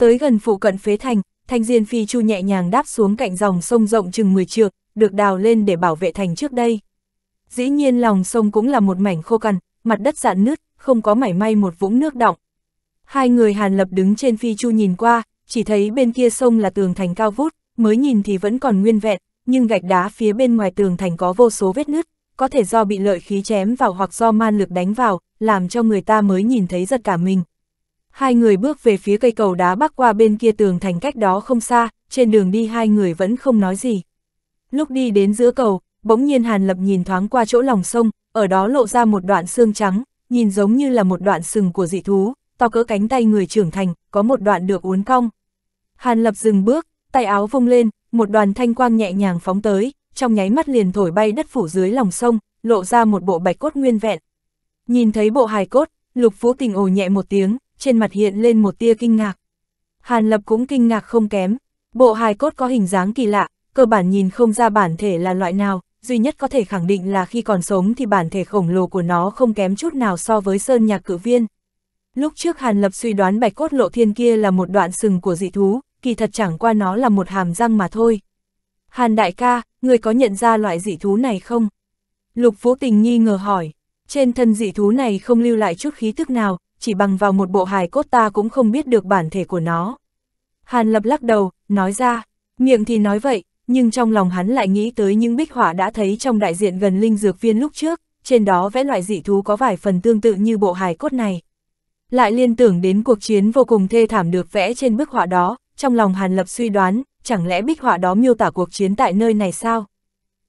Tới gần phụ cận phế thành, thanh diên phi chu nhẹ nhàng đáp xuống cạnh dòng sông rộng chừng 10 trượng, được đào lên để bảo vệ thành trước đây. Dĩ nhiên lòng sông cũng là một mảnh khô cằn, mặt đất dạn nứt, không có mảy may một vũng nước đọng. Hai người Hàn Lập đứng trên phi chu nhìn qua, chỉ thấy bên kia sông là tường thành cao vút, mới nhìn thì vẫn còn nguyên vẹn, nhưng gạch đá phía bên ngoài tường thành có vô số vết nứt, có thể do bị lợi khí chém vào hoặc do man lực đánh vào, làm cho người ta mới nhìn thấy giật cả mình hai người bước về phía cây cầu đá bắc qua bên kia tường thành cách đó không xa, trên đường đi hai người vẫn không nói gì. Lúc đi đến giữa cầu, bỗng nhiên Hàn Lập nhìn thoáng qua chỗ lòng sông, ở đó lộ ra một đoạn xương trắng, nhìn giống như là một đoạn sừng của dị thú, to cỡ cánh tay người trưởng thành, có một đoạn được uốn cong. Hàn Lập dừng bước, tay áo vung lên, một đoàn thanh quang nhẹ nhàng phóng tới, trong nháy mắt liền thổi bay đất phủ dưới lòng sông, lộ ra một bộ bạch cốt nguyên vẹn. Nhìn thấy bộ hài cốt, Lục Phú Tình ồ nhẹ một tiếng, trên mặt hiện lên một tia kinh ngạc. Hàn Lập cũng kinh ngạc không kém, bộ hài cốt có hình dáng kỳ lạ, cơ bản nhìn không ra bản thể là loại nào, duy nhất có thể khẳng định là khi còn sống thì bản thể khổng lồ của nó không kém chút nào so với sơn nhạc cử viên. Lúc trước Hàn Lập suy đoán bạch cốt lộ thiên kia là một đoạn sừng của dị thú, kỳ thật chẳng qua nó là một hàm răng mà thôi. Hàn đại ca, người có nhận ra loại dị thú này không? Lục Vũ Tình nghi ngờ hỏi, trên thân dị thú này không lưu lại chút khí tức nào, chỉ bằng vào một bộ hài cốt ta cũng không biết được bản thể của nó. Hàn Lập lắc đầu, nói ra, miệng thì nói vậy, nhưng trong lòng hắn lại nghĩ tới những bích họa đã thấy trong đại diện gần linh dược viên lúc trước, trên đó vẽ loại dị thú có vài phần tương tự như bộ hài cốt này. Lại liên tưởng đến cuộc chiến vô cùng thê thảm được vẽ trên bức họa đó, trong lòng Hàn Lập suy đoán, chẳng lẽ bích họa đó miêu tả cuộc chiến tại nơi này sao?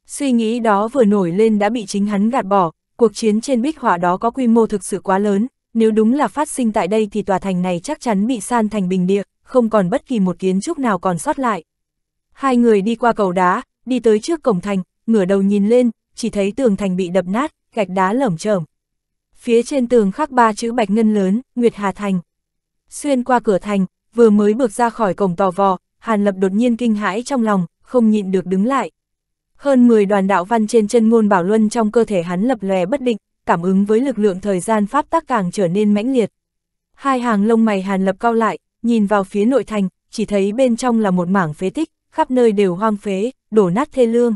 Suy nghĩ đó vừa nổi lên đã bị chính hắn gạt bỏ, cuộc chiến trên bích họa đó có quy mô thực sự quá lớn, nếu đúng là phát sinh tại đây thì tòa thành này chắc chắn bị san thành bình địa, không còn bất kỳ một kiến trúc nào còn sót lại. Hai người đi qua cầu đá, đi tới trước cổng thành, ngửa đầu nhìn lên, chỉ thấy tường thành bị đập nát, gạch đá lởm chởm. Phía trên tường khắc ba chữ bạch ngân lớn, Nguyệt Hà Thành. Xuyên qua cửa thành, vừa mới bước ra khỏi cổng tò vò, Hàn Lập đột nhiên kinh hãi trong lòng, không nhịn được đứng lại. Hơn 10 đoàn đạo văn trên chân ngôn bảo luân trong cơ thể hắn lập lòe bất định, cảm ứng với lực lượng thời gian pháp tắc càng trở nên mãnh liệt. Hai hàng lông mày Hàn Lập cao lại, nhìn vào phía nội thành, chỉ thấy bên trong là một mảng phế tích, khắp nơi đều hoang phế, đổ nát thê lương.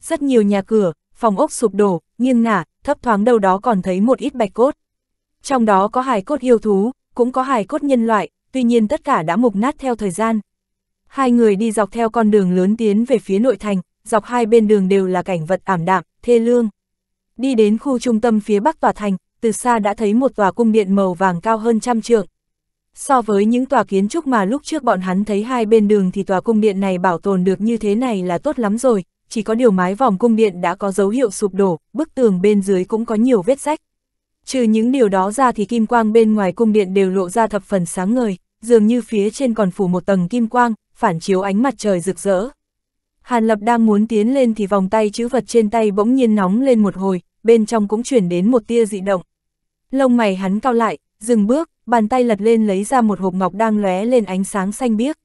Rất nhiều nhà cửa, phòng ốc sụp đổ, nghiêng ngả, thấp thoáng đâu đó còn thấy một ít bạch cốt. Trong đó có hài cốt yêu thú, cũng có hài cốt nhân loại, tuy nhiên tất cả đã mục nát theo thời gian. Hai người đi dọc theo con đường lớn tiến về phía nội thành, dọc hai bên đường đều là cảnh vật ảm đạm, thê lương đi đến khu trung tâm phía bắc tòa thành, từ xa đã thấy một tòa cung điện màu vàng cao hơn trăm trượng. So với những tòa kiến trúc mà lúc trước bọn hắn thấy hai bên đường thì tòa cung điện này bảo tồn được như thế này là tốt lắm rồi, chỉ có điều mái vòng cung điện đã có dấu hiệu sụp đổ, bức tường bên dưới cũng có nhiều vết rách. Trừ những điều đó ra thì kim quang bên ngoài cung điện đều lộ ra thập phần sáng ngời, dường như phía trên còn phủ một tầng kim quang, phản chiếu ánh mặt trời rực rỡ. Hàn Lập đang muốn tiến lên thì vòng tay chữ vật trên tay bỗng nhiên nóng lên một hồi, bên trong cũng chuyển đến một tia dị động. Lông mày hắn cao lại, dừng bước, bàn tay lật lên lấy ra một hộp ngọc đang lóe lên ánh sáng xanh biếc.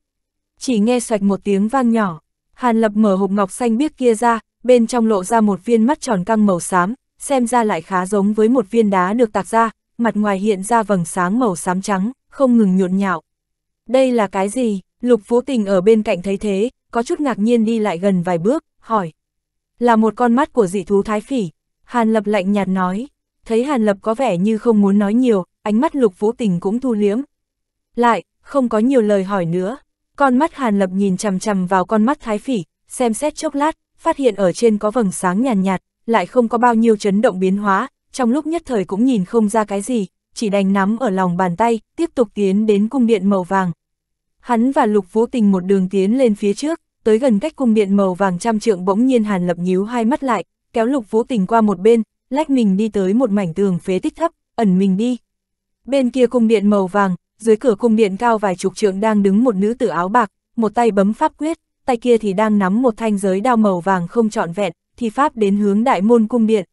Chỉ nghe xoạch một tiếng vang nhỏ, Hàn Lập mở hộp ngọc xanh biếc kia ra, bên trong lộ ra một viên mắt tròn căng màu xám, xem ra lại khá giống với một viên đá được tạc ra, mặt ngoài hiện ra vầng sáng màu xám trắng, không ngừng nhộn nhạo. Đây là cái gì? Lục Phú Tình ở bên cạnh thấy thế, có chút ngạc nhiên đi lại gần vài bước, hỏi. Là một con mắt của dị thú thái phỉ, Hàn Lập lạnh nhạt nói, thấy Hàn Lập có vẻ như không muốn nói nhiều, ánh mắt Lục Vũ Tình cũng thu liếm. Lại, không có nhiều lời hỏi nữa, con mắt Hàn Lập nhìn chằm chằm vào con mắt Thái Phỉ, xem xét chốc lát, phát hiện ở trên có vầng sáng nhàn nhạt, nhạt, lại không có bao nhiêu chấn động biến hóa, trong lúc nhất thời cũng nhìn không ra cái gì, chỉ đành nắm ở lòng bàn tay, tiếp tục tiến đến cung điện màu vàng. Hắn và Lục Vũ Tình một đường tiến lên phía trước, tới gần cách cung điện màu vàng trăm trượng bỗng nhiên Hàn Lập nhíu hai mắt lại, kéo lục vũ tình qua một bên, lách mình đi tới một mảnh tường phế tích thấp, ẩn mình đi. Bên kia cung điện màu vàng, dưới cửa cung điện cao vài chục trượng đang đứng một nữ tử áo bạc, một tay bấm pháp quyết, tay kia thì đang nắm một thanh giới đao màu vàng không trọn vẹn, thì pháp đến hướng đại môn cung điện.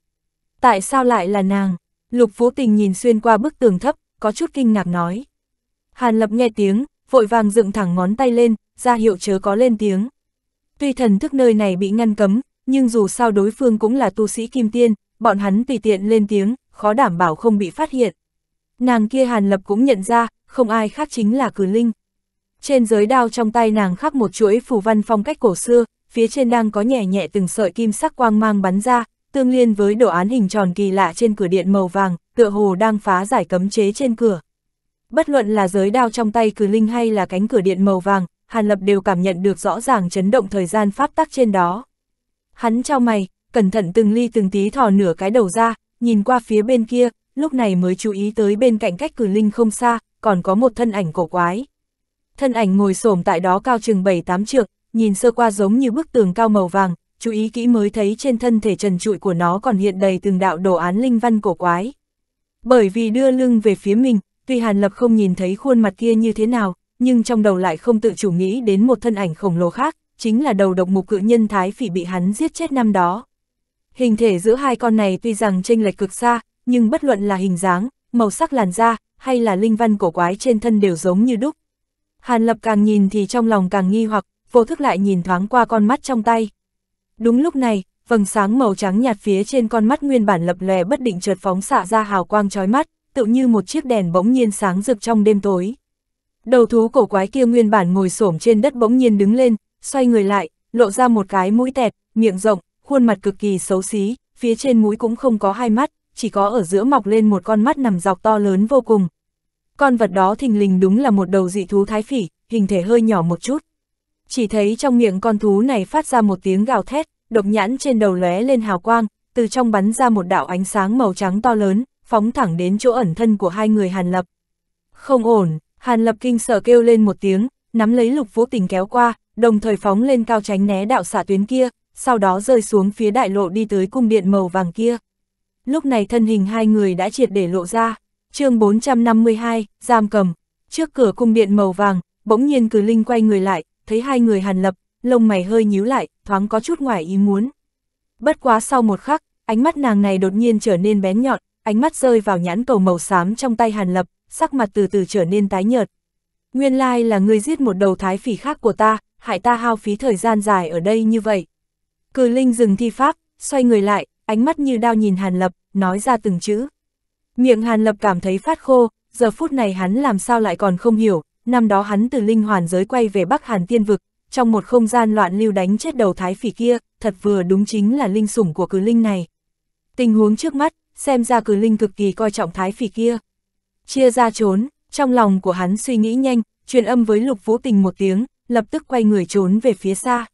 Tại sao lại là nàng? Lục Vũ Tình nhìn xuyên qua bức tường thấp, có chút kinh ngạc nói. Hàn Lập nghe tiếng, vội vàng dựng thẳng ngón tay lên, ra hiệu chớ có lên tiếng. Tuy thần thức nơi này bị ngăn cấm, nhưng dù sao đối phương cũng là tu sĩ kim tiên, bọn hắn tùy tiện lên tiếng, khó đảm bảo không bị phát hiện. Nàng kia Hàn Lập cũng nhận ra, không ai khác chính là Cử Linh. Trên giới đao trong tay nàng khắc một chuỗi phù văn phong cách cổ xưa, phía trên đang có nhẹ nhẹ từng sợi kim sắc quang mang bắn ra, tương liên với đồ án hình tròn kỳ lạ trên cửa điện màu vàng, tựa hồ đang phá giải cấm chế trên cửa. Bất luận là giới đao trong tay Cử Linh hay là cánh cửa điện màu vàng, Hàn Lập đều cảm nhận được rõ ràng chấn động thời gian pháp tắc trên đó. Hắn trao mày, cẩn thận từng ly từng tí thò nửa cái đầu ra, nhìn qua phía bên kia, lúc này mới chú ý tới bên cạnh cách cử linh không xa, còn có một thân ảnh cổ quái. Thân ảnh ngồi xổm tại đó cao chừng 7-8 trượng, nhìn sơ qua giống như bức tường cao màu vàng, chú ý kỹ mới thấy trên thân thể trần trụi của nó còn hiện đầy từng đạo đồ án linh văn cổ quái. Bởi vì đưa lưng về phía mình, tuy Hàn Lập không nhìn thấy khuôn mặt kia như thế nào, nhưng trong đầu lại không tự chủ nghĩ đến một thân ảnh khổng lồ khác, chính là đầu độc mục cự nhân Thái Phỉ bị hắn giết chết năm đó. Hình thể giữa hai con này tuy rằng chênh lệch cực xa, nhưng bất luận là hình dáng, màu sắc làn da, hay là linh văn cổ quái trên thân đều giống như đúc. Hàn Lập càng nhìn thì trong lòng càng nghi hoặc, vô thức lại nhìn thoáng qua con mắt trong tay. Đúng lúc này, vầng sáng màu trắng nhạt phía trên con mắt nguyên bản lập lòe bất định chợt phóng xạ ra hào quang chói mắt, tự như một chiếc đèn bỗng nhiên sáng rực trong đêm tối. Đầu thú cổ quái kia nguyên bản ngồi xổm trên đất bỗng nhiên đứng lên, xoay người lại, lộ ra một cái mũi tẹt, miệng rộng, khuôn mặt cực kỳ xấu xí, phía trên mũi cũng không có hai mắt, chỉ có ở giữa mọc lên một con mắt nằm dọc to lớn vô cùng. Con vật đó thình lình đúng là một đầu dị thú thái phỉ, hình thể hơi nhỏ một chút. Chỉ thấy trong miệng con thú này phát ra một tiếng gào thét, độc nhãn trên đầu lóe lên hào quang, từ trong bắn ra một đạo ánh sáng màu trắng to lớn, phóng thẳng đến chỗ ẩn thân của hai người Hàn Lập. Không ổn, Hàn Lập kinh sợ kêu lên một tiếng, nắm lấy lục vũ tình kéo qua, đồng thời phóng lên cao tránh né đạo xạ tuyến kia, sau đó rơi xuống phía đại lộ đi tới cung điện màu vàng kia. Lúc này thân hình hai người đã triệt để lộ ra, chương 452, giam cầm, trước cửa cung điện màu vàng, bỗng nhiên cử linh quay người lại, thấy hai người hàn lập, lông mày hơi nhíu lại, thoáng có chút ngoài ý muốn. Bất quá sau một khắc, ánh mắt nàng này đột nhiên trở nên bén nhọn, ánh mắt rơi vào nhãn cầu màu xám trong tay hàn lập, sắc mặt từ từ trở nên tái nhợt. Nguyên lai là người giết một đầu thái phỉ khác của ta, hại ta hao phí thời gian dài ở đây như vậy. Cử linh dừng thi pháp, xoay người lại, ánh mắt như đao nhìn Hàn Lập, nói ra từng chữ. Miệng Hàn Lập cảm thấy phát khô, giờ phút này hắn làm sao lại còn không hiểu, năm đó hắn từ linh hoàn giới quay về Bắc Hàn Tiên Vực, trong một không gian loạn lưu đánh chết đầu thái phỉ kia, thật vừa đúng chính là linh sủng của cử linh này. Tình huống trước mắt, xem ra cử linh cực kỳ coi trọng thái phỉ kia. Chia ra trốn, trong lòng của hắn suy nghĩ nhanh, truyền âm với lục vũ tình một tiếng, lập tức quay người trốn về phía xa.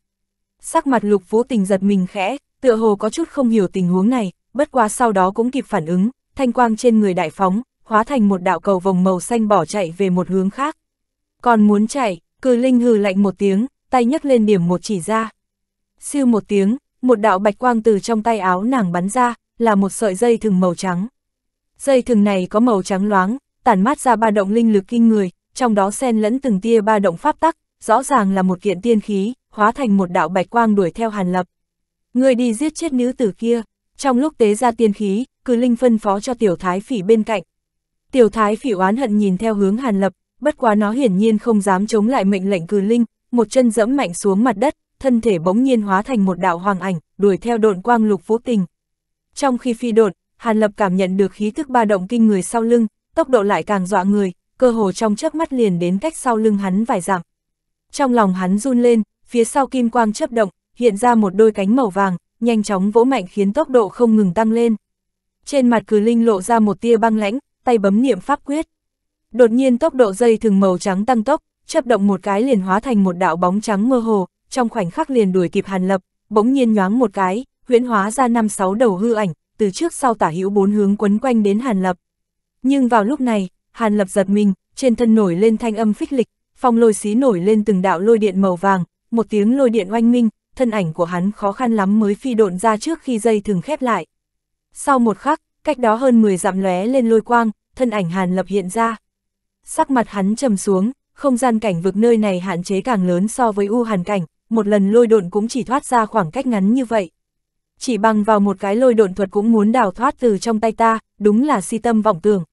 Sắc mặt lục vũ tình giật mình khẽ, tựa hồ có chút không hiểu tình huống này, bất quá sau đó cũng kịp phản ứng, thanh quang trên người đại phóng, hóa thành một đạo cầu vòng màu xanh bỏ chạy về một hướng khác. Còn muốn chạy, cử linh hừ lạnh một tiếng, tay nhấc lên điểm một chỉ ra. Siêu một tiếng, một đạo bạch quang từ trong tay áo nàng bắn ra, là một sợi dây thừng màu trắng. Dây thừng này có màu trắng loáng, tản mát ra ba động linh lực kinh người, trong đó xen lẫn từng tia ba động pháp tắc, rõ ràng là một kiện tiên khí, hóa thành một đạo bạch quang đuổi theo Hàn Lập. Người đi giết chết nữ tử kia, trong lúc tế ra tiên khí, cử linh phân phó cho tiểu thái phỉ bên cạnh. Tiểu thái phỉ oán hận nhìn theo hướng Hàn Lập, bất quá nó hiển nhiên không dám chống lại mệnh lệnh cử linh, một chân dẫm mạnh xuống mặt đất, thân thể bỗng nhiên hóa thành một đạo hoàng ảnh, đuổi theo độn quang lục vũ tình. Trong khi phi độn, Hàn Lập cảm nhận được khí thức ba động kinh người sau lưng, tốc độ lại càng dọa người, cơ hồ trong chớp mắt liền đến cách sau lưng hắn vài dặm. Trong lòng hắn run lên, phía sau kim quang chấp động, hiện ra một đôi cánh màu vàng, nhanh chóng vỗ mạnh khiến tốc độ không ngừng tăng lên. Trên mặt cử linh lộ ra một tia băng lãnh, tay bấm niệm pháp quyết. Đột nhiên tốc độ dây thường màu trắng tăng tốc, chấp động một cái liền hóa thành một đạo bóng trắng mơ hồ, trong khoảnh khắc liền đuổi kịp Hàn Lập, bỗng nhiên nhoáng một cái, huyễn hóa ra năm sáu đầu hư ảnh, từ trước sau tả hữu bốn hướng quấn quanh đến Hàn Lập. Nhưng vào lúc này, Hàn Lập giật mình, trên thân nổi lên thanh âm phích lịch, Phong lôi xí nổi lên từng đạo lôi điện màu vàng, một tiếng lôi điện oanh minh, thân ảnh của hắn khó khăn lắm mới phi độn ra trước khi dây thường khép lại. Sau một khắc, cách đó hơn 10 dặm lóe lên lôi quang, thân ảnh Hàn Lập hiện ra. Sắc mặt hắn trầm xuống, không gian cảnh vực nơi này hạn chế càng lớn so với u hàn cảnh, một lần lôi độn cũng chỉ thoát ra khoảng cách ngắn như vậy. Chỉ bằng vào một cái lôi độn thuật cũng muốn đào thoát từ trong tay ta, đúng là si tâm vọng tưởng.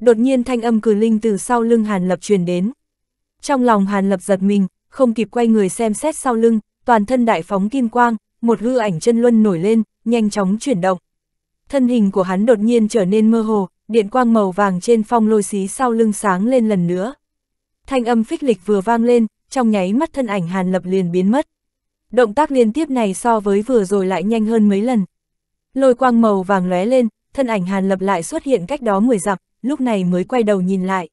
Đột nhiên thanh âm cử linh từ sau lưng Hàn Lập truyền đến. Trong lòng Hàn Lập giật mình, không kịp quay người xem xét sau lưng, toàn thân đại phóng kim quang, một hư ảnh chân luân nổi lên, nhanh chóng chuyển động. Thân hình của hắn đột nhiên trở nên mơ hồ, điện quang màu vàng trên phong lôi xí sau lưng sáng lên lần nữa. Thanh âm phích lịch vừa vang lên, trong nháy mắt thân ảnh Hàn Lập liền biến mất. Động tác liên tiếp này so với vừa rồi lại nhanh hơn mấy lần. Lôi quang màu vàng lóe lên, thân ảnh Hàn Lập lại xuất hiện cách đó 10 dặm, lúc này mới quay đầu nhìn lại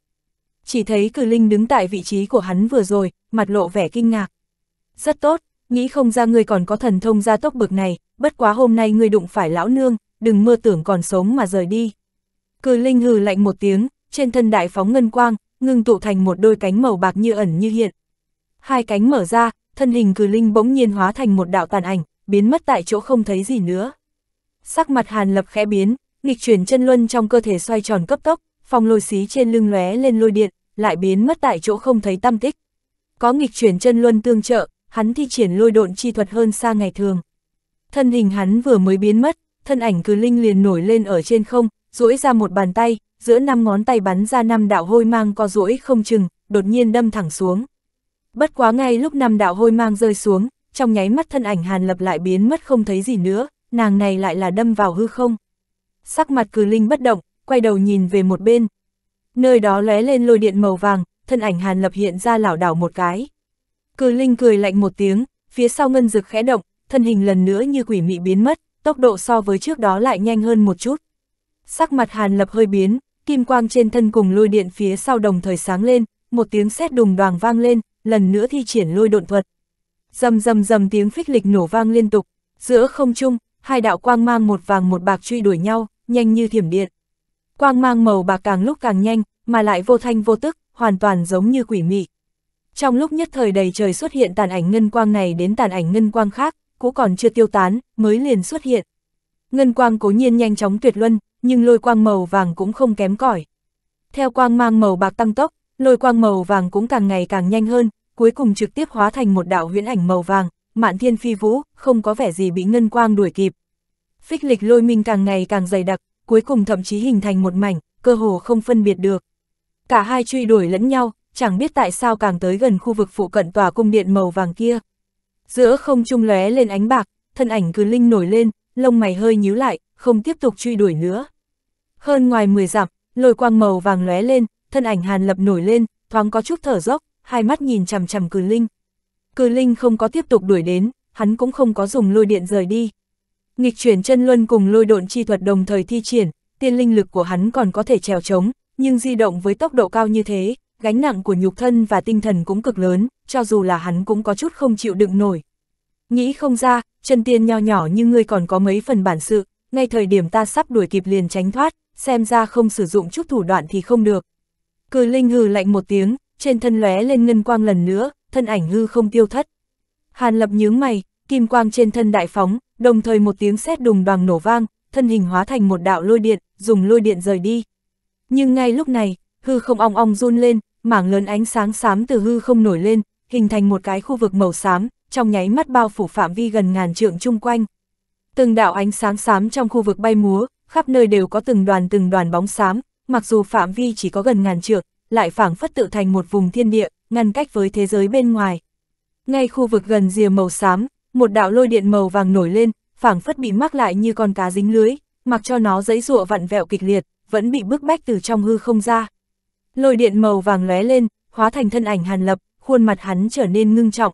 chỉ thấy cử linh đứng tại vị trí của hắn vừa rồi, mặt lộ vẻ kinh ngạc. Rất tốt, nghĩ không ra ngươi còn có thần thông gia tốc bực này, bất quá hôm nay ngươi đụng phải lão nương, đừng mơ tưởng còn sống mà rời đi. Cử linh hừ lạnh một tiếng, trên thân đại phóng ngân quang, ngưng tụ thành một đôi cánh màu bạc như ẩn như hiện. Hai cánh mở ra, thân hình cử linh bỗng nhiên hóa thành một đạo tàn ảnh, biến mất tại chỗ không thấy gì nữa. Sắc mặt hàn lập khẽ biến, nghịch chuyển chân luân trong cơ thể xoay tròn cấp tốc, phong lôi xí trên lưng lóe lên lôi điện, lại biến mất tại chỗ không thấy tâm tích. Có nghịch chuyển chân luân tương trợ, hắn thi triển lôi độn chi thuật hơn xa ngày thường. Thân hình hắn vừa mới biến mất, thân ảnh cứ linh liền nổi lên ở trên không, duỗi ra một bàn tay, giữa năm ngón tay bắn ra năm đạo hôi mang co duỗi không chừng, đột nhiên đâm thẳng xuống. Bất quá ngay lúc năm đạo hôi mang rơi xuống, trong nháy mắt thân ảnh Hàn Lập lại biến mất không thấy gì nữa, nàng này lại là đâm vào hư không. Sắc mặt cử linh bất động, quay đầu nhìn về một bên. Nơi đó lóe lên lôi điện màu vàng, thân ảnh Hàn Lập hiện ra lảo đảo một cái. Cử Linh cười lạnh một tiếng, phía sau ngân dực khẽ động, thân hình lần nữa như quỷ mị biến mất, tốc độ so với trước đó lại nhanh hơn một chút. Sắc mặt Hàn Lập hơi biến, kim quang trên thân cùng lôi điện phía sau đồng thời sáng lên, một tiếng sét đùng đoàng vang lên, lần nữa thi triển lôi độn thuật. Rầm rầm rầm tiếng phích lịch nổ vang liên tục, giữa không trung, hai đạo quang mang một vàng một bạc truy đuổi nhau, nhanh như thiểm điện quang mang màu bạc càng lúc càng nhanh, mà lại vô thanh vô tức, hoàn toàn giống như quỷ mị. Trong lúc nhất thời đầy trời xuất hiện tàn ảnh ngân quang này đến tàn ảnh ngân quang khác, cũ còn chưa tiêu tán, mới liền xuất hiện. Ngân quang cố nhiên nhanh chóng tuyệt luân, nhưng lôi quang màu vàng cũng không kém cỏi. Theo quang mang màu bạc tăng tốc, lôi quang màu vàng cũng càng ngày càng nhanh hơn, cuối cùng trực tiếp hóa thành một đạo huyễn ảnh màu vàng, mạn thiên phi vũ, không có vẻ gì bị ngân quang đuổi kịp. Phích lịch lôi minh càng ngày càng dày đặc, cuối cùng thậm chí hình thành một mảnh, cơ hồ không phân biệt được. Cả hai truy đuổi lẫn nhau, chẳng biết tại sao càng tới gần khu vực phụ cận tòa cung điện màu vàng kia. Giữa không trung lóe lên ánh bạc, thân ảnh cứ linh nổi lên, lông mày hơi nhíu lại, không tiếp tục truy đuổi nữa. Hơn ngoài 10 dặm, lôi quang màu vàng lóe lên, thân ảnh Hàn Lập nổi lên, thoáng có chút thở dốc, hai mắt nhìn chằm chằm Cừ Linh. Cừ Linh không có tiếp tục đuổi đến, hắn cũng không có dùng lôi điện rời đi, nghịch chuyển chân luân cùng lôi độn chi thuật đồng thời thi triển, tiên linh lực của hắn còn có thể trèo trống, nhưng di động với tốc độ cao như thế, gánh nặng của nhục thân và tinh thần cũng cực lớn, cho dù là hắn cũng có chút không chịu đựng nổi. Nghĩ không ra, chân tiên nho nhỏ như ngươi còn có mấy phần bản sự, ngay thời điểm ta sắp đuổi kịp liền tránh thoát, xem ra không sử dụng chút thủ đoạn thì không được. Cử linh hừ lạnh một tiếng, trên thân lóe lên ngân quang lần nữa, thân ảnh hư không tiêu thất. Hàn lập nhướng mày, kim quang trên thân đại phóng, đồng thời một tiếng sét đùng đoàng nổ vang, thân hình hóa thành một đạo lôi điện, dùng lôi điện rời đi. Nhưng ngay lúc này, hư không ong ong run lên, mảng lớn ánh sáng xám từ hư không nổi lên, hình thành một cái khu vực màu xám, trong nháy mắt bao phủ phạm vi gần ngàn trượng chung quanh. Từng đạo ánh sáng xám trong khu vực bay múa, khắp nơi đều có từng đoàn từng đoàn bóng xám, mặc dù phạm vi chỉ có gần ngàn trượng, lại phảng phất tự thành một vùng thiên địa, ngăn cách với thế giới bên ngoài. Ngay khu vực gần rìa màu xám, một đạo lôi điện màu vàng nổi lên, phảng phất bị mắc lại như con cá dính lưới, mặc cho nó giấy rụa vặn vẹo kịch liệt, vẫn bị bức bách từ trong hư không ra. Lôi điện màu vàng lóe lên, hóa thành thân ảnh Hàn Lập, khuôn mặt hắn trở nên ngưng trọng.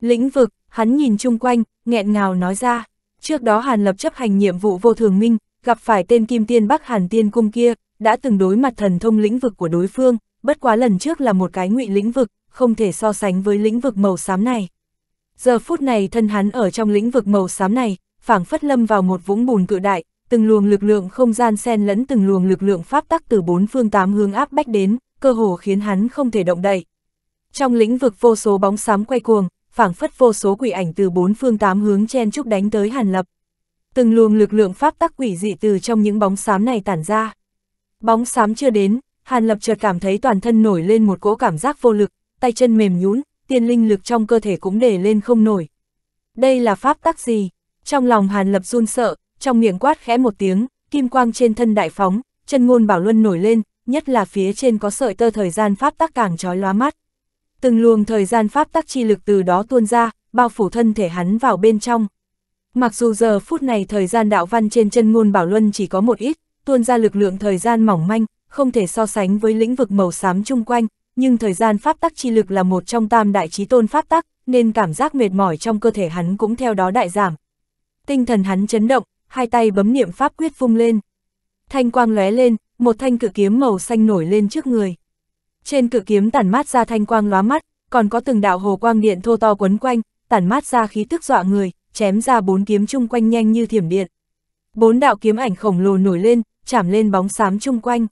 Lĩnh vực, hắn nhìn chung quanh, nghẹn ngào nói ra, trước đó Hàn Lập chấp hành nhiệm vụ vô thường minh, gặp phải tên Kim Tiên Bắc Hàn Tiên Cung kia, đã từng đối mặt thần thông lĩnh vực của đối phương, bất quá lần trước là một cái ngụy lĩnh vực, không thể so sánh với lĩnh vực màu xám này. Giờ phút này thân hắn ở trong lĩnh vực màu xám này, phảng phất lâm vào một vũng bùn cự đại, từng luồng lực lượng không gian xen lẫn từng luồng lực lượng pháp tắc từ bốn phương tám hướng áp bách đến, cơ hồ khiến hắn không thể động đậy. Trong lĩnh vực vô số bóng xám quay cuồng, phảng phất vô số quỷ ảnh từ bốn phương tám hướng chen chúc đánh tới Hàn Lập. Từng luồng lực lượng pháp tắc quỷ dị từ trong những bóng xám này tản ra. Bóng xám chưa đến, Hàn Lập chợt cảm thấy toàn thân nổi lên một cỗ cảm giác vô lực, tay chân mềm nhũn, tiên linh lực trong cơ thể cũng để lên không nổi. Đây là pháp tắc gì? Trong lòng Hàn Lập run sợ, trong miệng quát khẽ một tiếng, kim quang trên thân đại phóng, chân ngôn bảo luân nổi lên, nhất là phía trên có sợi tơ thời gian pháp tắc càng trói lóa mắt. Từng luồng thời gian pháp tắc chi lực từ đó tuôn ra, bao phủ thân thể hắn vào bên trong. Mặc dù giờ phút này thời gian đạo văn trên chân ngôn bảo luân chỉ có một ít, tuôn ra lực lượng thời gian mỏng manh, không thể so sánh với lĩnh vực màu xám chung quanh, nhưng thời gian pháp tắc chi lực là một trong tam đại trí tôn pháp tắc, nên cảm giác mệt mỏi trong cơ thể hắn cũng theo đó đại giảm. Tinh thần hắn chấn động, hai tay bấm niệm pháp quyết vung lên. Thanh quang lóe lên, một thanh cự kiếm màu xanh nổi lên trước người. Trên cự kiếm tản mát ra thanh quang lóa mắt, còn có từng đạo hồ quang điện thô to quấn quanh, tản mát ra khí tức dọa người, chém ra bốn kiếm chung quanh nhanh như thiểm điện. Bốn đạo kiếm ảnh khổng lồ nổi lên, chạm lên bóng xám chung quanh.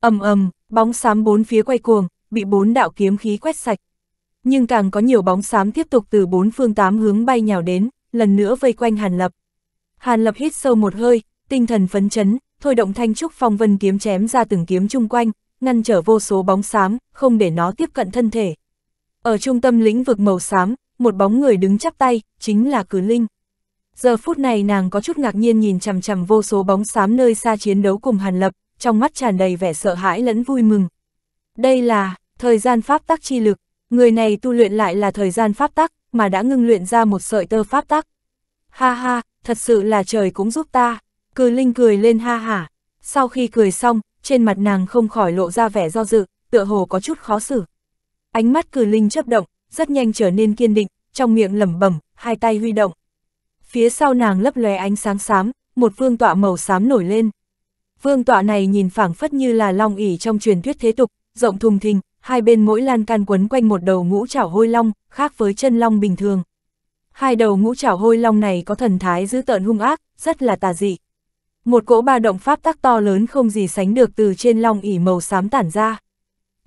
Ầm ầm, bóng xám bốn phía quay cuồng, bị bốn đạo kiếm khí quét sạch. Nhưng càng có nhiều bóng xám tiếp tục từ bốn phương tám hướng bay nhào đến, lần nữa vây quanh Hàn Lập. Hàn Lập hít sâu một hơi, tinh thần phấn chấn, thôi động thanh trúc phong vân kiếm chém ra từng kiếm chung quanh, ngăn trở vô số bóng xám, không để nó tiếp cận thân thể. Ở trung tâm lĩnh vực màu xám, một bóng người đứng chắp tay, chính là Cử Linh. Giờ phút này nàng có chút ngạc nhiên nhìn chằm chằm vô số bóng xám nơi xa chiến đấu cùng Hàn Lập, trong mắt tràn đầy vẻ sợ hãi lẫn vui mừng, đây là thời gian pháp tắc chi lực, người này tu luyện lại là thời gian pháp tắc, mà đã ngưng luyện ra một sợi tơ pháp tắc. Ha ha, thật sự là trời cũng giúp ta. Cừ Linh cười lên ha hả. Sau khi cười xong, trên mặt nàng không khỏi lộ ra vẻ do dự, tựa hồ có chút khó xử. Ánh mắt Cừ Linh chấp động, rất nhanh trở nên kiên định, trong miệng lẩm bẩm, hai tay huy động. Phía sau nàng lấp lóe ánh sáng xám, một vương tọa màu xám nổi lên. Vương tọa này nhìn phảng phất như là long ỉ trong truyền thuyết thế tục, rộng thùng thình, hai bên mỗi lan can quấn quanh một đầu ngũ chảo hôi long, khác với chân long bình thường. Hai đầu ngũ chảo hôi long này có thần thái dữ tợn hung ác, rất là tà dị. Một cỗ ba động pháp tắc to lớn không gì sánh được từ trên long ỉ màu xám tản ra.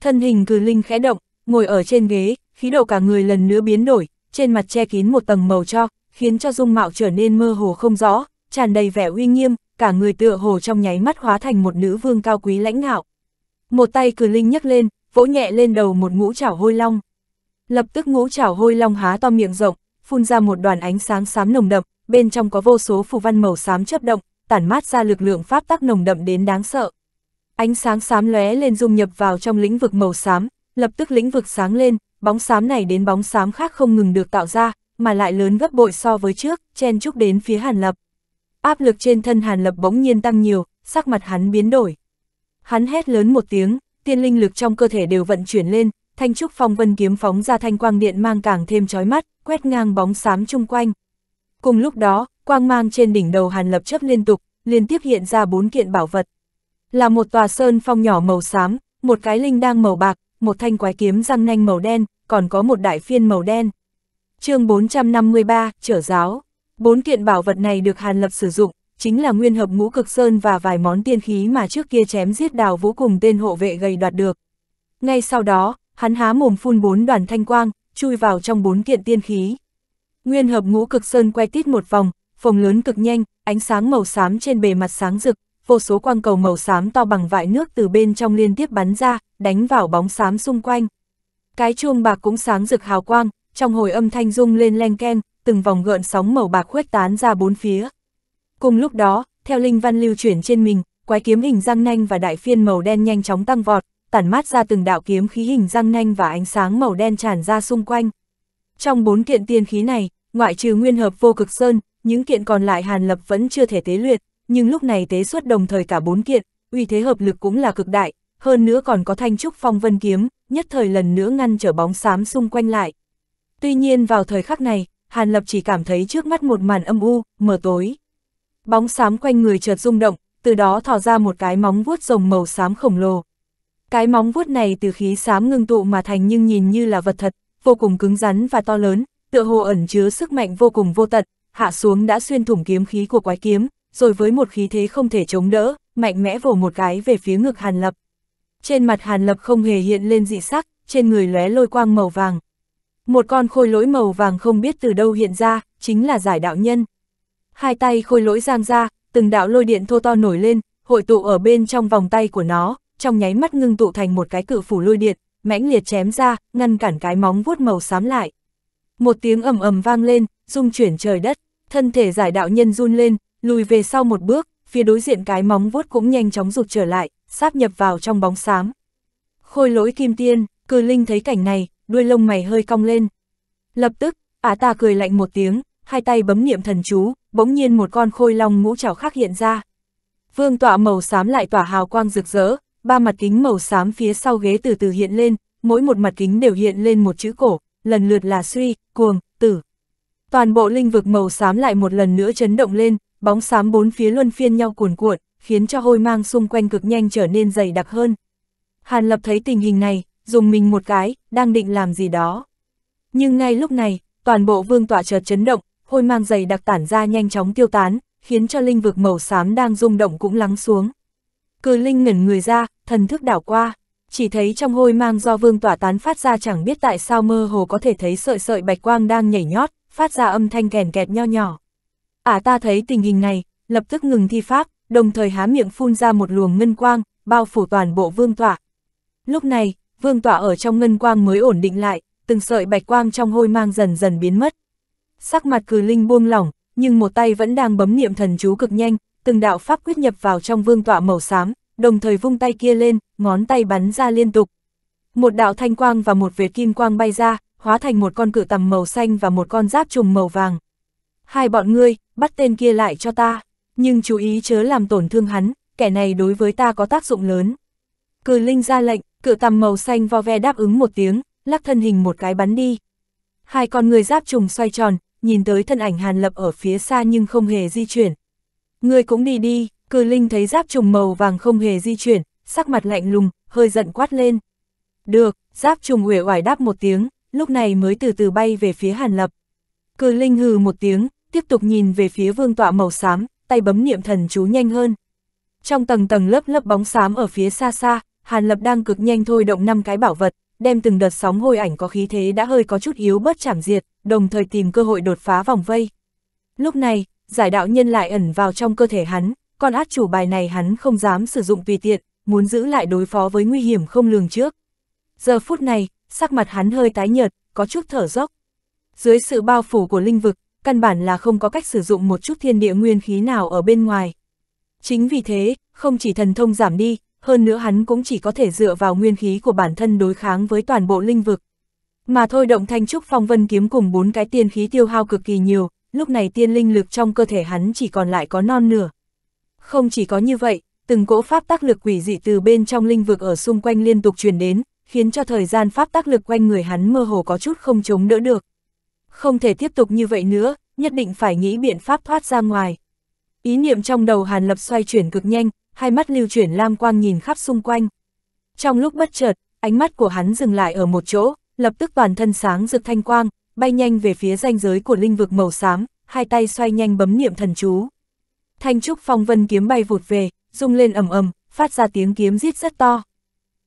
Thân hình cử linh khẽ động, ngồi ở trên ghế, khí độ cả người lần nữa biến đổi, trên mặt che kín một tầng màu cho, khiến cho dung mạo trở nên mơ hồ không rõ, tràn đầy vẻ uy nghiêm, cả người tựa hồ trong nháy mắt hóa thành một nữ vương cao quý lãnh ngạo. Một tay cử linh nhấc lên, vỗ nhẹ lên đầu một ngũ chảo hôi long. Lập tức ngũ chảo hôi long há to miệng rộng, phun ra một đoàn ánh sáng xám nồng đậm, bên trong có vô số phù văn màu xám chớp động, tản mát ra lực lượng pháp tắc nồng đậm đến đáng sợ. Ánh sáng xám lóe lên dung nhập vào trong lĩnh vực màu xám, lập tức lĩnh vực sáng lên, bóng xám này đến bóng xám khác không ngừng được tạo ra, mà lại lớn gấp bội so với trước, chen chúc đến phía Hàn Lập. Áp lực trên thân Hàn Lập bỗng nhiên tăng nhiều, sắc mặt hắn biến đổi. Hắn hét lớn một tiếng, tiên linh lực trong cơ thể đều vận chuyển lên, thanh trúc phong vân kiếm phóng ra thanh quang điện mang càng thêm chói mắt, quét ngang bóng xám chung quanh. Cùng lúc đó, quang mang trên đỉnh đầu Hàn Lập chấp liên tục, liên tiếp hiện ra bốn kiện bảo vật. Là một tòa sơn phong nhỏ màu xám, một cái linh đang màu bạc, một thanh quái kiếm răng nanh màu đen, còn có một đại phiên màu đen. chương 453, trở giáo. Bốn kiện bảo vật này được Hàn Lập sử dụng, chính là nguyên hợp ngũ cực sơn và vài món tiên khí mà trước kia chém giết đào vũ cùng tên hộ vệ gầy đoạt được. Ngay sau đó, hắn há mồm phun bốn đoàn thanh quang, chui vào trong bốn kiện tiên khí. Nguyên hợp ngũ cực sơn quay tít một vòng, phồng lớn cực nhanh, ánh sáng màu xám trên bề mặt sáng rực, vô số quang cầu màu xám to bằng vại nước từ bên trong liên tiếp bắn ra, đánh vào bóng xám xung quanh. Cái chuông bạc cũng sáng rực hào quang, trong hồi âm thanh rung lên len ken, từng vòng gợn sóng màu bạc khuếch tán ra bốn phía. Cùng lúc đó, theo linh văn lưu chuyển trên mình, quái kiếm hình răng nanh và đại phiên màu đen nhanh chóng tăng vọt, tản mát ra từng đạo kiếm khí hình răng nanh và ánh sáng màu đen tràn ra xung quanh. Trong bốn kiện tiên khí này, ngoại trừ nguyên hợp vô cực sơn, những kiện còn lại Hàn Lập vẫn chưa thể tế luyện, nhưng lúc này tế xuất đồng thời cả bốn kiện, uy thế hợp lực cũng là cực đại, hơn nữa còn có thanh trúc phong vân kiếm, nhất thời lần nữa ngăn trở bóng xám xung quanh lại. Tuy nhiên vào thời khắc này, Hàn Lập chỉ cảm thấy trước mắt một màn âm u, mờ tối. Bóng xám quanh người chợt rung động, từ đó thò ra một cái móng vuốt rồng màu xám khổng lồ. Cái móng vuốt này từ khí xám ngưng tụ mà thành nhưng nhìn như là vật thật, vô cùng cứng rắn và to lớn, tựa hồ ẩn chứa sức mạnh vô cùng vô tận, hạ xuống đã xuyên thủng kiếm khí của quái kiếm, rồi với một khí thế không thể chống đỡ, mạnh mẽ vồ một cái về phía ngực Hàn Lập. Trên mặt Hàn Lập không hề hiện lên dị sắc, trên người lóe lôi quang màu vàng. Một con khôi lỗi màu vàng không biết từ đâu hiện ra, chính là giải đạo nhân hai tay khôi lỗi giang ra, từng đạo lôi điện thô to nổi lên, hội tụ ở bên trong vòng tay của nó, trong nháy mắt ngưng tụ thành một cái cự phủ lôi điện, mãnh liệt chém ra, ngăn cản cái móng vuốt màu xám lại. Một tiếng ầm ầm vang lên, rung chuyển trời đất, thân thể giải đạo nhân run lên, lùi về sau một bước, phía đối diện cái móng vuốt cũng nhanh chóng rụt trở lại, sáp nhập vào trong bóng xám. Khôi lỗi kim tiên, cư linh thấy cảnh này, đuôi lông mày hơi cong lên. Lập tức, ả ta cười lạnh một tiếng, hai tay bấm niệm thần chú, bỗng nhiên một con khôi long ngũ trảo khác hiện ra. Vương tọa màu xám lại tỏa hào quang rực rỡ, ba mặt kính màu xám phía sau ghế từ từ hiện lên, mỗi một mặt kính đều hiện lên một chữ cổ, lần lượt là suy, cuồng, tử. Toàn bộ linh vực màu xám lại một lần nữa chấn động lên, bóng xám bốn phía luân phiên nhau cuồn cuộn, khiến cho hôi mang xung quanh cực nhanh trở nên dày đặc hơn. Hàn Lập thấy tình hình này, dùng mình một cái, đang định làm gì đó. Nhưng ngay lúc này, toàn bộ vương tọa chợt chấn động, hôi mang dày đặc tản ra nhanh chóng tiêu tán, khiến cho linh vực màu xám đang rung động cũng lắng xuống. Cử linh ngẩn người ra, thần thức đảo qua, chỉ thấy trong hôi mang do vương tỏa tán phát ra chẳng biết tại sao mơ hồ có thể thấy sợi sợi bạch quang đang nhảy nhót, phát ra âm thanh kèn kẹt nho nhỏ. Ả à ta thấy tình hình này, lập tức ngừng thi pháp, đồng thời há miệng phun ra một luồng ngân quang, bao phủ toàn bộ vương tỏa. Lúc này, vương tỏa ở trong ngân quang mới ổn định lại, từng sợi bạch quang trong hôi mang dần dần biến mất. Sắc mặt cử linh buông lỏng, nhưng một tay vẫn đang bấm niệm thần chú cực nhanh, từng đạo pháp quyết nhập vào trong vương tọa màu xám, đồng thời vung tay kia lên, ngón tay bắn ra liên tục. Một đạo thanh quang và một vệt kim quang bay ra, hóa thành một con cự tầm màu xanh và một con giáp trùng màu vàng. Hai bọn ngươi, bắt tên kia lại cho ta, nhưng chú ý chớ làm tổn thương hắn, kẻ này đối với ta có tác dụng lớn. Cử linh ra lệnh, cự tầm màu xanh vo ve đáp ứng một tiếng, lắc thân hình một cái bắn đi. Hai con người giáp trùng xoay tròn, nhìn tới thân ảnh Hàn Lập ở phía xa nhưng không hề di chuyển. Người cũng đi đi, Cư linh thấy giáp trùng màu vàng không hề di chuyển, sắc mặt lạnh lùng, hơi giận quát lên. Được, giáp trùng uể oải đáp một tiếng, lúc này mới từ từ bay về phía Hàn Lập. Cư linh hừ một tiếng, tiếp tục nhìn về phía vương tọa màu xám, tay bấm niệm thần chú nhanh hơn. Trong tầng tầng lớp lớp bóng xám ở phía xa xa, Hàn Lập đang cực nhanh thôi động năm cái bảo vật đem từng đợt sóng hồi ảnh có khí thế đã hơi có chút yếu bớt chảm diệt, đồng thời tìm cơ hội đột phá vòng vây. Lúc này, giải đạo nhân lại ẩn vào trong cơ thể hắn, con át chủ bài này hắn không dám sử dụng tùy tiện, muốn giữ lại đối phó với nguy hiểm không lường trước. Giờ phút này, sắc mặt hắn hơi tái nhợt, có chút thở dốc. Dưới sự bao phủ của linh vực, căn bản là không có cách sử dụng một chút thiên địa nguyên khí nào ở bên ngoài. Chính vì thế, không chỉ thần thông giảm đi, hơn nữa hắn cũng chỉ có thể dựa vào nguyên khí của bản thân đối kháng với toàn bộ linh vực. Mà thôi động thanh trúc phong vân kiếm cùng bốn cái tiên khí tiêu hao cực kỳ nhiều, lúc này tiên linh lực trong cơ thể hắn chỉ còn lại có non nửa. Không chỉ có như vậy, từng cỗ pháp tác lực quỷ dị từ bên trong linh vực ở xung quanh liên tục truyền đến, khiến cho thời gian pháp tác lực quanh người hắn mơ hồ có chút không chống đỡ được. Không thể tiếp tục như vậy nữa, nhất định phải nghĩ biện pháp thoát ra ngoài. Ý niệm trong đầu Hàn Lập xoay chuyển cực nhanh, hai mắt lưu chuyển lam quang nhìn khắp xung quanh. Trong lúc bất chợt, ánh mắt của hắn dừng lại ở một chỗ, lập tức toàn thân sáng rực thanh quang, bay nhanh về phía ranh giới của linh vực màu xám, hai tay xoay nhanh bấm niệm thần chú. Thanh trúc phong vân kiếm bay vụt về, rung lên ầm ầm, phát ra tiếng kiếm rít rất to.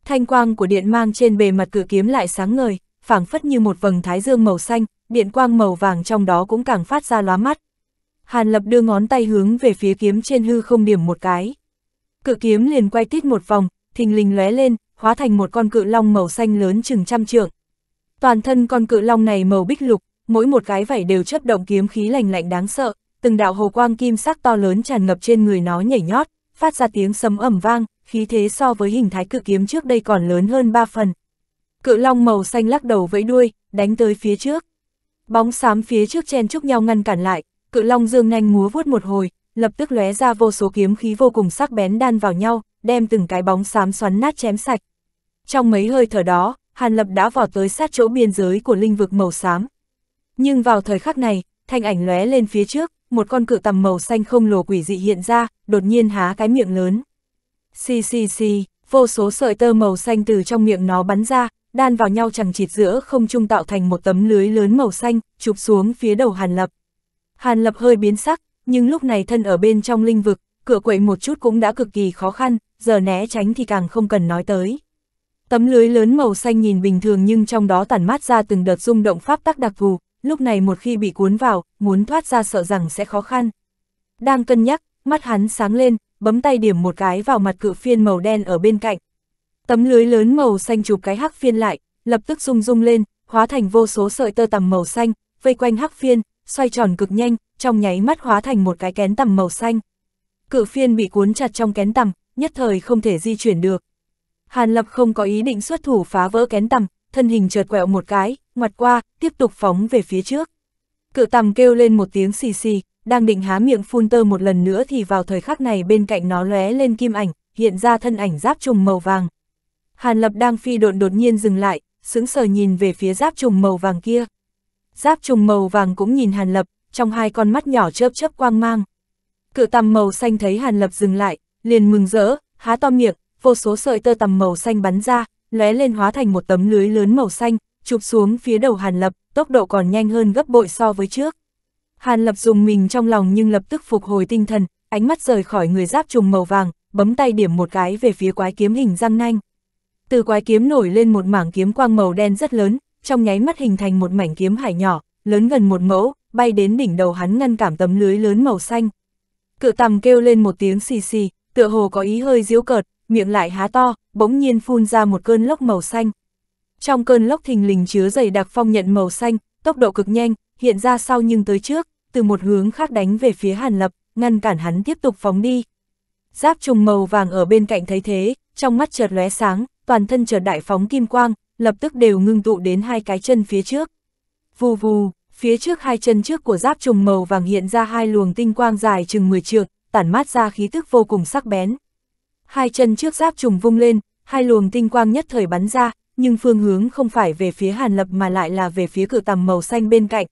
Thanh quang của điện mang trên bề mặt cự kiếm lại sáng ngời, phảng phất như một vầng thái dương màu xanh, điện quang màu vàng trong đó cũng càng phát ra lóa mắt. Hàn Lập đưa ngón tay hướng về phía kiếm trên hư không điểm một cái. Cự kiếm liền quay tít một vòng, thình lình lóe lên, hóa thành một con cự long màu xanh lớn chừng trăm trượng. Toàn thân con cự long này màu bích lục, mỗi một cái vảy đều chấp động kiếm khí lạnh lạnh đáng sợ, từng đạo hồ quang kim sắc to lớn tràn ngập trên người nó nhảy nhót, phát ra tiếng sấm ẩm vang, khí thế so với hình thái cự kiếm trước đây còn lớn hơn ba phần. Cự long màu xanh lắc đầu vẫy đuôi, đánh tới phía trước. Bóng xám phía trước chen chúc nhau ngăn cản lại, cự long dương nhanh múa vuốt một hồi, lập tức lóe ra vô số kiếm khí vô cùng sắc bén đan vào nhau, đem từng cái bóng xám xoắn nát chém sạch. Trong mấy hơi thở đó, Hàn Lập đã vào tới sát chỗ biên giới của linh vực màu xám. Nhưng vào thời khắc này, thanh ảnh lóe lên phía trước, một con cự tầm màu xanh không lồ quỷ dị hiện ra, đột nhiên há cái miệng lớn. Xì xì xì, vô số sợi tơ màu xanh từ trong miệng nó bắn ra, đan vào nhau chẳng chịt giữa không trung tạo thành một tấm lưới lớn màu xanh, chụp xuống phía đầu Hàn Lập. Hàn Lập hơi biến sắc, nhưng lúc này thân ở bên trong linh vực, cửa quậy một chút cũng đã cực kỳ khó khăn, giờ né tránh thì càng không cần nói tới. Tấm lưới lớn màu xanh nhìn bình thường nhưng trong đó tản mát ra từng đợt rung động pháp tắc đặc thù, lúc này một khi bị cuốn vào, muốn thoát ra sợ rằng sẽ khó khăn. Đang cân nhắc, mắt hắn sáng lên, bấm tay điểm một cái vào mặt cự phiên màu đen ở bên cạnh. Tấm lưới lớn màu xanh chụp cái hắc phiên lại, lập tức rung rung lên, hóa thành vô số sợi tơ tầm màu xanh, vây quanh hắc phiên, xoay tròn cực nhanh, trong nháy mắt hóa thành một cái kén tầm màu xanh. Cự phiên bị cuốn chặt trong kén tầm, nhất thời không thể di chuyển được. Hàn Lập không có ý định xuất thủ phá vỡ kén tầm, thân hình chợt quẹo một cái, ngoặt qua, tiếp tục phóng về phía trước. Cự tầm kêu lên một tiếng xì xì, đang định há miệng phun tơ một lần nữa thì vào thời khắc này bên cạnh nó lóe lên kim ảnh, hiện ra thân ảnh giáp trùng màu vàng. Hàn Lập đang phi độn đột nhiên dừng lại, sững sờ nhìn về phía giáp trùng màu vàng kia. Giáp trùng màu vàng cũng nhìn Hàn Lập, trong hai con mắt nhỏ chớp chớp quang mang. Cự tằm màu xanh thấy Hàn Lập dừng lại, liền mừng rỡ, há to miệng, vô số sợi tơ tằm màu xanh bắn ra, lóe lên hóa thành một tấm lưới lớn màu xanh, chụp xuống phía đầu Hàn Lập, tốc độ còn nhanh hơn gấp bội so với trước. Hàn Lập dùng mình trong lòng nhưng lập tức phục hồi tinh thần, ánh mắt rời khỏi người giáp trùng màu vàng, bấm tay điểm một cái về phía quái kiếm hình răng nanh. Từ quái kiếm nổi lên một mảng kiếm quang màu đen rất lớn, trong nháy mắt hình thành một mảnh kiếm hải nhỏ, lớn gần một mẫu, bay đến đỉnh đầu hắn ngăn cảm tấm lưới lớn màu xanh. Cự tầm kêu lên một tiếng xì xì, tựa hồ có ý hơi diếu cợt, miệng lại há to, bỗng nhiên phun ra một cơn lốc màu xanh. Trong cơn lốc thình lình chứa dày đặc phong nhận màu xanh, tốc độ cực nhanh, hiện ra sau nhưng tới trước, từ một hướng khác đánh về phía Hàn Lập, ngăn cản hắn tiếp tục phóng đi. Giáp trùng màu vàng ở bên cạnh thấy thế, trong mắt chợt lóe sáng, toàn thân chợt đại phóng kim quang, lập tức đều ngưng tụ đến hai cái chân phía trước. Vù vù, phía trước hai chân trước của giáp trùng màu vàng hiện ra hai luồng tinh quang dài chừng 10 trượng, tản mát ra khí tức vô cùng sắc bén. Hai chân trước giáp trùng vung lên, hai luồng tinh quang nhất thời bắn ra, nhưng phương hướng không phải về phía Hàn Lập mà lại là về phía cự tầm màu xanh bên cạnh.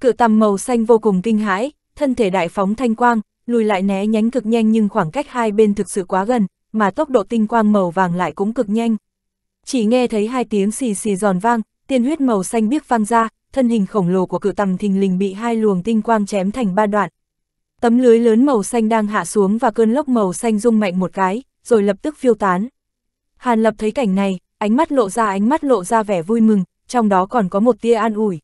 Cự tầm màu xanh vô cùng kinh hãi, thân thể đại phóng thanh quang, lùi lại né nhánh cực nhanh nhưng khoảng cách hai bên thực sự quá gần, mà tốc độ tinh quang màu vàng lại cũng cực nhanh. Chỉ nghe thấy hai tiếng xì xì giòn vang, tiên huyết màu xanh biếc vang ra, thân hình khổng lồ của cự tầm thình lình bị hai luồng tinh quang chém thành ba đoạn. Tấm lưới lớn màu xanh đang hạ xuống và cơn lốc màu xanh rung mạnh một cái, rồi lập tức phiêu tán. Hàn Lập thấy cảnh này, ánh mắt lộ ra ánh mắt lộ ra vẻ vui mừng, trong đó còn có một tia an ủi.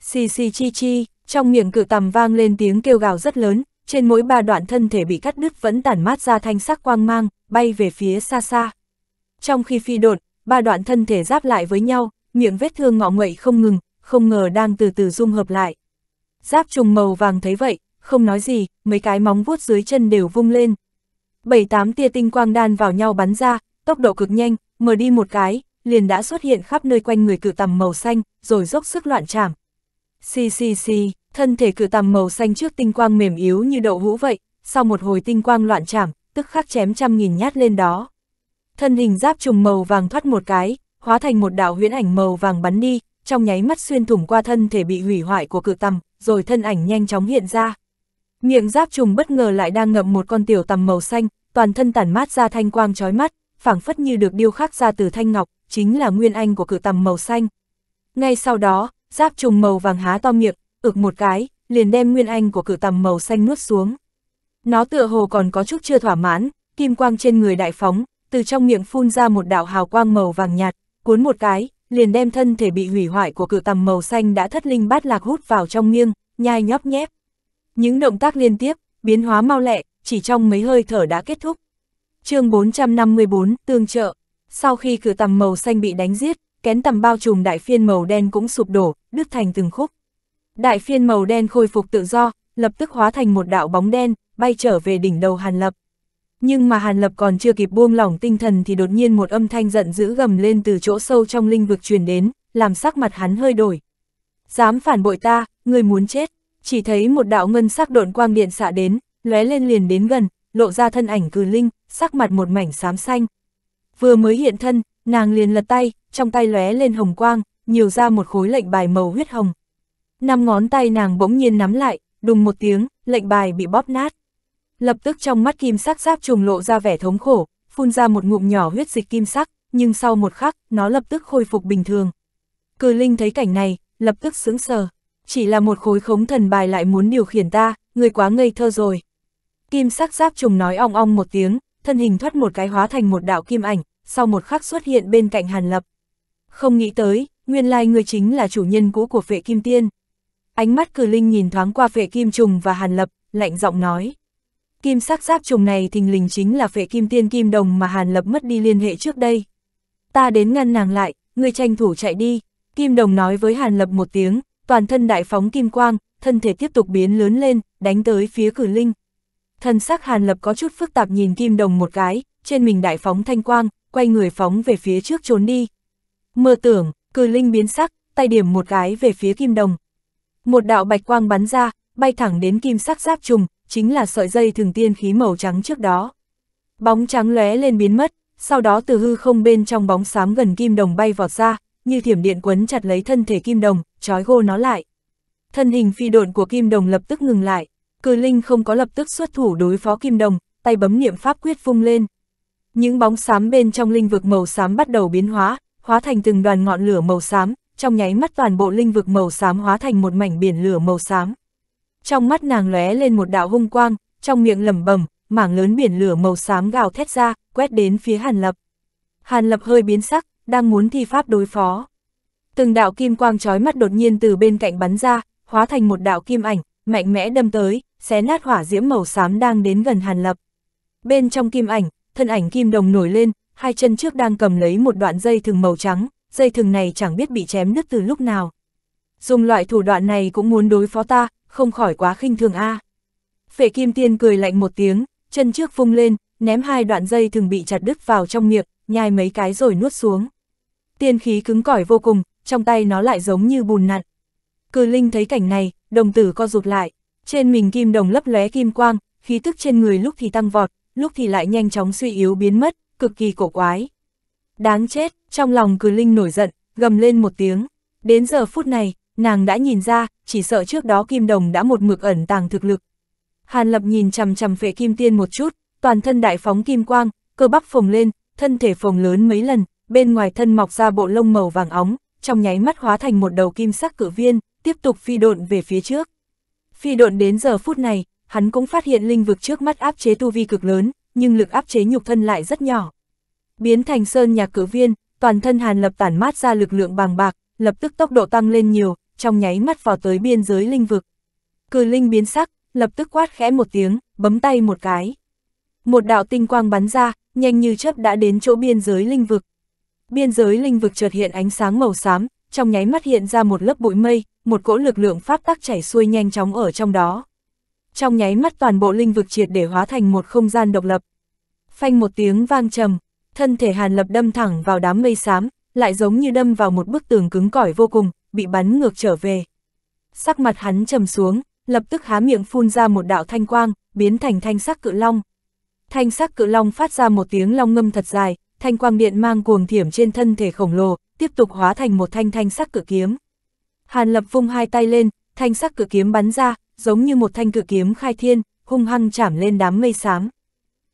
Xì xì chi chi, trong miệng cự tầm vang lên tiếng kêu gào rất lớn, trên mỗi ba đoạn thân thể bị cắt đứt vẫn tản mát ra thanh sắc quang mang, bay về phía xa xa. Trong khi phi đột, ba đoạn thân thể giáp lại với nhau, miệng vết thương ngọ nguậy không ngừng, không ngờ đang từ từ dung hợp lại. Giáp trùng màu vàng thấy vậy, không nói gì, mấy cái móng vuốt dưới chân đều vung lên. Bảy tám tia tinh quang đan vào nhau bắn ra, tốc độ cực nhanh, mở đi một cái, liền đã xuất hiện khắp nơi quanh người cự tầm màu xanh, rồi dốc sức loạn chạm. Xì xì xì, thân thể cự tầm màu xanh trước tinh quang mềm yếu như đậu hũ vậy, sau một hồi tinh quang loạn chạm, tức khắc chém trăm nghìn nhát lên đó thân hình giáp trùng màu vàng thoát một cái, hóa thành một đạo huyễn ảnh màu vàng bắn đi, trong nháy mắt xuyên thủng qua thân thể bị hủy hoại của cự tầm, rồi thân ảnh nhanh chóng hiện ra. Miệng giáp trùng bất ngờ lại đang ngậm một con tiểu tầm màu xanh, toàn thân tản mát ra thanh quang chói mắt, phảng phất như được điêu khắc ra từ thanh ngọc, chính là nguyên anh của cự tầm màu xanh. Ngay sau đó, giáp trùng màu vàng há to miệng, ực một cái, liền đem nguyên anh của cự tầm màu xanh nuốt xuống. Nó tựa hồ còn có chút chưa thỏa mãn, kim quang trên người đại phóng, từ trong miệng phun ra một đạo hào quang màu vàng nhạt, cuốn một cái, liền đem thân thể bị hủy hoại của cự tầm màu xanh đã thất linh bát lạc hút vào trong nghiêng, nhai nhóp nhép. Những động tác liên tiếp, biến hóa mau lẹ, chỉ trong mấy hơi thở đã kết thúc. chương 454, tương trợ. Sau khi cự tầm màu xanh bị đánh giết, kén tầm bao trùm đại phiên màu đen cũng sụp đổ, đứt thành từng khúc. Đại phiên màu đen khôi phục tự do, lập tức hóa thành một đạo bóng đen, bay trở về đỉnh đầu Hàn Lập, nhưng mà Hàn Lập còn chưa kịp buông lỏng tinh thần thì đột nhiên một âm thanh giận dữ gầm lên từ chỗ sâu trong linh vực truyền đến, làm sắc mặt hắn hơi đổi. Dám phản bội ta, người muốn chết. Chỉ thấy một đạo ngân sắc độn quang điện xạ đến, lóe lên liền đến gần, lộ ra thân ảnh cử linh, sắc mặt một mảnh xám xanh. Vừa mới hiện thân, nàng liền lật tay, trong tay lóe lên hồng quang, nhiều ra một khối lệnh bài màu huyết hồng. Năm ngón tay nàng bỗng nhiên nắm lại, đùng một tiếng, lệnh bài bị bóp nát. Lập tức trong mắt kim sắc giáp trùng lộ ra vẻ thống khổ, phun ra một ngụm nhỏ huyết dịch kim sắc, nhưng sau một khắc, nó lập tức khôi phục bình thường. Cử linh thấy cảnh này, lập tức sững sờ. Chỉ là một khối khống thần bài lại muốn điều khiển ta, người quá ngây thơ rồi. Kim sắc giáp trùng nói ong ong một tiếng, thân hình thoát một cái hóa thành một đạo kim ảnh, sau một khắc xuất hiện bên cạnh Hàn Lập. Không nghĩ tới, nguyên lai người chính là chủ nhân cũ của vệ kim tiên. Ánh mắt cử linh nhìn thoáng qua vệ kim trùng và Hàn Lập, lạnh giọng nói. Kim sắc giáp trùng này thình lình chính là phệ kim tiên kim đồng mà Hàn Lập mất đi liên hệ trước đây. Ta đến ngăn nàng lại, ngươi tranh thủ chạy đi. Kim đồng nói với Hàn Lập một tiếng, toàn thân đại phóng kim quang, thân thể tiếp tục biến lớn lên, đánh tới phía cử linh. Thân sắc Hàn Lập có chút phức tạp nhìn kim đồng một cái, trên mình đại phóng thanh quang, quay người phóng về phía trước trốn đi. Mơ tưởng, cử linh biến sắc, tay điểm một cái về phía kim đồng. Một đạo bạch quang bắn ra, bay thẳng đến kim sắc giáp trùng, chính là sợi dây thường tiên khí màu trắng trước đó. Bóng trắng lóe lên biến mất, sau đó từ hư không bên trong bóng xám gần kim đồng bay vọt ra, như thiểm điện quấn chặt lấy thân thể kim đồng, trói gô nó lại. Thân hình phi độn của kim đồng lập tức ngừng lại, cử linh không có lập tức xuất thủ đối phó kim đồng, tay bấm niệm pháp quyết phung lên. Những bóng xám bên trong linh vực màu xám bắt đầu biến hóa, hóa thành từng đoàn ngọn lửa màu xám, trong nháy mắt toàn bộ linh vực màu xám hóa thành một mảnh biển lửa màu xám trong mắt nàng lóe lên một đạo hung quang, trong miệng lẩm bẩm, mảng lớn biển lửa màu xám gào thét ra, quét đến phía Hàn Lập. Hàn Lập hơi biến sắc, đang muốn thi pháp đối phó. Từng đạo kim quang chói mắt đột nhiên từ bên cạnh bắn ra, hóa thành một đạo kim ảnh, mạnh mẽ đâm tới, xé nát hỏa diễm màu xám đang đến gần Hàn Lập. Bên trong kim ảnh, thân ảnh kim đồng nổi lên, hai chân trước đang cầm lấy một đoạn dây thừng màu trắng, dây thừng này chẳng biết bị chém nứt từ lúc nào. Dùng loại thủ đoạn này cũng muốn đối phó ta, không khỏi quá khinh thường a. Phệ Kim Tiên cười lạnh một tiếng, chân trước vung lên, ném hai đoạn dây thường bị chặt đứt vào trong miệng, nhai mấy cái rồi nuốt xuống. Tiên khí cứng cỏi vô cùng, trong tay nó lại giống như bùn nặn. cừ Linh thấy cảnh này, đồng tử co rụt lại, trên mình kim đồng lấp lóe kim quang, khí tức trên người lúc thì tăng vọt, lúc thì lại nhanh chóng suy yếu biến mất, cực kỳ cổ quái. Đáng chết, trong lòng cừ Linh nổi giận, gầm lên một tiếng. Đến giờ phút này, nàng đã nhìn ra, chỉ sợ trước đó Kim Đồng đã một mực ẩn tàng thực lực. Hàn Lập nhìn chằm chằm Phệ Kim Tiên một chút, toàn thân đại phóng kim quang, cơ bắp phồng lên, thân thể phồng lớn mấy lần, bên ngoài thân mọc ra bộ lông màu vàng óng, trong nháy mắt hóa thành một đầu kim sắc cự viên, tiếp tục phi độn về phía trước. Phi độn đến giờ phút này, hắn cũng phát hiện linh vực trước mắt áp chế tu vi cực lớn, nhưng lực áp chế nhục thân lại rất nhỏ. Biến thành sơn nhạc cử viên, toàn thân Hàn Lập tản mát ra lực lượng bàng bạc, lập tức tốc độ tăng lên nhiều, trong nháy mắt vào tới biên giới linh vực. Cử linh biến sắc, lập tức quát khẽ một tiếng, bấm tay một cái. Một đạo tinh quang bắn ra, nhanh như chớp đã đến chỗ biên giới linh vực. Biên giới linh vực chợt hiện ánh sáng màu xám, trong nháy mắt hiện ra một lớp bụi mây, một cỗ lực lượng pháp tắc chảy xuôi nhanh chóng ở trong đó. Trong nháy mắt toàn bộ linh vực triệt để hóa thành một không gian độc lập. Phanh một tiếng vang trầm, thân thể Hàn Lập đâm thẳng vào đám mây xám, lại giống như đâm vào một bức tường cứng cỏi vô cùng, bị bắn ngược trở về. Sắc mặt hắn trầm xuống, lập tức há miệng phun ra một đạo thanh quang, biến thành thanh sắc cự long. Thanh sắc cự long phát ra một tiếng long ngâm thật dài, thanh quang điện mang cuồng thiểm trên thân thể khổng lồ, tiếp tục hóa thành một thanh thanh sắc cự kiếm. Hàn Lập vung hai tay lên, thanh sắc cự kiếm bắn ra, giống như một thanh cự kiếm khai thiên, hung hăng chạm lên đám mây xám.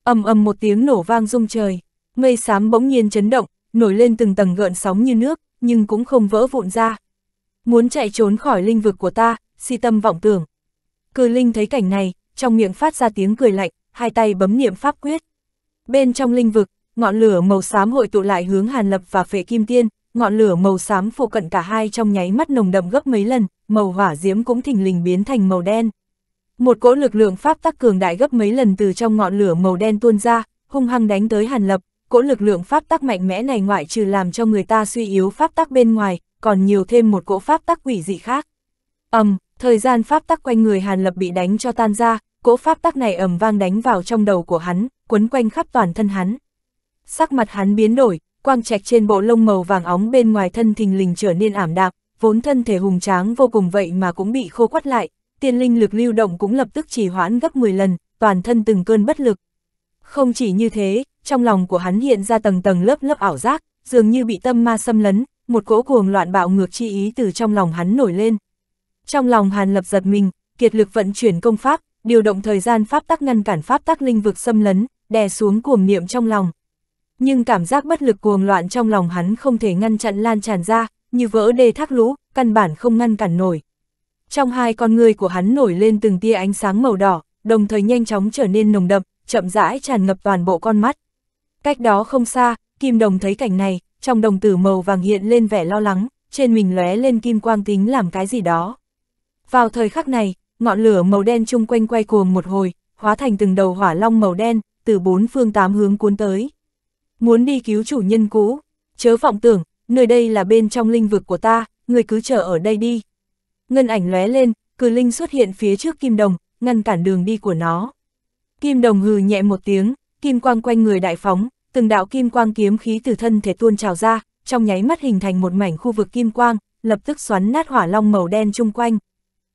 Ầm ầm một tiếng nổ vang rung trời, mây xám bỗng nhiên chấn động, nổi lên từng tầng gợn sóng như nước, nhưng cũng không vỡ vụn ra muốn chạy trốn khỏi linh vực của ta, si tâm vọng tưởng. Cư linh thấy cảnh này, trong miệng phát ra tiếng cười lạnh, hai tay bấm niệm pháp quyết. Bên trong linh vực, ngọn lửa màu xám hội tụ lại hướng Hàn Lập và Phệ Kim Tiên, ngọn lửa màu xám phụ cận cả hai trong nháy mắt nồng đậm gấp mấy lần, màu hỏa diễm cũng thình lình biến thành màu đen. Một cỗ lực lượng pháp tắc cường đại gấp mấy lần từ trong ngọn lửa màu đen tuôn ra, hung hăng đánh tới Hàn Lập, cỗ lực lượng pháp tắc mạnh mẽ này ngoại trừ làm cho người ta suy yếu pháp tắc bên ngoài, còn nhiều thêm một cỗ pháp tắc quỷ dị khác. ầm, thời gian pháp tắc quanh người Hàn Lập bị đánh cho tan ra, cỗ pháp tắc này ầm vang đánh vào trong đầu của hắn, quấn quanh khắp toàn thân hắn. Sắc mặt hắn biến đổi, quang trạch trên bộ lông màu vàng óng bên ngoài thân thình lình trở nên ảm đạm, vốn thân thể hùng tráng vô cùng vậy mà cũng bị khô quắt lại, tiên linh lực lưu động cũng lập tức trì hoãn gấp 10 lần, toàn thân từng cơn bất lực. Không chỉ như thế, trong lòng của hắn hiện ra tầng tầng lớp lớp ảo giác, dường như bị tâm ma xâm lấn, một cỗ cuồng loạn bạo ngược chi ý từ trong lòng hắn nổi lên. Trong lòng Hàn Lập giật mình, kiệt lực vận chuyển công pháp, điều động thời gian pháp tắc ngăn cản pháp tắc linh vực xâm lấn, đè xuống cuồng niệm trong lòng. Nhưng cảm giác bất lực cuồng loạn trong lòng hắn không thể ngăn chặn lan tràn ra, như vỡ đê thác lũ, căn bản không ngăn cản nổi. Trong hai con người của hắn nổi lên từng tia ánh sáng màu đỏ, đồng thời nhanh chóng trở nên nồng đậm, chậm rãi tràn ngập toàn bộ con mắt. Cách đó không xa, Kim Đồng thấy cảnh này, trong đồng tử màu vàng hiện lên vẻ lo lắng, trên mình lóe lên kim quang tính làm cái gì đó. Vào thời khắc này, ngọn lửa màu đen chung quanh quay cuồng một hồi, hóa thành từng đầu hỏa long màu đen, từ bốn phương tám hướng cuốn tới. Muốn đi cứu chủ nhân cũ, chớ vọng tưởng, nơi đây là bên trong linh vực của ta, người cứ chờ ở đây đi. Ngân ảnh lóe lên, cử linh xuất hiện phía trước kim đồng, ngăn cản đường đi của nó. Kim đồng hừ nhẹ một tiếng, kim quang quanh người đại phóng, từng đạo kim quang kiếm khí từ thân thể tuôn trào ra, trong nháy mắt hình thành một mảnh khu vực kim quang, lập tức xoắn nát hỏa long màu đen chung quanh.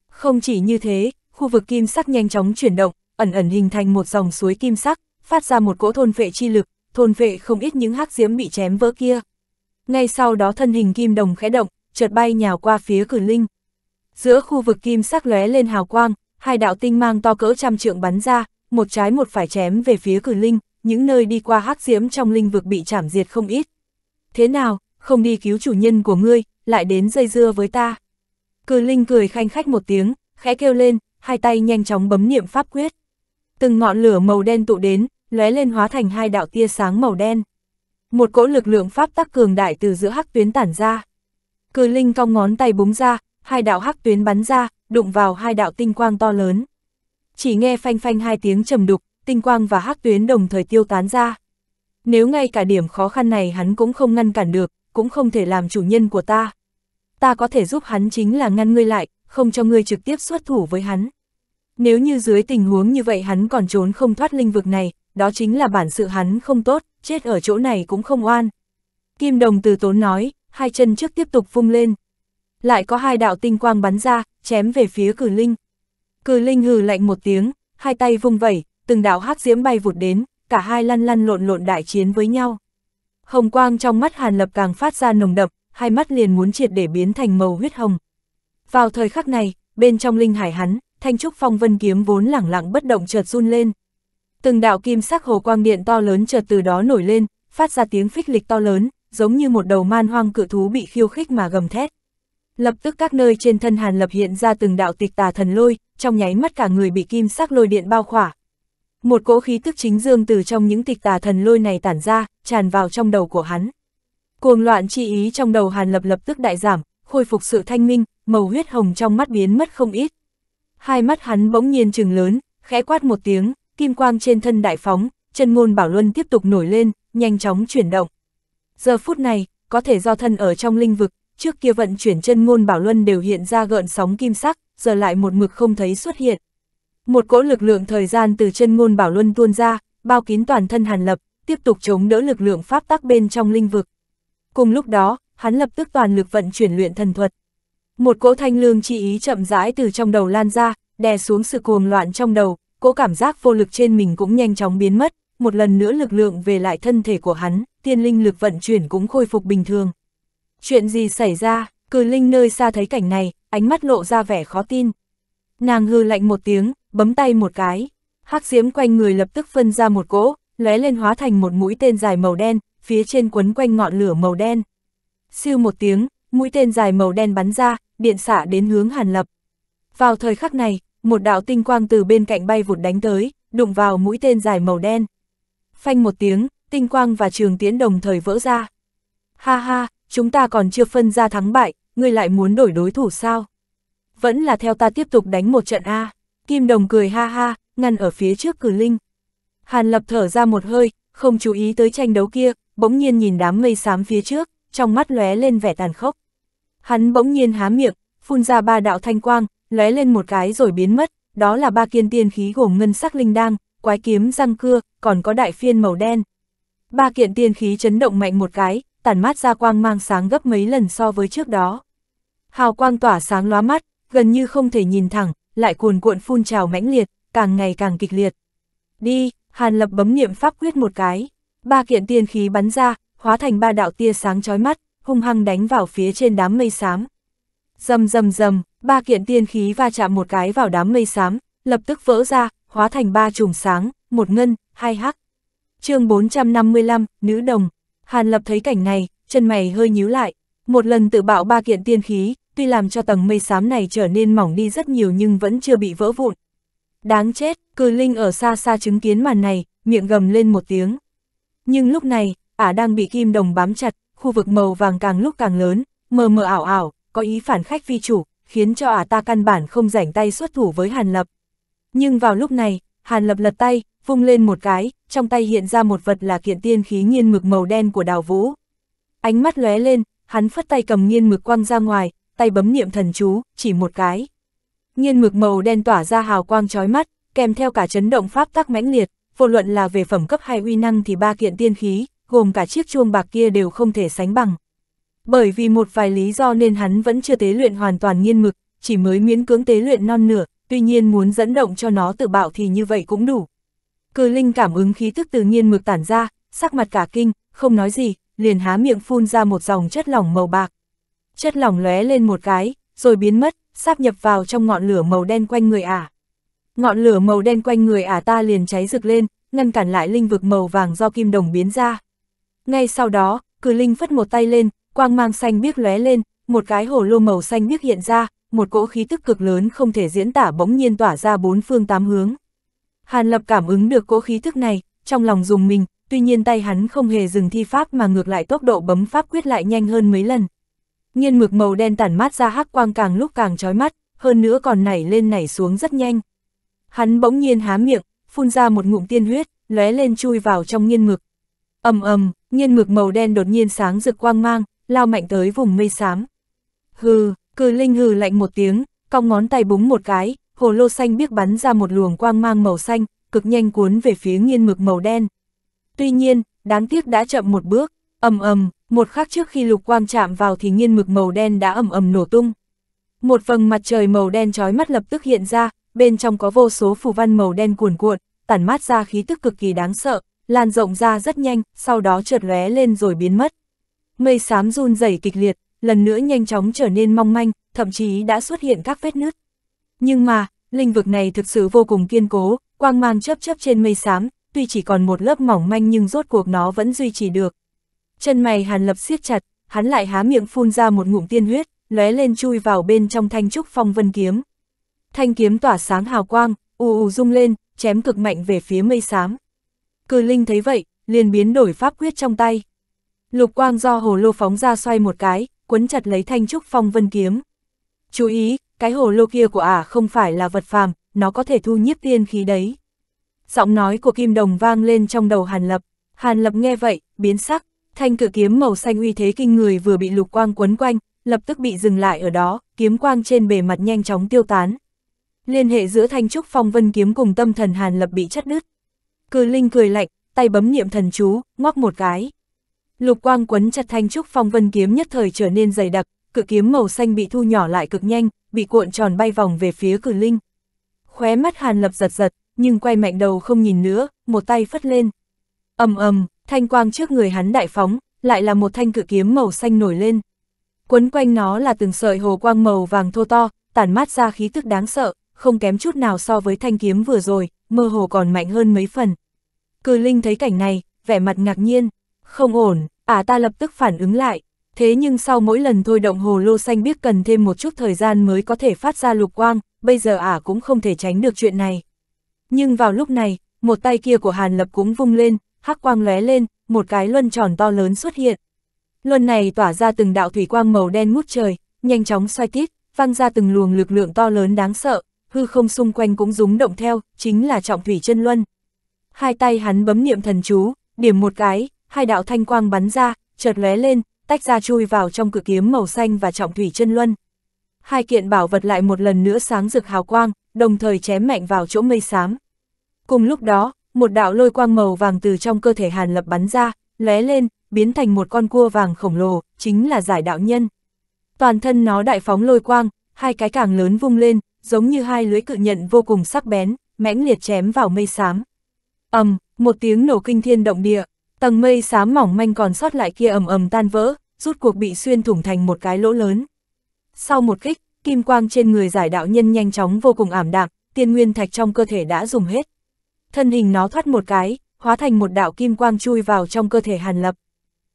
Không chỉ như thế, khu vực kim sắc nhanh chóng chuyển động, ẩn ẩn hình thành một dòng suối kim sắc, phát ra một cỗ thôn vệ chi lực, thôn vệ không ít những hắc diễm bị chém vỡ kia. Ngay sau đó thân hình kim đồng khẽ động, chợt bay nhào qua phía cử linh. Giữa khu vực kim sắc lóe lên hào quang, hai đạo tinh mang to cỡ trăm trượng bắn ra, một trái một phải chém về phía cử linh, những nơi đi qua hắc diễm trong linh vực bị chảm diệt không ít. Thế nào, không đi cứu chủ nhân của ngươi, lại đến dây dưa với ta. Cử linh cười khanh khách một tiếng, khẽ kêu lên, hai tay nhanh chóng bấm niệm pháp quyết. Từng ngọn lửa màu đen tụ đến, lóe lên hóa thành hai đạo tia sáng màu đen. Một cỗ lực lượng pháp tắc cường đại từ giữa hắc tuyến tản ra. Cử linh cong ngón tay búng ra, hai đạo hắc tuyến bắn ra, đụng vào hai đạo tinh quang to lớn. Chỉ nghe phanh phanh hai tiếng trầm đục, tinh quang và hắc tuyến đồng thời tiêu tán ra. Nếu ngay cả điểm khó khăn này hắn cũng không ngăn cản được, cũng không thể làm chủ nhân của ta. Ta có thể giúp hắn chính là ngăn ngươi lại, không cho ngươi trực tiếp xuất thủ với hắn. Nếu như dưới tình huống như vậy hắn còn trốn không thoát linh vực này, đó chính là bản sự hắn không tốt, chết ở chỗ này cũng không oan. Kim đồng từ tốn nói, hai chân trước tiếp tục vung lên. Lại có hai đạo tinh quang bắn ra, chém về phía cử linh. Cử linh hừ lạnh một tiếng, hai tay vung vẩy, từng đạo hắc diễm bay vụt đến, cả hai lăn lăn lộn lộn đại chiến với nhau. Hồng quang trong mắt Hàn Lập càng phát ra nồng đậm, hai mắt liền muốn triệt để biến thành màu huyết hồng. Vào thời khắc này, bên trong linh hải hắn, thanh trúc phong vân kiếm vốn lẳng lặng bất động chợt run lên. Từng đạo kim sắc hồ quang điện to lớn chợt từ đó nổi lên, phát ra tiếng phích lịch to lớn, giống như một đầu man hoang cự thú bị khiêu khích mà gầm thét. Lập tức các nơi trên thân Hàn Lập hiện ra từng đạo tịch tà thần lôi, trong nháy mắt cả người bị kim sắc lôi điện bao khỏa, một cỗ khí tức chính dương từ trong những tịch tà thần lôi này tản ra, tràn vào trong đầu của hắn. Cuồng loạn chi ý trong đầu Hàn Lập lập tức đại giảm, khôi phục sự thanh minh, màu huyết hồng trong mắt biến mất không ít. Hai mắt hắn bỗng nhiên trừng lớn, khẽ quát một tiếng, kim quang trên thân đại phóng, chân ngôn bảo luân tiếp tục nổi lên, nhanh chóng chuyển động. Giờ phút này, có thể do thân ở trong linh vực, trước kia vận chuyển chân ngôn bảo luân đều hiện ra gợn sóng kim sắc, giờ lại một mực không thấy xuất hiện. Một cỗ lực lượng thời gian từ chân ngôn bảo luân tuôn ra, bao kín toàn thân Hàn Lập, tiếp tục chống đỡ lực lượng pháp tắc bên trong linh vực. Cùng lúc đó, hắn lập tức toàn lực vận chuyển luyện thần thuật. Một cỗ thanh lương chi ý chậm rãi từ trong đầu lan ra, đè xuống sự cuồng loạn trong đầu, cỗ cảm giác vô lực trên mình cũng nhanh chóng biến mất, một lần nữa lực lượng về lại thân thể của hắn, tiên linh lực vận chuyển cũng khôi phục bình thường. Chuyện gì xảy ra, cử linh nơi xa thấy cảnh này, ánh mắt lộ ra vẻ khó tin. Nàng hư lạnh một tiếng, bấm tay một cái. hắc diếm quanh người lập tức phân ra một cỗ, lóe lên hóa thành một mũi tên dài màu đen, phía trên quấn quanh ngọn lửa màu đen. Siêu một tiếng, mũi tên dài màu đen bắn ra, điện xạ đến hướng Hàn Lập. Vào thời khắc này, một đạo tinh quang từ bên cạnh bay vụt đánh tới, đụng vào mũi tên dài màu đen. Phanh một tiếng, tinh quang và trường tiến đồng thời vỡ ra. Ha ha, chúng ta còn chưa phân ra thắng bại, ngươi lại muốn đổi đối thủ sao? vẫn là theo ta tiếp tục đánh một trận A. Kim Đồng cười ha ha, ngăn ở phía trước cử linh. Hàn Lập thở ra một hơi, không chú ý tới tranh đấu kia, bỗng nhiên nhìn đám mây xám phía trước, trong mắt lóe lên vẻ tàn khốc. Hắn bỗng nhiên há miệng, phun ra ba đạo thanh quang, lóe lên một cái rồi biến mất, đó là ba kiên tiên khí gồm ngân sắc linh đang, quái kiếm răng cưa, còn có đại phiên màu đen. Ba kiện tiên khí chấn động mạnh một cái, tản mát ra quang mang sáng gấp mấy lần so với trước đó. Hào quang tỏa sáng lóa mắt, gần như không thể nhìn thẳng, lại cuồn cuộn phun trào mãnh liệt, càng ngày càng kịch liệt. Đi, Hàn Lập bấm niệm pháp quyết một cái, ba kiện tiên khí bắn ra, hóa thành ba đạo tia sáng chói mắt, hung hăng đánh vào phía trên đám mây xám. Rầm rầm rầm, ba kiện tiên khí va chạm một cái vào đám mây xám, lập tức vỡ ra, hóa thành ba chùm sáng, một ngân, hai hắc. Chương 455, nữ đồng. Hàn Lập thấy cảnh này, chân mày hơi nhíu lại, một lần tự bạo ba kiện tiên khí, tuy làm cho tầng mây xám này trở nên mỏng đi rất nhiều nhưng vẫn chưa bị vỡ vụn. Đáng chết, cử linh ở xa xa chứng kiến màn này, miệng gầm lên một tiếng. Nhưng lúc này, ả đang bị kim đồng bám chặt, khu vực màu vàng càng lúc càng lớn, mờ mờ ảo ảo, có ý phản khách vi chủ, khiến cho ả ta căn bản không rảnh tay xuất thủ với Hàn Lập. Nhưng vào lúc này, Hàn Lập lật tay, vung lên một cái, trong tay hiện ra một vật là kiện tiên khí nghiên mực màu đen của đào vũ. Ánh mắt lóe lên, hắn phất tay cầm nghiên mực quăng ra ngoài, tay bấm niệm thần chú, chỉ một cái. Nhiên mực màu đen tỏa ra hào quang chói mắt, kèm theo cả chấn động pháp tắc mãnh liệt, vô luận là về phẩm cấp hay uy năng thì ba kiện tiên khí, gồm cả chiếc chuông bạc kia đều không thể sánh bằng. Bởi vì một vài lý do nên hắn vẫn chưa tế luyện hoàn toàn nhiên mực, chỉ mới miễn cưỡng tế luyện non nửa, tuy nhiên muốn dẫn động cho nó tự bạo thì như vậy cũng đủ. Cử linh cảm ứng khí tức từ nhiên mực tản ra, sắc mặt cả kinh, không nói gì, liền há miệng phun ra một dòng chất lỏng màu bạc chất lỏng lóe lên một cái, rồi biến mất, sáp nhập vào trong ngọn lửa màu đen quanh người ả. Ngọn lửa màu đen quanh người ả ta liền cháy rực lên, ngăn cản lại linh vực màu vàng do kim đồng biến ra. Ngay sau đó, cử linh phất một tay lên, quang mang xanh biếc lóe lên, một cái hồ lô màu xanh biếc hiện ra, một cỗ khí tức cực lớn không thể diễn tả bỗng nhiên tỏa ra bốn phương tám hướng. Hàn Lập cảm ứng được cỗ khí tức này, trong lòng dùng mình, tuy nhiên tay hắn không hề dừng thi pháp mà ngược lại tốc độ bấm pháp quyết lại nhanh hơn mấy lần nghiên mực màu đen tản mát ra hắc quang càng lúc càng chói mắt, hơn nữa còn nảy lên nảy xuống rất nhanh. Hắn bỗng nhiên há miệng, phun ra một ngụm tiên huyết, lóe lên chui vào trong nghiên mực. Ầm ầm, nghiên mực màu đen đột nhiên sáng rực quang mang, lao mạnh tới vùng mây xám. Hừ, cừ linh hừ lạnh một tiếng, cong ngón tay búng một cái, hồ lô xanh biếc bắn ra một luồng quang mang màu xanh, cực nhanh cuốn về phía nghiên mực màu đen. Tuy nhiên, đáng tiếc đã chậm một bước, ầm ầm, một khắc trước khi lục quang chạm vào thì nghiên mực màu đen đã ầm ầm nổ tung. Một vầng mặt trời màu đen trói mắt lập tức hiện ra, bên trong có vô số phù văn màu đen cuồn cuộn, tản mát ra khí tức cực kỳ đáng sợ, lan rộng ra rất nhanh, sau đó chợt lóe lên rồi biến mất. Mây xám run rẩy kịch liệt, lần nữa nhanh chóng trở nên mong manh, thậm chí đã xuất hiện các vết nứt. Nhưng mà, linh vực này thực sự vô cùng kiên cố, quang mang chớp chớp trên mây xám, tuy chỉ còn một lớp mỏng manh nhưng rốt cuộc nó vẫn duy trì được, Chân mày Hàn Lập siết chặt, hắn lại há miệng phun ra một ngụm tiên huyết, lóe lên chui vào bên trong thanh trúc phong vân kiếm. Thanh kiếm tỏa sáng hào quang, ù ù rung lên, chém cực mạnh về phía mây xám. Cư Linh thấy vậy, liền biến đổi pháp quyết trong tay. Lục quang do hồ lô phóng ra xoay một cái, quấn chặt lấy thanh trúc phong vân kiếm. Chú ý, cái hồ lô kia của ả à không phải là vật phàm, nó có thể thu nhiếp tiên khí đấy. Giọng nói của Kim Đồng vang lên trong đầu Hàn Lập. Hàn Lập nghe vậy, biến sắc, Thanh cửa kiếm màu xanh uy thế kinh người vừa bị lục quang quấn quanh, lập tức bị dừng lại ở đó, kiếm quang trên bề mặt nhanh chóng tiêu tán. Liên hệ giữa thanh trúc phong vân kiếm cùng tâm thần hàn lập bị chắt đứt. Cử linh cười lạnh, tay bấm niệm thần chú, ngoắc một cái. Lục quang quấn chặt thanh trúc phong vân kiếm nhất thời trở nên dày đặc, cự kiếm màu xanh bị thu nhỏ lại cực nhanh, bị cuộn tròn bay vòng về phía cử linh. Khóe mắt hàn lập giật giật, nhưng quay mạnh đầu không nhìn nữa, một tay phất lên. ầm ầm Thanh quang trước người hắn đại phóng, lại là một thanh cự kiếm màu xanh nổi lên. Quấn quanh nó là từng sợi hồ quang màu vàng thô to, tản mát ra khí tức đáng sợ, không kém chút nào so với thanh kiếm vừa rồi, mơ hồ còn mạnh hơn mấy phần. Cử Linh thấy cảnh này, vẻ mặt ngạc nhiên, không ổn, à ta lập tức phản ứng lại. Thế nhưng sau mỗi lần thôi động hồ lô xanh biết cần thêm một chút thời gian mới có thể phát ra lục quang, bây giờ ả à cũng không thể tránh được chuyện này. Nhưng vào lúc này, một tay kia của Hàn Lập cũng vung lên, hắc quang lóe lên, một cái luân tròn to lớn xuất hiện. Luân này tỏa ra từng đạo thủy quang màu đen ngút trời, nhanh chóng xoay tít, văng ra từng luồng lực lượng to lớn đáng sợ, hư không xung quanh cũng rúng động theo, chính là trọng thủy chân luân. Hai tay hắn bấm niệm thần chú, điểm một cái, hai đạo thanh quang bắn ra, chợt lóe lên, tách ra chui vào trong cự kiếm màu xanh và trọng thủy chân luân. Hai kiện bảo vật lại một lần nữa sáng rực hào quang, đồng thời chém mạnh vào chỗ mây xám. Cùng lúc đó, một đạo lôi quang màu vàng từ trong cơ thể Hàn Lập bắn ra, lóe lên, biến thành một con cua vàng khổng lồ, chính là giải đạo nhân. Toàn thân nó đại phóng lôi quang, hai cái càng lớn vung lên, giống như hai lưới cự nhận vô cùng sắc bén, mãnh liệt chém vào mây xám. ầm, một tiếng nổ kinh thiên động địa, tầng mây xám mỏng manh còn sót lại kia ầm ầm tan vỡ, rút cuộc bị xuyên thủng thành một cái lỗ lớn. Sau một kích, kim quang trên người giải đạo nhân nhanh chóng vô cùng ảm đạm, tiên nguyên thạch trong cơ thể đã dùng hết thân hình nó thoát một cái, hóa thành một đạo kim quang chui vào trong cơ thể Hàn Lập.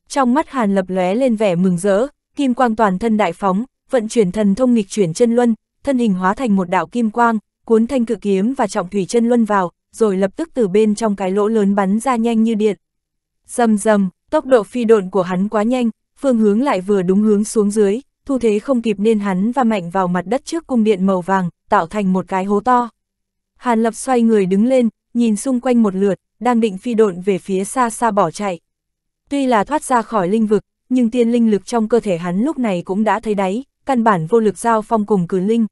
Trong mắt Hàn Lập lóe lên vẻ mừng rỡ, kim quang toàn thân đại phóng, vận chuyển thần thông nghịch chuyển chân luân, thân hình hóa thành một đạo kim quang, cuốn thanh cự kiếm và trọng thủy chân luân vào, rồi lập tức từ bên trong cái lỗ lớn bắn ra nhanh như điện. rầm rầm tốc độ phi độn của hắn quá nhanh, phương hướng lại vừa đúng hướng xuống dưới, thu thế không kịp nên hắn va mạnh vào mặt đất trước cung điện màu vàng, tạo thành một cái hố to. Hàn Lập xoay người đứng lên, nhìn xung quanh một lượt, đang định phi độn về phía xa xa bỏ chạy. Tuy là thoát ra khỏi linh vực, nhưng tiên linh lực trong cơ thể hắn lúc này cũng đã thấy đáy, căn bản vô lực giao phong cùng cử linh.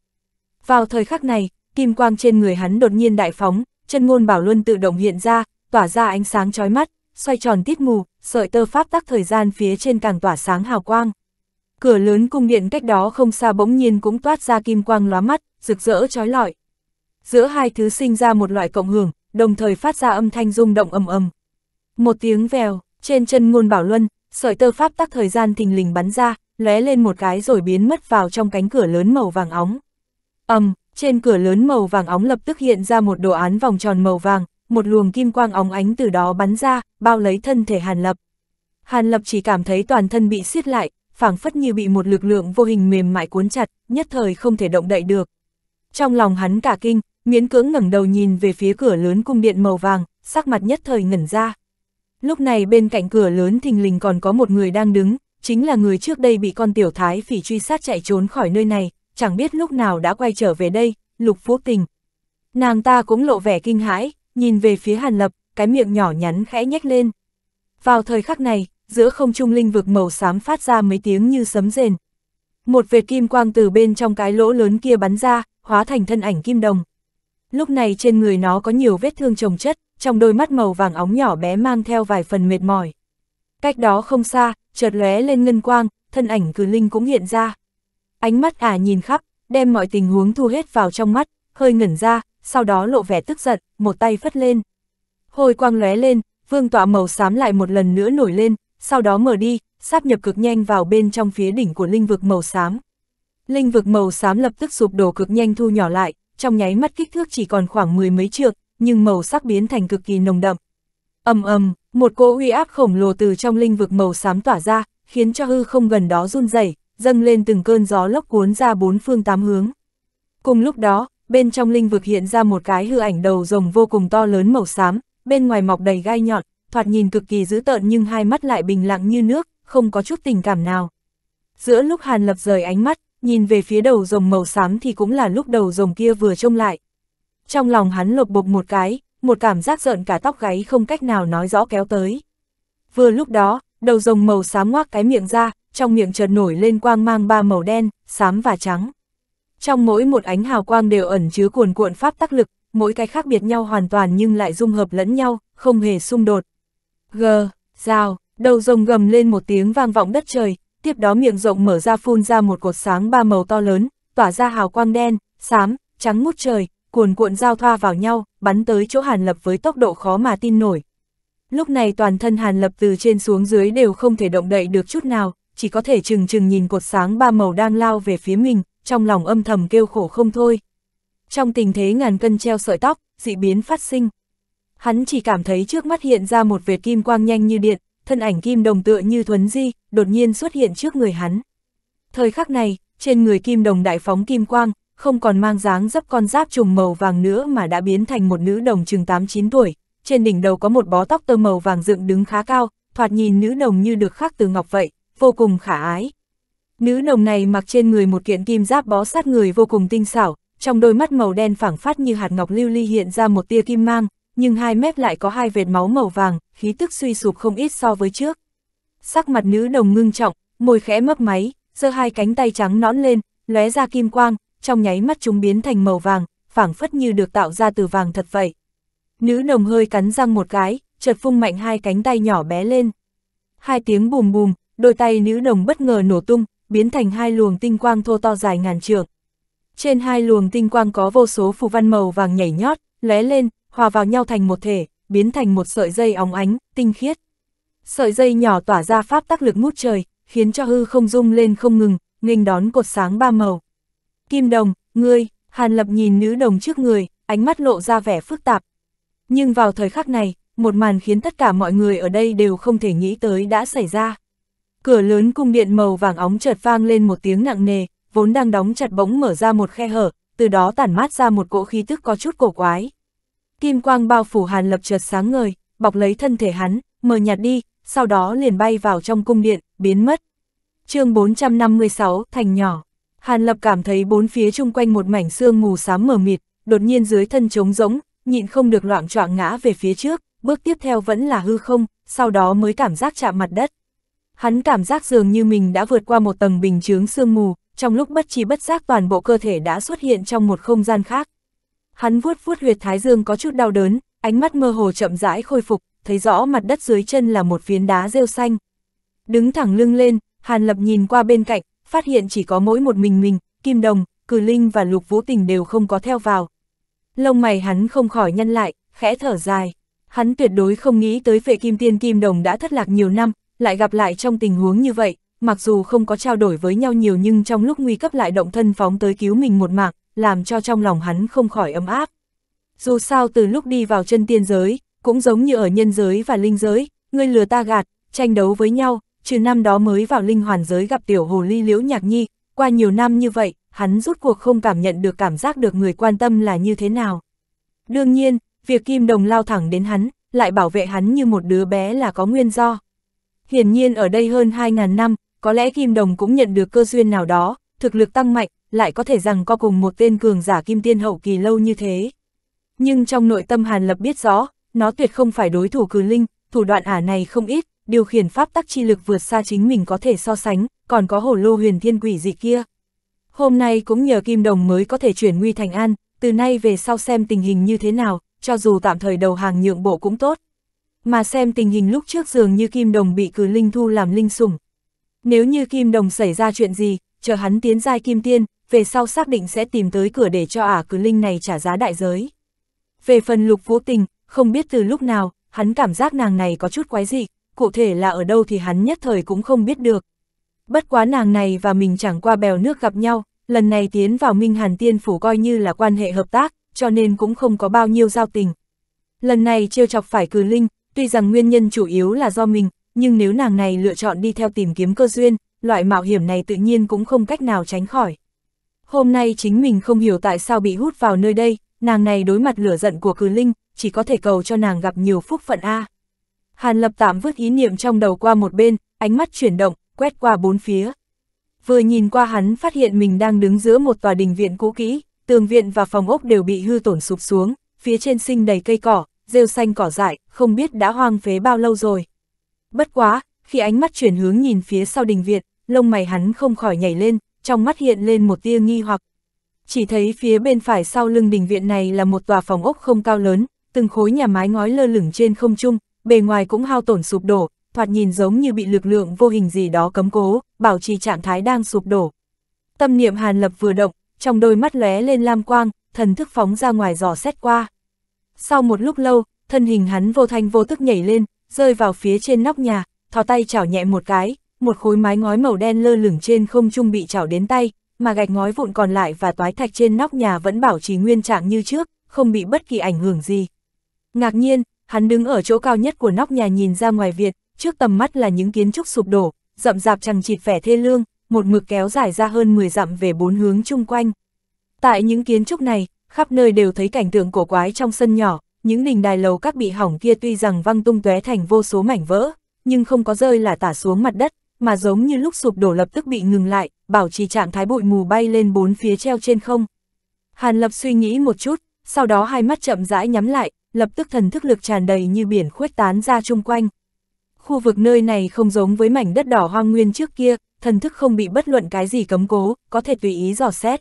Vào thời khắc này, kim quang trên người hắn đột nhiên đại phóng, chân ngôn bảo luân tự động hiện ra, tỏa ra ánh sáng chói mắt, xoay tròn tít mù, sợi tơ pháp tắc thời gian phía trên càng tỏa sáng hào quang. Cửa lớn cung điện cách đó không xa bỗng nhiên cũng toát ra kim quang lóa mắt, rực rỡ chói lọi. Giữa hai thứ sinh ra một loại cộng hưởng, đồng thời phát ra âm thanh rung động ầm ầm. Một tiếng vèo, trên chân ngôn bảo luân, sợi tơ pháp tắc thời gian thình lình bắn ra, lóe lên một cái rồi biến mất vào trong cánh cửa lớn màu vàng óng. Ầm, trên cửa lớn màu vàng óng lập tức hiện ra một đồ án vòng tròn màu vàng, một luồng kim quang óng ánh từ đó bắn ra, bao lấy thân thể Hàn Lập. Hàn Lập chỉ cảm thấy toàn thân bị siết lại, phảng phất như bị một lực lượng vô hình mềm mại cuốn chặt, nhất thời không thể động đậy được. Trong lòng hắn cả kinh, miễn cưỡng ngẩng đầu nhìn về phía cửa lớn cung điện màu vàng, sắc mặt nhất thời ngẩn ra. Lúc này bên cạnh cửa lớn thình lình còn có một người đang đứng, chính là người trước đây bị con tiểu thái phỉ truy sát chạy trốn khỏi nơi này, chẳng biết lúc nào đã quay trở về đây, lục phú tình. Nàng ta cũng lộ vẻ kinh hãi, nhìn về phía hàn lập, cái miệng nhỏ nhắn khẽ nhếch lên. Vào thời khắc này, giữa không trung linh vực màu xám phát ra mấy tiếng như sấm rền. Một vệt kim quang từ bên trong cái lỗ lớn kia bắn ra, hóa thành thân ảnh kim đồng lúc này trên người nó có nhiều vết thương trồng chất, trong đôi mắt màu vàng óng nhỏ bé mang theo vài phần mệt mỏi. Cách đó không xa, chợt lóe lên ngân quang, thân ảnh cử linh cũng hiện ra. Ánh mắt à nhìn khắp, đem mọi tình huống thu hết vào trong mắt, hơi ngẩn ra, sau đó lộ vẻ tức giận, một tay phất lên. Hồi quang lóe lên, vương tọa màu xám lại một lần nữa nổi lên, sau đó mở đi, sáp nhập cực nhanh vào bên trong phía đỉnh của linh vực màu xám. Linh vực màu xám lập tức sụp đổ cực nhanh thu nhỏ lại, trong nháy mắt kích thước chỉ còn khoảng mười mấy trượng, nhưng màu sắc biến thành cực kỳ nồng đậm. Ầm ầm, một cỗ uy áp khổng lồ từ trong linh vực màu xám tỏa ra, khiến cho hư không gần đó run rẩy, dâng lên từng cơn gió lốc cuốn ra bốn phương tám hướng. Cùng lúc đó, bên trong linh vực hiện ra một cái hư ảnh đầu rồng vô cùng to lớn màu xám, bên ngoài mọc đầy gai nhọn, thoạt nhìn cực kỳ dữ tợn nhưng hai mắt lại bình lặng như nước, không có chút tình cảm nào. Giữa lúc Hàn Lập rời ánh mắt, nhìn về phía đầu rồng màu xám thì cũng là lúc đầu rồng kia vừa trông lại. Trong lòng hắn lột bộc một cái, một cảm giác giận cả tóc gáy không cách nào nói rõ kéo tới. Vừa lúc đó, đầu rồng màu xám ngoác cái miệng ra, trong miệng chợt nổi lên quang mang ba màu đen, xám và trắng. Trong mỗi một ánh hào quang đều ẩn chứa cuồn cuộn pháp tác lực, mỗi cái khác biệt nhau hoàn toàn nhưng lại dung hợp lẫn nhau, không hề xung đột. G, rào, đầu rồng gầm lên một tiếng vang vọng đất trời, tiếp đó miệng rộng mở ra phun ra một cột sáng ba màu to lớn, tỏa ra hào quang đen, xám, trắng ngút trời, cuồn cuộn giao thoa vào nhau, bắn tới chỗ Hàn Lập với tốc độ khó mà tin nổi. Lúc này toàn thân Hàn Lập từ trên xuống dưới đều không thể động đậy được chút nào, chỉ có thể chừng chừng nhìn cột sáng ba màu đang lao về phía mình, trong lòng âm thầm kêu khổ không thôi. Trong tình thế ngàn cân treo sợi tóc, dị biến phát sinh. Hắn chỉ cảm thấy trước mắt hiện ra một vệt kim quang nhanh như điện, thân ảnh kim đồng tựa như thuấn di, đột nhiên xuất hiện trước người hắn. Thời khắc này, trên người kim đồng đại phóng kim quang, không còn mang dáng dấp con giáp trùng màu vàng nữa mà đã biến thành một nữ đồng chừng 8-9 tuổi, trên đỉnh đầu có một bó tóc tơ màu vàng dựng đứng khá cao, thoạt nhìn nữ đồng như được khắc từ ngọc vậy, vô cùng khả ái. Nữ đồng này mặc trên người một kiện kim giáp bó sát người vô cùng tinh xảo, trong đôi mắt màu đen phẳng phát như hạt ngọc lưu ly hiện ra một tia kim mang, nhưng hai mép lại có hai vệt máu màu vàng, khí tức suy sụp không ít so với trước. Sắc mặt nữ đồng ngưng trọng, môi khẽ mấp máy, giơ hai cánh tay trắng nõn lên, lóe ra kim quang, trong nháy mắt chúng biến thành màu vàng, phảng phất như được tạo ra từ vàng thật vậy. Nữ đồng hơi cắn răng một cái, chợt phung mạnh hai cánh tay nhỏ bé lên. Hai tiếng bùm bùm, đôi tay nữ đồng bất ngờ nổ tung, biến thành hai luồng tinh quang thô to dài ngàn trượng. Trên hai luồng tinh quang có vô số phù văn màu vàng nhảy nhót, lóe lên, hòa vào nhau thành một thể, biến thành một sợi dây óng ánh, tinh khiết. Sợi dây nhỏ tỏa ra pháp tác lực ngút trời, khiến cho hư không rung lên không ngừng, nghênh đón cột sáng ba màu. Kim đồng, ngươi, Hàn Lập nhìn nữ đồng trước người, ánh mắt lộ ra vẻ phức tạp. Nhưng vào thời khắc này, một màn khiến tất cả mọi người ở đây đều không thể nghĩ tới đã xảy ra. Cửa lớn cung điện màu vàng óng chợt vang lên một tiếng nặng nề, vốn đang đóng chặt bỗng mở ra một khe hở, từ đó tản mát ra một cỗ khí tức có chút cổ quái kim quang bao phủ Hàn Lập trượt sáng ngời, bọc lấy thân thể hắn, mờ nhạt đi, sau đó liền bay vào trong cung điện, biến mất. chương 456, thành nhỏ. Hàn Lập cảm thấy bốn phía chung quanh một mảnh xương mù xám mờ mịt, đột nhiên dưới thân trống rỗng, nhịn không được loạn choạng ngã về phía trước, bước tiếp theo vẫn là hư không, sau đó mới cảm giác chạm mặt đất. Hắn cảm giác dường như mình đã vượt qua một tầng bình chướng xương mù, trong lúc bất chi bất giác toàn bộ cơ thể đã xuất hiện trong một không gian khác. Hắn vuốt vuốt huyệt thái dương có chút đau đớn, ánh mắt mơ hồ chậm rãi khôi phục, thấy rõ mặt đất dưới chân là một phiến đá rêu xanh. Đứng thẳng lưng lên, Hàn Lập nhìn qua bên cạnh, phát hiện chỉ có mỗi một mình mình, Kim Đồng, Cử Linh và Lục Vũ Tình đều không có theo vào. Lông mày hắn không khỏi nhăn lại, khẽ thở dài. Hắn tuyệt đối không nghĩ tới vệ kim tiên Kim Đồng đã thất lạc nhiều năm, lại gặp lại trong tình huống như vậy, mặc dù không có trao đổi với nhau nhiều nhưng trong lúc nguy cấp lại động thân phóng tới cứu mình một mạng, làm cho trong lòng hắn không khỏi ấm áp. Dù sao từ lúc đi vào chân tiên giới, cũng giống như ở nhân giới và linh giới, ngươi lừa ta gạt, tranh đấu với nhau, trừ năm đó mới vào linh hoàn giới gặp tiểu hồ ly liễu nhạc nhi, qua nhiều năm như vậy, hắn rút cuộc không cảm nhận được cảm giác được người quan tâm là như thế nào. Đương nhiên, việc kim đồng lao thẳng đến hắn, lại bảo vệ hắn như một đứa bé là có nguyên do. Hiển nhiên ở đây hơn 2.000 năm, có lẽ kim đồng cũng nhận được cơ duyên nào đó, thực lực tăng mạnh, lại có thể rằng co cùng một tên cường giả kim tiên hậu kỳ lâu như thế. Nhưng trong nội tâm Hàn Lập biết rõ, nó tuyệt không phải đối thủ cử linh, thủ đoạn ả này không ít, điều khiển pháp tắc chi lực vượt xa chính mình có thể so sánh, còn có hổ lô huyền thiên quỷ gì kia. Hôm nay cũng nhờ Kim Đồng mới có thể chuyển nguy thành an, từ nay về sau xem tình hình như thế nào, cho dù tạm thời đầu hàng nhượng bộ cũng tốt. Mà xem tình hình lúc trước dường như Kim Đồng bị cử linh thu làm linh sủng. Nếu như Kim Đồng xảy ra chuyện gì, chờ hắn tiến giai kim tiên, về sau xác định sẽ tìm tới cửa để cho ả cứ linh này trả giá đại giới. Về phần lục vũ tình, không biết từ lúc nào, hắn cảm giác nàng này có chút quái dị, cụ thể là ở đâu thì hắn nhất thời cũng không biết được. Bất quá nàng này và mình chẳng qua bèo nước gặp nhau, lần này tiến vào Minh Hàn Tiên Phủ coi như là quan hệ hợp tác, cho nên cũng không có bao nhiêu giao tình. Lần này trêu chọc phải cử linh, tuy rằng nguyên nhân chủ yếu là do mình, nhưng nếu nàng này lựa chọn đi theo tìm kiếm cơ duyên, loại mạo hiểm này tự nhiên cũng không cách nào tránh khỏi. Hôm nay chính mình không hiểu tại sao bị hút vào nơi đây, nàng này đối mặt lửa giận của cử linh, chỉ có thể cầu cho nàng gặp nhiều phúc phận A. Hàn lập tạm vứt ý niệm trong đầu qua một bên, ánh mắt chuyển động, quét qua bốn phía. Vừa nhìn qua hắn phát hiện mình đang đứng giữa một tòa đình viện cũ kỹ, tường viện và phòng ốc đều bị hư tổn sụp xuống, phía trên sinh đầy cây cỏ, rêu xanh cỏ dại, không biết đã hoang phế bao lâu rồi. Bất quá, khi ánh mắt chuyển hướng nhìn phía sau đình viện, lông mày hắn không khỏi nhảy lên, trong mắt hiện lên một tia nghi hoặc. Chỉ thấy phía bên phải sau lưng đình viện này là một tòa phòng ốc không cao lớn, từng khối nhà mái ngói lơ lửng trên không trung, bề ngoài cũng hao tổn sụp đổ, thoạt nhìn giống như bị lực lượng vô hình gì đó cấm cố, bảo trì trạng thái đang sụp đổ. Tâm niệm Hàn Lập vừa động, trong đôi mắt lóe lên lam quang, thần thức phóng ra ngoài dò xét qua. Sau một lúc lâu, thân hình hắn vô thanh vô tức nhảy lên, rơi vào phía trên nóc nhà, thò tay chảo nhẹ một cái, một khối mái ngói màu đen lơ lửng trên không trung bị chảo đến tay, mà gạch ngói vụn còn lại và toái thạch trên nóc nhà vẫn bảo trì nguyên trạng như trước, không bị bất kỳ ảnh hưởng gì. Ngạc nhiên, hắn đứng ở chỗ cao nhất của nóc nhà nhìn ra ngoài Việt, trước tầm mắt là những kiến trúc sụp đổ, rậm rạp chằng chịt vẻ thê lương, một mực kéo dài ra hơn 10 dặm về bốn hướng chung quanh. Tại những kiến trúc này, khắp nơi đều thấy cảnh tượng cổ quái trong sân nhỏ, những đình đài lầu các bị hỏng kia tuy rằng văng tung tóe thành vô số mảnh vỡ, nhưng không có rơi là tả xuống mặt đất, mà giống như lúc sụp đổ lập tức bị ngừng lại, bảo trì trạng thái bụi mù bay lên bốn phía treo trên không. Hàn Lập suy nghĩ một chút, sau đó hai mắt chậm rãi nhắm lại, lập tức thần thức lực tràn đầy như biển khuếch tán ra chung quanh. Khu vực nơi này không giống với mảnh đất đỏ hoang nguyên trước kia, thần thức không bị bất luận cái gì cấm cố, có thể tùy ý dò xét.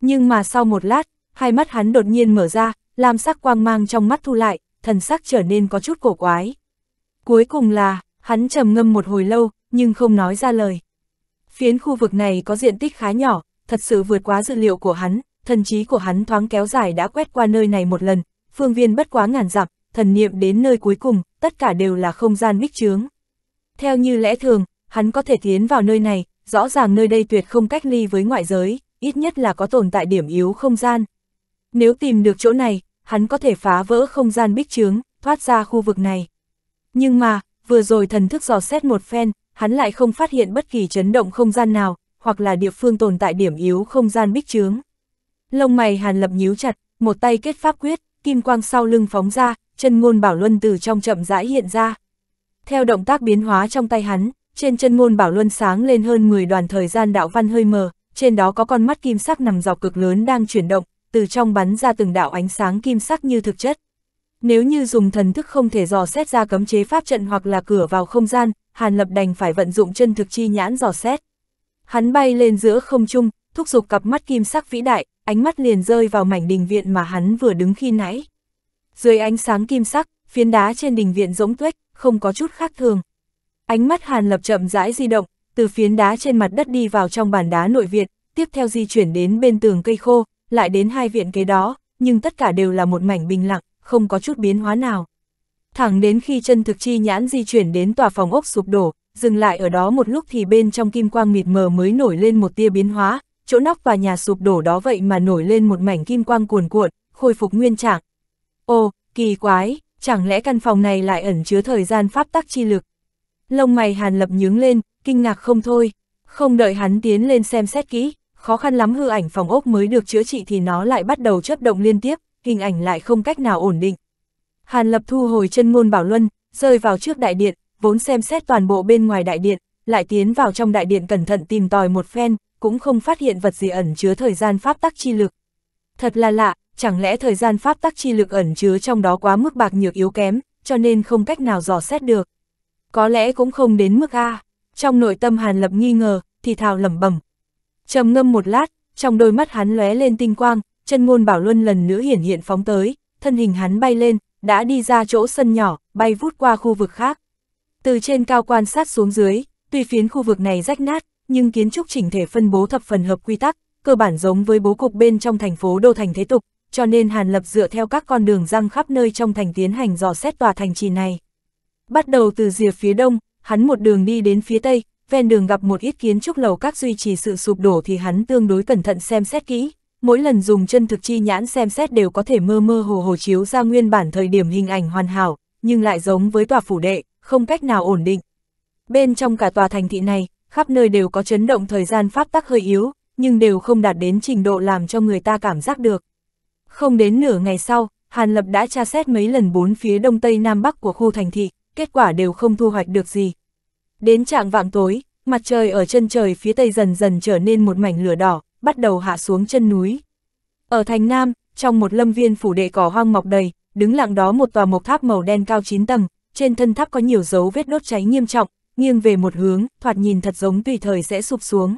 Nhưng mà sau một lát, hai mắt hắn đột nhiên mở ra, làm sắc quang mang trong mắt thu lại, thần sắc trở nên có chút cổ quái. Cuối cùng là, hắn trầm ngâm một hồi lâu, nhưng không nói ra lời. Phiến khu vực này có diện tích khá nhỏ, thật sự vượt quá dự liệu của hắn, thần trí của hắn thoáng kéo dài đã quét qua nơi này một lần, phương viên bất quá ngàn dặm, thần niệm đến nơi cuối cùng, tất cả đều là không gian bích trướng. Theo như lẽ thường, hắn có thể tiến vào nơi này, rõ ràng nơi đây tuyệt không cách ly với ngoại giới, ít nhất là có tồn tại điểm yếu không gian. Nếu tìm được chỗ này, hắn có thể phá vỡ không gian bích trướng, thoát ra khu vực này. Nhưng mà, vừa rồi thần thức dò xét một phen, hắn lại không phát hiện bất kỳ chấn động không gian nào, hoặc là địa phương tồn tại điểm yếu không gian bích trướng. Lông mày Hàn Lập nhíu chặt, một tay kết pháp quyết, kim quang sau lưng phóng ra, chân ngôn bảo luân từ trong chậm rãi hiện ra. Theo động tác biến hóa trong tay hắn, trên chân ngôn bảo luân sáng lên hơn 10 đoàn thời gian đạo văn hơi mờ, trên đó có con mắt kim sắc nằm dọc cực lớn đang chuyển động, từ trong bắn ra từng đạo ánh sáng kim sắc như thực chất. Nếu như dùng thần thức không thể dò xét ra cấm chế pháp trận hoặc là cửa vào không gian, Hàn Lập đành phải vận dụng chân thực chi nhãn dò xét. Hắn bay lên giữa không trung, thúc giục cặp mắt kim sắc vĩ đại, ánh mắt liền rơi vào mảnh đình viện mà hắn vừa đứng khi nãy. Dưới ánh sáng kim sắc, phiến đá trên đình viện rỗng tuếch, không có chút khác thường. Ánh mắt Hàn Lập chậm rãi di động, từ phiến đá trên mặt đất đi vào trong bàn đá nội viện, tiếp theo di chuyển đến bên tường cây khô, lại đến hai viện kế đó, nhưng tất cả đều là một mảnh bình lặng, không có chút biến hóa nào. Thẳng đến khi chân thực chi nhãn di chuyển đến tòa phòng ốc sụp đổ, dừng lại ở đó một lúc thì bên trong kim quang mịt mờ mới nổi lên một tia biến hóa, chỗ nóc và nhà sụp đổ đó vậy mà nổi lên một mảnh kim quang cuồn cuộn, khôi phục nguyên trạng. Ô, kỳ quái, chẳng lẽ căn phòng này lại ẩn chứa thời gian pháp tắc chi lực? Lông mày Hàn Lập nhướng lên, kinh ngạc không thôi, không đợi hắn tiến lên xem xét kỹ, khó khăn lắm hư ảnh phòng ốc mới được chữa trị thì nó lại bắt đầu chớp động liên tiếp, hình ảnh lại không cách nào ổn định. Hàn Lập thu hồi chân môn Bảo Luân, rơi vào trước đại điện, vốn xem xét toàn bộ bên ngoài đại điện, lại tiến vào trong đại điện cẩn thận tìm tòi một phen, cũng không phát hiện vật gì ẩn chứa thời gian pháp tắc chi lực. Thật là lạ, chẳng lẽ thời gian pháp tắc chi lực ẩn chứa trong đó quá mức bạc nhược yếu kém, cho nên không cách nào dò xét được. Có lẽ cũng không đến mức A. Trong nội tâm Hàn Lập nghi ngờ, thì thào lẩm bẩm. trầm ngâm một lát, trong đôi mắt hắn lóe lên tinh quang, chân ngôn bảo luân lần nữa hiển hiện phóng tới, thân hình hắn bay lên, đã đi ra chỗ sân nhỏ, bay vút qua khu vực khác. Từ trên cao quan sát xuống dưới, tuy phiến khu vực này rách nát, nhưng kiến trúc chỉnh thể phân bố thập phần hợp quy tắc, cơ bản giống với bố cục bên trong thành phố đô thành thế tục, cho nên Hàn Lập dựa theo các con đường răng khắp nơi trong thành tiến hành dò xét tòa thành trì này. Bắt đầu từ rìa phía đông, hắn một đường đi đến phía tây, ven đường gặp một ít kiến trúc lầu các duy trì sự sụp đổ thì hắn tương đối cẩn thận xem xét kỹ mỗi lần dùng chân thực chi nhãn xem xét đều có thể mơ mơ hồ hồ chiếu ra nguyên bản thời điểm hình ảnh hoàn hảo, nhưng lại giống với tòa phủ đệ, không cách nào ổn định. Bên trong cả tòa thành thị này, khắp nơi đều có chấn động thời gian pháp tắc hơi yếu, nhưng đều không đạt đến trình độ làm cho người ta cảm giác được. Không đến nửa ngày sau, Hàn Lập đã tra xét mấy lần bốn phía đông tây nam bắc của khu thành thị, kết quả đều không thu hoạch được gì. Đến trạng vạng tối, mặt trời ở chân trời phía tây dần dần trở nên một mảnh lửa đỏ, bắt đầu hạ xuống chân núi. Ở thành Nam, trong một lâm viên phủ đệ cỏ hoang mọc đầy, đứng lặng đó một tòa mộc tháp màu đen cao 9 tầng, trên thân tháp có nhiều dấu vết đốt cháy nghiêm trọng, nghiêng về một hướng, thoạt nhìn thật giống tùy thời sẽ sụp xuống.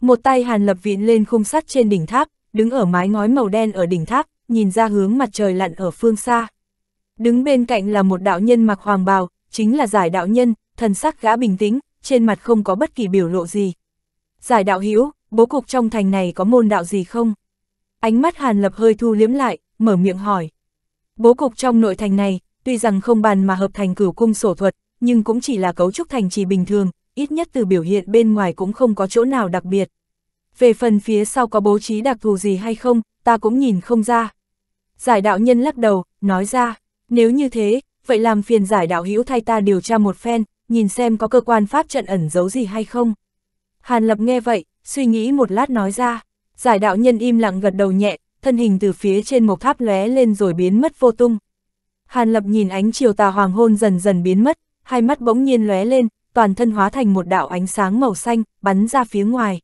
Một tay Hàn Lập vịn lên khung sắt trên đỉnh tháp, đứng ở mái ngói màu đen ở đỉnh tháp, nhìn ra hướng mặt trời lặn ở phương xa. Đứng bên cạnh là một đạo nhân mặc hoàng bào, chính là giải đạo nhân, thần sắc gã bình tĩnh, trên mặt không có bất kỳ biểu lộ gì. Giải đạo hữu bố cục trong thành này có môn đạo gì không? Ánh mắt Hàn Lập hơi thu liếm lại, mở miệng hỏi. Bố cục trong nội thành này, tuy rằng không bàn mà hợp thành cửu cung sổ thuật, nhưng cũng chỉ là cấu trúc thành trì bình thường, ít nhất từ biểu hiện bên ngoài cũng không có chỗ nào đặc biệt. Về phần phía sau có bố trí đặc thù gì hay không, ta cũng nhìn không ra. Giải đạo nhân lắc đầu, nói ra, nếu như thế, vậy làm phiền giải đạo hữu thay ta điều tra một phen, nhìn xem có cơ quan pháp trận ẩn giấu gì hay không. Hàn Lập nghe vậy, suy nghĩ một lát nói ra, giải đạo nhân im lặng gật đầu nhẹ, thân hình từ phía trên một tháp lóe lên rồi biến mất vô tung. Hàn lập nhìn ánh chiều tà hoàng hôn dần dần biến mất, hai mắt bỗng nhiên lóe lên, toàn thân hóa thành một đạo ánh sáng màu xanh, bắn ra phía ngoài.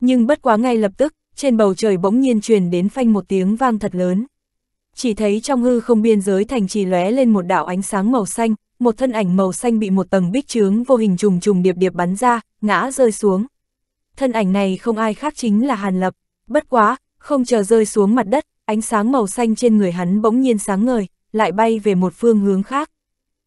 Nhưng bất quá ngay lập tức, trên bầu trời bỗng nhiên truyền đến phanh một tiếng vang thật lớn. Chỉ thấy trong hư không biên giới thành trì lóe lên một đạo ánh sáng màu xanh, một thân ảnh màu xanh bị một tầng bích trướng vô hình trùng trùng điệp điệp bắn ra, ngã rơi xuống thân ảnh này không ai khác chính là Hàn Lập, bất quá, không chờ rơi xuống mặt đất, ánh sáng màu xanh trên người hắn bỗng nhiên sáng ngời, lại bay về một phương hướng khác.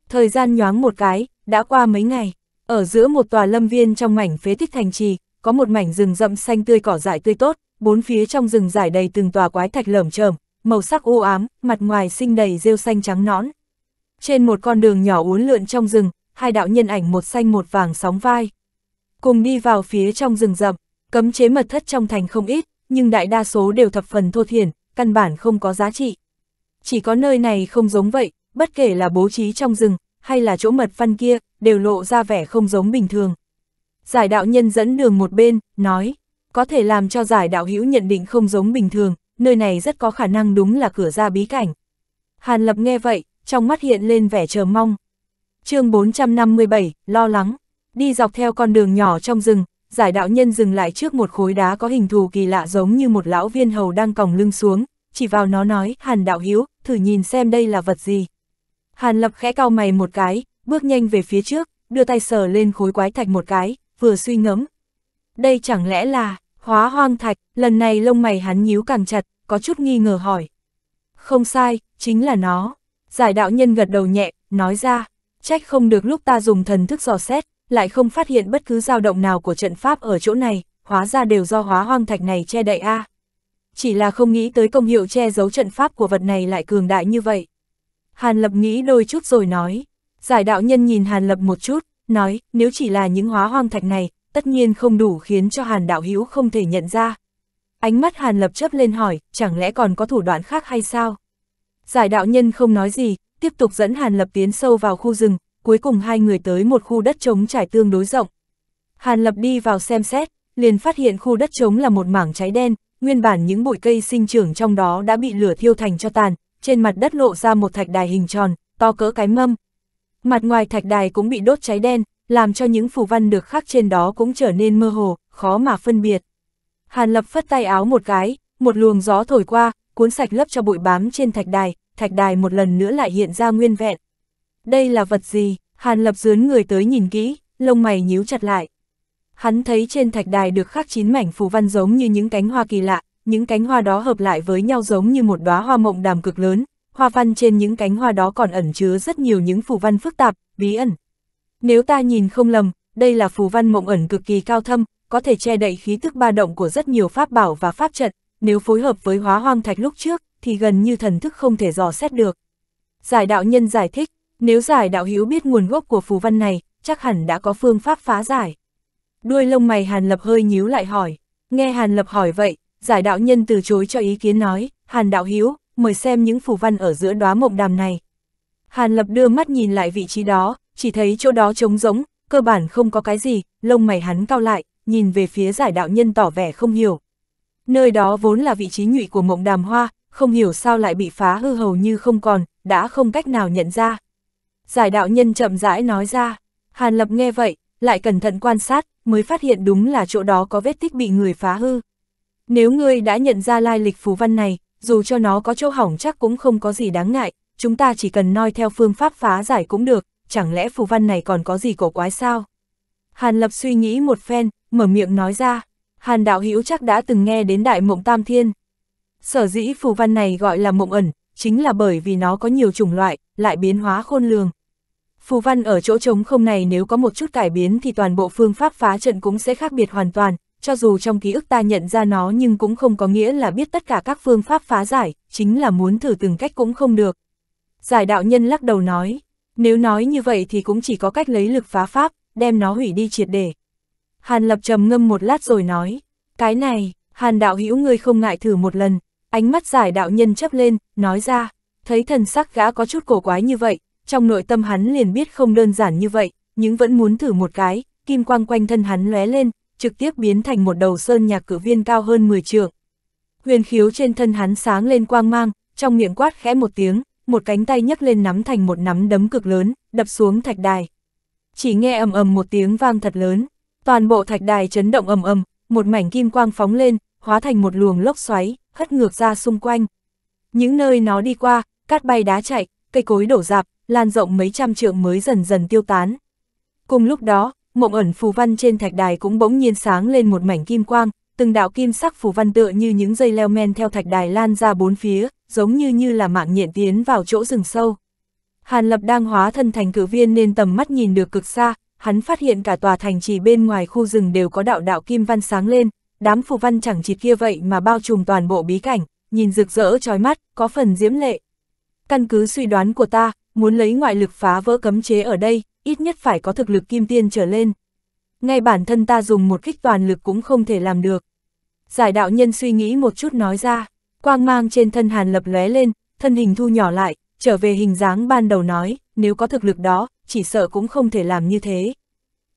Thời gian nhoáng một cái, đã qua mấy ngày, ở giữa một tòa lâm viên trong mảnh phế tích thành trì, có một mảnh rừng rậm xanh tươi cỏ dại tươi tốt, bốn phía trong rừng rải đầy từng tòa quái thạch lởm chởm, màu sắc u ám, mặt ngoài sinh đầy rêu xanh trắng nõn. Trên một con đường nhỏ uốn lượn trong rừng, hai đạo nhân ảnh một xanh một vàng sóng vai, cùng đi vào phía trong rừng rậm, cấm chế mật thất trong thành không ít, nhưng đại đa số đều thập phần thô thiển, căn bản không có giá trị. Chỉ có nơi này không giống vậy, bất kể là bố trí trong rừng, hay là chỗ mật văn kia, đều lộ ra vẻ không giống bình thường. Giải đạo nhân dẫn đường một bên, nói, có thể làm cho giải đạo hữu nhận định không giống bình thường, nơi này rất có khả năng đúng là cửa ra bí cảnh. Hàn Lập nghe vậy, trong mắt hiện lên vẻ chờ mong. chương 457, lo lắng. Đi dọc theo con đường nhỏ trong rừng, giải đạo nhân dừng lại trước một khối đá có hình thù kỳ lạ giống như một lão viên hầu đang còng lưng xuống, chỉ vào nó nói, Hàn đạo hiếu, thử nhìn xem đây là vật gì. Hàn lập khẽ cao mày một cái, bước nhanh về phía trước, đưa tay sờ lên khối quái thạch một cái, vừa suy ngẫm. Đây chẳng lẽ là, hóa hoang thạch, lần này lông mày hắn nhíu càng chặt, có chút nghi ngờ hỏi. Không sai, chính là nó. Giải đạo nhân gật đầu nhẹ, nói ra, trách không được lúc ta dùng thần thức dò xét, lại không phát hiện bất cứ dao động nào của trận pháp ở chỗ này, hóa ra đều do hóa hoang thạch này che đậy a. À. Chỉ là không nghĩ tới công hiệu che giấu trận pháp của vật này lại cường đại như vậy. Hàn Lập nghĩ đôi chút rồi nói, giải đạo nhân nhìn Hàn Lập một chút, nói, nếu chỉ là những hóa hoang thạch này, tất nhiên không đủ khiến cho Hàn đạo hữu không thể nhận ra. Ánh mắt Hàn Lập chấp lên hỏi, chẳng lẽ còn có thủ đoạn khác hay sao? Giải đạo nhân không nói gì, tiếp tục dẫn Hàn Lập tiến sâu vào khu rừng, cuối cùng hai người tới một khu đất trống trải tương đối rộng. Hàn Lập đi vào xem xét, liền phát hiện khu đất trống là một mảng cháy đen, nguyên bản những bụi cây sinh trưởng trong đó đã bị lửa thiêu thành cho tàn, trên mặt đất lộ ra một thạch đài hình tròn, to cỡ cái mâm. Mặt ngoài thạch đài cũng bị đốt cháy đen, làm cho những phù văn được khắc trên đó cũng trở nên mơ hồ, khó mà phân biệt. Hàn Lập phất tay áo một cái, một luồng gió thổi qua, cuốn sạch lớp cho bụi bám trên thạch đài, thạch đài một lần nữa lại hiện ra nguyên vẹn. Đây là vật gì? Hàn Lập dướn người tới nhìn kỹ, lông mày nhíu chặt lại. Hắn thấy trên thạch đài được khắc chín mảnh phù văn giống như những cánh hoa kỳ lạ, những cánh hoa đó hợp lại với nhau giống như một đóa hoa mộng đàm cực lớn, hoa văn trên những cánh hoa đó còn ẩn chứa rất nhiều những phù văn phức tạp, bí ẩn. Nếu ta nhìn không lầm, đây là phù văn mộng ẩn cực kỳ cao thâm, có thể che đậy khí tức ba động của rất nhiều pháp bảo và pháp trận, nếu phối hợp với hóa hoang thạch lúc trước, thì gần như thần thức không thể dò xét được. Giải đạo nhân giải thích, nếu giải đạo hữu biết nguồn gốc của phù văn này, chắc hẳn đã có phương pháp phá giải. Đuôi lông mày Hàn Lập hơi nhíu lại hỏi. Nghe Hàn Lập hỏi vậy, giải đạo nhân từ chối cho ý kiến nói, Hàn đạo hữu mời xem những phù văn ở giữa đóa mộng đàm này. Hàn Lập đưa mắt nhìn lại vị trí đó, chỉ thấy chỗ đó trống rỗng, cơ bản không có cái gì, lông mày hắn cao lại, nhìn về phía giải đạo nhân tỏ vẻ không hiểu. Nơi đó vốn là vị trí nhụy của mộng đàm hoa, không hiểu sao lại bị phá hư hầu như không còn, đã không cách nào nhận ra giải đạo nhân chậm rãi nói ra, Hàn Lập nghe vậy, lại cẩn thận quan sát, mới phát hiện đúng là chỗ đó có vết tích bị người phá hư. Nếu ngươi đã nhận ra lai lịch phù văn này, dù cho nó có chỗ hỏng chắc cũng không có gì đáng ngại, chúng ta chỉ cần noi theo phương pháp phá giải cũng được, chẳng lẽ phù văn này còn có gì cổ quái sao? Hàn Lập suy nghĩ một phen, mở miệng nói ra, Hàn Đạo Hữu chắc đã từng nghe đến Đại Mộng Tam Thiên. Sở dĩ phù văn này gọi là mộng ẩn, chính là bởi vì nó có nhiều chủng loại, lại biến hóa khôn lường, Phù văn ở chỗ trống không này nếu có một chút cải biến thì toàn bộ phương pháp phá trận cũng sẽ khác biệt hoàn toàn, cho dù trong ký ức ta nhận ra nó nhưng cũng không có nghĩa là biết tất cả các phương pháp phá giải, chính là muốn thử từng cách cũng không được. Giải đạo nhân lắc đầu nói, nếu nói như vậy thì cũng chỉ có cách lấy lực phá pháp, đem nó hủy đi triệt để. Hàn lập trầm ngâm một lát rồi nói, cái này, hàn đạo hữu ngươi không ngại thử một lần, ánh mắt giải đạo nhân chấp lên, nói ra, thấy thần sắc gã có chút cổ quái như vậy, trong nội tâm hắn liền biết không đơn giản như vậy, nhưng vẫn muốn thử một cái, kim quang quanh thân hắn lóe lên, trực tiếp biến thành một đầu sơn nhạc cử viên cao hơn 10 trượng. Huyền khiếu trên thân hắn sáng lên quang mang, trong miệng quát khẽ một tiếng, một cánh tay nhấc lên nắm thành một nắm đấm cực lớn, đập xuống thạch đài. Chỉ nghe ầm ầm một tiếng vang thật lớn, toàn bộ thạch đài chấn động ầm ầm, một mảnh kim quang phóng lên, hóa thành một luồng lốc xoáy, hất ngược ra xung quanh. Những nơi nó đi qua, cát bay đá chạy, cây cối đổ rạp, lan rộng mấy trăm trượng mới dần dần tiêu tán. Cùng lúc đó, mộng ẩn phù văn trên thạch đài cũng bỗng nhiên sáng lên một mảnh kim quang, từng đạo kim sắc phù văn tựa như những dây leo men theo thạch đài lan ra bốn phía, giống như như là mạng nhện tiến vào chỗ rừng sâu. Hàn Lập đang hóa thân thành cử viên nên tầm mắt nhìn được cực xa, hắn phát hiện cả tòa thành chỉ bên ngoài khu rừng đều có đạo đạo kim văn sáng lên, đám phù văn chẳng chịt kia vậy mà bao trùm toàn bộ bí cảnh, nhìn rực rỡ trói mắt, có phần diễm lệ. Căn cứ suy đoán của ta, muốn lấy ngoại lực phá vỡ cấm chế ở đây, ít nhất phải có thực lực kim tiên trở lên. Ngay bản thân ta dùng một kích toàn lực cũng không thể làm được. Giải đạo nhân suy nghĩ một chút nói ra, quang mang trên thân hàn lập lóe lên, thân hình thu nhỏ lại, trở về hình dáng ban đầu nói, nếu có thực lực đó, chỉ sợ cũng không thể làm như thế.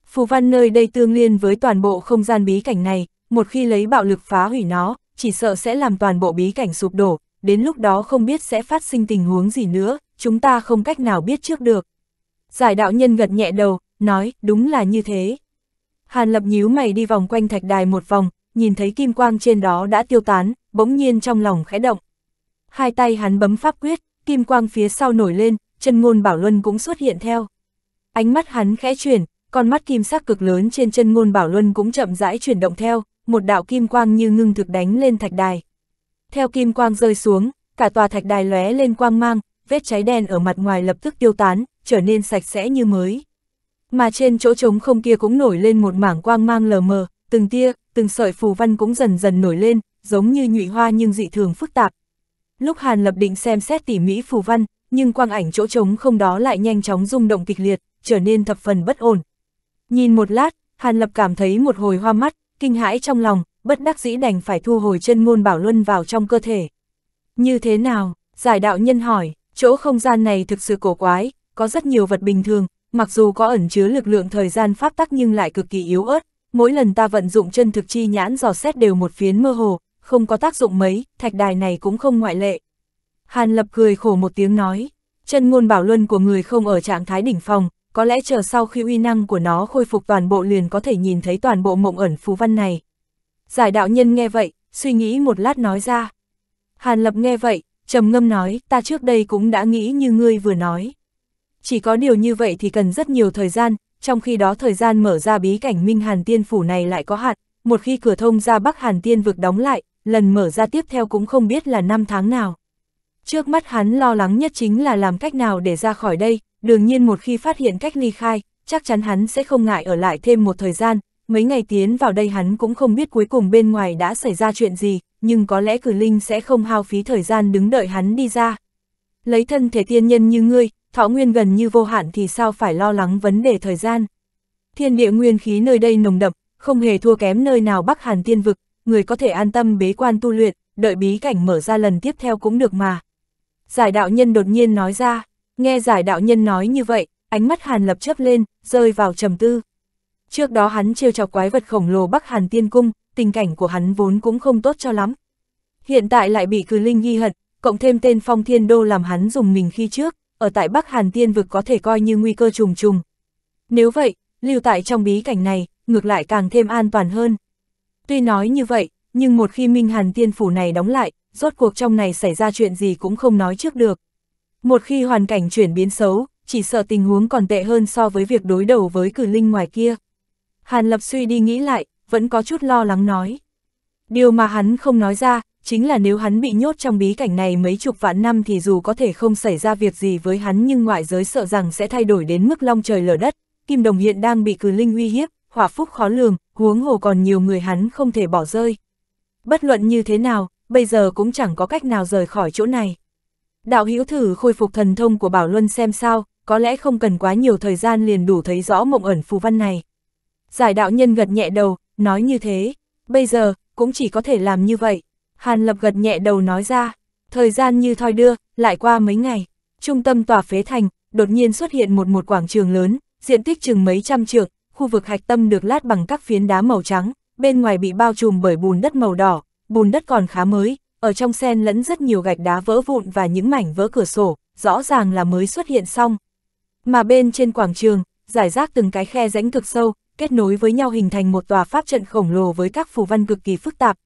Phù văn nơi đây tương liên với toàn bộ không gian bí cảnh này, một khi lấy bạo lực phá hủy nó, chỉ sợ sẽ làm toàn bộ bí cảnh sụp đổ, đến lúc đó không biết sẽ phát sinh tình huống gì nữa, chúng ta không cách nào biết trước được. Giải đạo nhân gật nhẹ đầu, nói, đúng là như thế. Hàn lập nhíu mày đi vòng quanh thạch đài một vòng, nhìn thấy kim quang trên đó đã tiêu tán, bỗng nhiên trong lòng khẽ động. Hai tay hắn bấm pháp quyết, kim quang phía sau nổi lên, chân ngôn bảo luân cũng xuất hiện theo. Ánh mắt hắn khẽ chuyển, con mắt kim sắc cực lớn trên chân ngôn bảo luân cũng chậm rãi chuyển động theo, một đạo kim quang như ngưng thực đánh lên thạch đài. Theo kim quang rơi xuống, cả tòa thạch đài lóe lên quang mang, vết cháy đen ở mặt ngoài lập tức tiêu tán, trở nên sạch sẽ như mới. Mà trên chỗ trống không kia cũng nổi lên một mảng quang mang lờ mờ, từng tia, từng sợi phù văn cũng dần dần nổi lên, giống như nhụy hoa nhưng dị thường phức tạp. Lúc Hàn Lập định xem xét tỉ mỹ phù văn, nhưng quang ảnh chỗ trống không đó lại nhanh chóng rung động kịch liệt, trở nên thập phần bất ổn. Nhìn một lát, Hàn Lập cảm thấy một hồi hoa mắt, kinh hãi trong lòng, bất đắc dĩ đành phải thu hồi chân môn bảo luân vào trong cơ thể. Như thế nào? Giải đạo nhân hỏi, chỗ không gian này thực sự cổ quái, có rất nhiều vật bình thường, mặc dù có ẩn chứa lực lượng thời gian pháp tắc nhưng lại cực kỳ yếu ớt, mỗi lần ta vận dụng chân thực chi nhãn dò xét đều một phiến mơ hồ, không có tác dụng mấy, thạch đài này cũng không ngoại lệ. Hàn Lập cười khổ một tiếng nói, chân ngôn bảo luân của người không ở trạng thái đỉnh phòng, có lẽ chờ sau khi uy năng của nó khôi phục toàn bộ liền có thể nhìn thấy toàn bộ mộng ẩn phù văn này. Giải đạo nhân nghe vậy, suy nghĩ một lát nói ra. Hàn Lập nghe vậy, trầm ngâm nói, ta trước đây cũng đã nghĩ như ngươi vừa nói. Chỉ có điều như vậy thì cần rất nhiều thời gian, trong khi đó thời gian mở ra bí cảnh Minh Hàn Tiên Phủ này lại có hạn, một khi cửa thông ra Bắc Hàn Tiên vực đóng lại, lần mở ra tiếp theo cũng không biết là năm tháng nào. Trước mắt hắn lo lắng nhất chính là làm cách nào để ra khỏi đây, đương nhiên một khi phát hiện cách ly khai, chắc chắn hắn sẽ không ngại ở lại thêm một thời gian, mấy ngày tiến vào đây hắn cũng không biết cuối cùng bên ngoài đã xảy ra chuyện gì, nhưng có lẽ cử linh sẽ không hao phí thời gian đứng đợi hắn đi ra. Lấy thân thể tiên nhân như ngươi, thọ nguyên gần như vô hạn thì sao phải lo lắng vấn đề thời gian. Thiên địa nguyên khí nơi đây nồng đậm, không hề thua kém nơi nào Bắc Hàn tiên vực, người có thể an tâm bế quan tu luyện, đợi bí cảnh mở ra lần tiếp theo cũng được mà. Giải đạo nhân đột nhiên nói ra, nghe giải đạo nhân nói như vậy, ánh mắt Hàn lập chớp lên, rơi vào trầm tư. Trước đó hắn trêu chọc quái vật khổng lồ Bắc Hàn tiên cung, tình cảnh của hắn vốn cũng không tốt cho lắm. Hiện tại lại bị cử linh ghi hận, cộng thêm tên phong thiên đô làm hắn dùng mình khi trước, ở tại Bắc Hàn Tiên vực có thể coi như nguy cơ trùng trùng. Nếu vậy, lưu tại trong bí cảnh này, ngược lại càng thêm an toàn hơn. Tuy nói như vậy, nhưng một khi Minh Hàn Tiên Phủ này đóng lại, rốt cuộc trong này xảy ra chuyện gì cũng không nói trước được. Một khi hoàn cảnh chuyển biến xấu, chỉ sợ tình huống còn tệ hơn so với việc đối đầu với cử linh ngoài kia. Hàn Lập suy đi nghĩ lại, vẫn có chút lo lắng nói. Điều mà hắn không nói ra, chính là nếu hắn bị nhốt trong bí cảnh này mấy chục vạn năm thì dù có thể không xảy ra việc gì với hắn nhưng ngoại giới sợ rằng sẽ thay đổi đến mức long trời lở đất, Kim Đồng hiện đang bị cử linh uy hiếp, hỏa phúc khó lường, huống hồ còn nhiều người hắn không thể bỏ rơi. Bất luận như thế nào, bây giờ cũng chẳng có cách nào rời khỏi chỗ này. Đạo hữu thử khôi phục thần thông của Bảo Luân xem sao, có lẽ không cần quá nhiều thời gian liền đủ thấy rõ mộng ẩn phù văn này. Giải đạo nhân gật nhẹ đầu, nói như thế, bây giờ, cũng chỉ có thể làm như vậy. Hàn Lập gật nhẹ đầu nói ra, thời gian như thoi đưa, lại qua mấy ngày, trung tâm tòa phế thành, đột nhiên xuất hiện một một quảng trường lớn, diện tích chừng mấy trăm trượng, khu vực hạch tâm được lát bằng các phiến đá màu trắng, bên ngoài bị bao trùm bởi bùn đất màu đỏ, bùn đất còn khá mới, ở trong sen lẫn rất nhiều gạch đá vỡ vụn và những mảnh vỡ cửa sổ, rõ ràng là mới xuất hiện xong. Mà bên trên quảng trường, giải rác từng cái khe rãnh cực sâu, kết nối với nhau hình thành một tòa pháp trận khổng lồ với các phù văn cực kỳ phức tạp.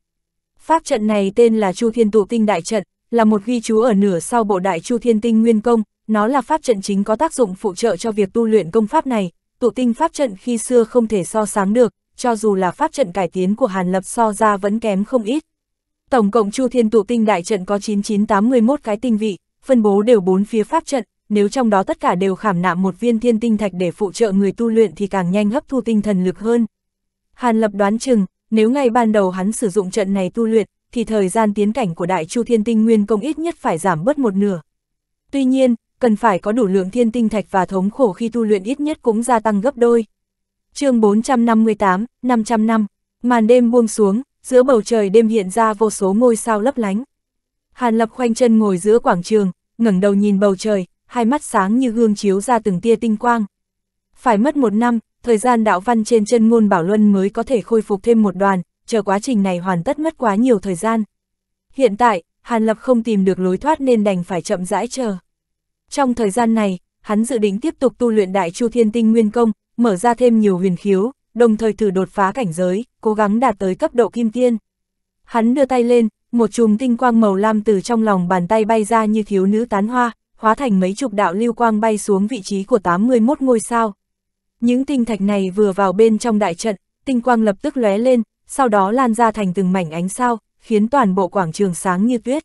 Pháp trận này tên là Chu Thiên Tụ Tinh Đại Trận, là một ghi chú ở nửa sau bộ đại Chu Thiên Tinh Nguyên Công, nó là pháp trận chính có tác dụng phụ trợ cho việc tu luyện công pháp này, tụ tinh pháp trận khi xưa không thể so sánh được, cho dù là pháp trận cải tiến của Hàn Lập so ra vẫn kém không ít. Tổng cộng Chu Thiên Tụ Tinh Đại Trận có 9981 cái tinh vị, phân bố đều bốn phía pháp trận, nếu trong đó tất cả đều khảm nạm một viên thiên tinh thạch để phụ trợ người tu luyện thì càng nhanh hấp thu tinh thần lực hơn. Hàn Lập đoán chừng, nếu ngay ban đầu hắn sử dụng trận này tu luyện, thì thời gian tiến cảnh của Đại Chu Thiên Tinh Nguyên Công ít nhất phải giảm bớt một nửa. Tuy nhiên, cần phải có đủ lượng thiên tinh thạch và thống khổ khi tu luyện ít nhất cũng gia tăng gấp đôi. chương 458, 500 năm, màn đêm buông xuống, giữa bầu trời đêm hiện ra vô số ngôi sao lấp lánh. Hàn Lập khoanh chân ngồi giữa quảng trường, ngẩng đầu nhìn bầu trời, hai mắt sáng như gương chiếu ra từng tia tinh quang. Phải mất một năm, thời gian đạo văn trên chân ngôn bảo luân mới có thể khôi phục thêm một đoàn, chờ quá trình này hoàn tất mất quá nhiều thời gian. Hiện tại, Hàn Lập không tìm được lối thoát nên đành phải chậm rãi chờ. Trong thời gian này, hắn dự định tiếp tục tu luyện Đại Chu Thiên Tinh Nguyên Công, mở ra thêm nhiều huyền khiếu, đồng thời thử đột phá cảnh giới, cố gắng đạt tới cấp độ kim tiên. Hắn đưa tay lên, một chùm tinh quang màu lam từ trong lòng bàn tay bay ra như thiếu nữ tán hoa, hóa thành mấy chục đạo lưu quang bay xuống vị trí của 81 ngôi sao. Những tinh thạch này vừa vào bên trong đại trận, tinh quang lập tức lóe lên, sau đó lan ra thành từng mảnh ánh sao, khiến toàn bộ quảng trường sáng như tuyết.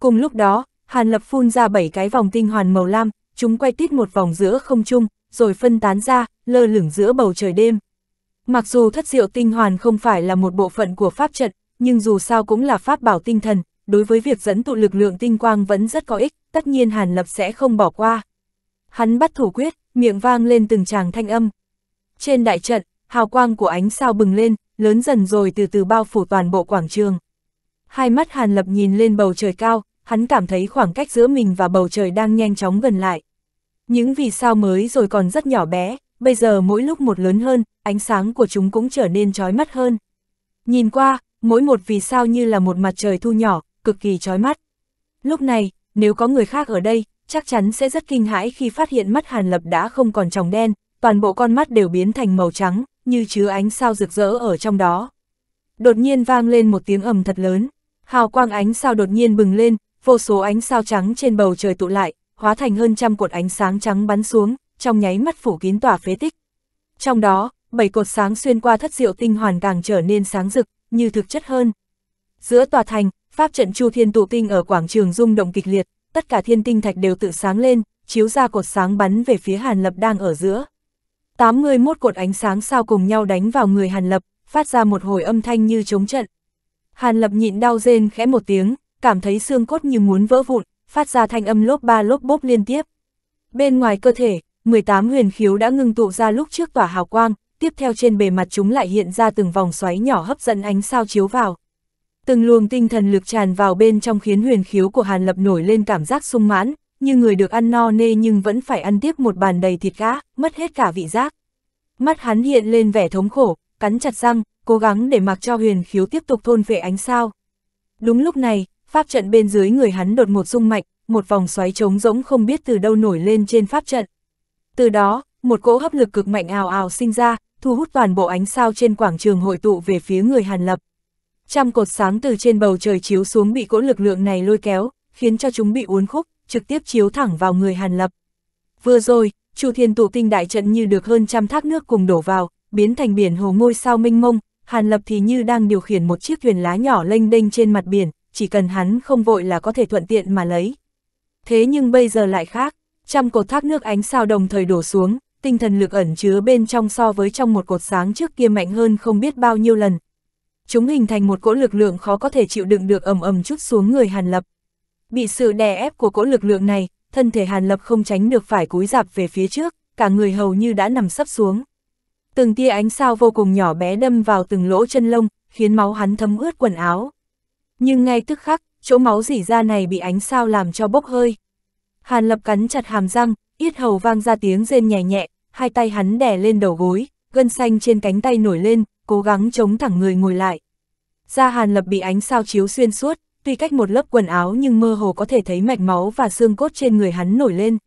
Cùng lúc đó, Hàn Lập phun ra bảy cái vòng tinh hoàn màu lam, chúng quay tít một vòng giữa không trung, rồi phân tán ra, lơ lửng giữa bầu trời đêm. Mặc dù thất diệu tinh hoàn không phải là một bộ phận của pháp trận, nhưng dù sao cũng là pháp bảo tinh thần, đối với việc dẫn tụ lực lượng tinh quang vẫn rất có ích, tất nhiên Hàn Lập sẽ không bỏ qua. Hắn bắt thủ quyết, miệng vang lên từng tràng thanh âm. Trên đại trận, hào quang của ánh sao bừng lên, lớn dần rồi từ từ bao phủ toàn bộ quảng trường. Hai mắt Hàn Lập nhìn lên bầu trời cao, hắn cảm thấy khoảng cách giữa mình và bầu trời đang nhanh chóng gần lại. Những vì sao mới rồi còn rất nhỏ bé, bây giờ mỗi lúc một lớn hơn, ánh sáng của chúng cũng trở nên trói mắt hơn. Nhìn qua, mỗi một vì sao như là một mặt trời thu nhỏ, cực kỳ chói mắt. Lúc này, nếu có người khác ở đây, chắc chắn sẽ rất kinh hãi khi phát hiện mắt Hàn Lập đã không còn tròng đen, toàn bộ con mắt đều biến thành màu trắng, như chứa ánh sao rực rỡ ở trong đó. Đột nhiên vang lên một tiếng ầm thật lớn, hào quang ánh sao đột nhiên bừng lên, vô số ánh sao trắng trên bầu trời tụ lại, hóa thành hơn trăm cột ánh sáng trắng bắn xuống, trong nháy mắt phủ kín tòa phế tích. Trong đó, bảy cột sáng xuyên qua thất diệu tinh hoàn càng trở nên sáng rực, như thực chất hơn. Giữa tòa thành, Pháp trận Chu Thiên tụ tinh ở quảng trường rung động kịch liệt, tất cả thiên tinh thạch đều tự sáng lên, chiếu ra cột sáng bắn về phía Hàn Lập đang ở giữa. 81 cột ánh sáng sao cùng nhau đánh vào người Hàn Lập, phát ra một hồi âm thanh như chống trận. Hàn Lập nhịn đau rên khẽ một tiếng, cảm thấy xương cốt như muốn vỡ vụn, phát ra thanh âm lốp ba lốp bốp liên tiếp. Bên ngoài cơ thể, 18 huyền khiếu đã ngưng tụ ra lúc trước tỏa hào quang, tiếp theo trên bề mặt chúng lại hiện ra từng vòng xoáy nhỏ hấp dẫn ánh sao chiếu vào. Từng luồng tinh thần lực tràn vào bên trong khiến huyền khiếu của Hàn Lập nổi lên cảm giác sung mãn, như người được ăn no nê nhưng vẫn phải ăn tiếp một bàn đầy thịt gã, mất hết cả vị giác. Mắt hắn hiện lên vẻ thống khổ, cắn chặt răng, cố gắng để mặc cho huyền khiếu tiếp tục thôn về ánh sao. Đúng lúc này, pháp trận bên dưới người hắn đột một rung mạnh, một vòng xoáy trống rỗng không biết từ đâu nổi lên trên pháp trận. Từ đó, một cỗ hấp lực cực mạnh ào ào sinh ra, thu hút toàn bộ ánh sao trên quảng trường hội tụ về phía người Hàn Lập. Trăm cột sáng từ trên bầu trời chiếu xuống bị cỗ lực lượng này lôi kéo, khiến cho chúng bị uốn khúc, trực tiếp chiếu thẳng vào người Hàn Lập. Vừa rồi, Chu Thiên tụ tinh đại trận như được hơn trăm thác nước cùng đổ vào, biến thành biển hồ ngôi sao minh mông, Hàn Lập thì như đang điều khiển một chiếc thuyền lá nhỏ lênh đênh trên mặt biển, chỉ cần hắn không vội là có thể thuận tiện mà lấy. Thế nhưng bây giờ lại khác, trăm cột thác nước ánh sao đồng thời đổ xuống, tinh thần lực ẩn chứa bên trong so với trong một cột sáng trước kia mạnh hơn không biết bao nhiêu lần, chúng hình thành một cỗ lực lượng khó có thể chịu đựng được ầm ầm chút xuống người Hàn Lập. Bị sự đè ép của cỗ lực lượng này, thân thể Hàn Lập không tránh được phải cúi dạp về phía trước, cả người hầu như đã nằm sắp xuống. Từng tia ánh sao vô cùng nhỏ bé đâm vào từng lỗ chân lông, khiến máu hắn thấm ướt quần áo. Nhưng ngay tức khắc, chỗ máu rỉ ra này bị ánh sao làm cho bốc hơi. Hàn Lập cắn chặt hàm răng, yết hầu vang ra tiếng rên nhẹ nhẹ, hai tay hắn đè lên đầu gối, gân xanh trên cánh tay nổi lên, cố gắng chống thẳng người ngồi lại. Da Hàn Lập bị ánh sao chiếu xuyên suốt, tuy cách một lớp quần áo nhưng mơ hồ có thể thấy mạch máu và xương cốt trên người hắn nổi lên.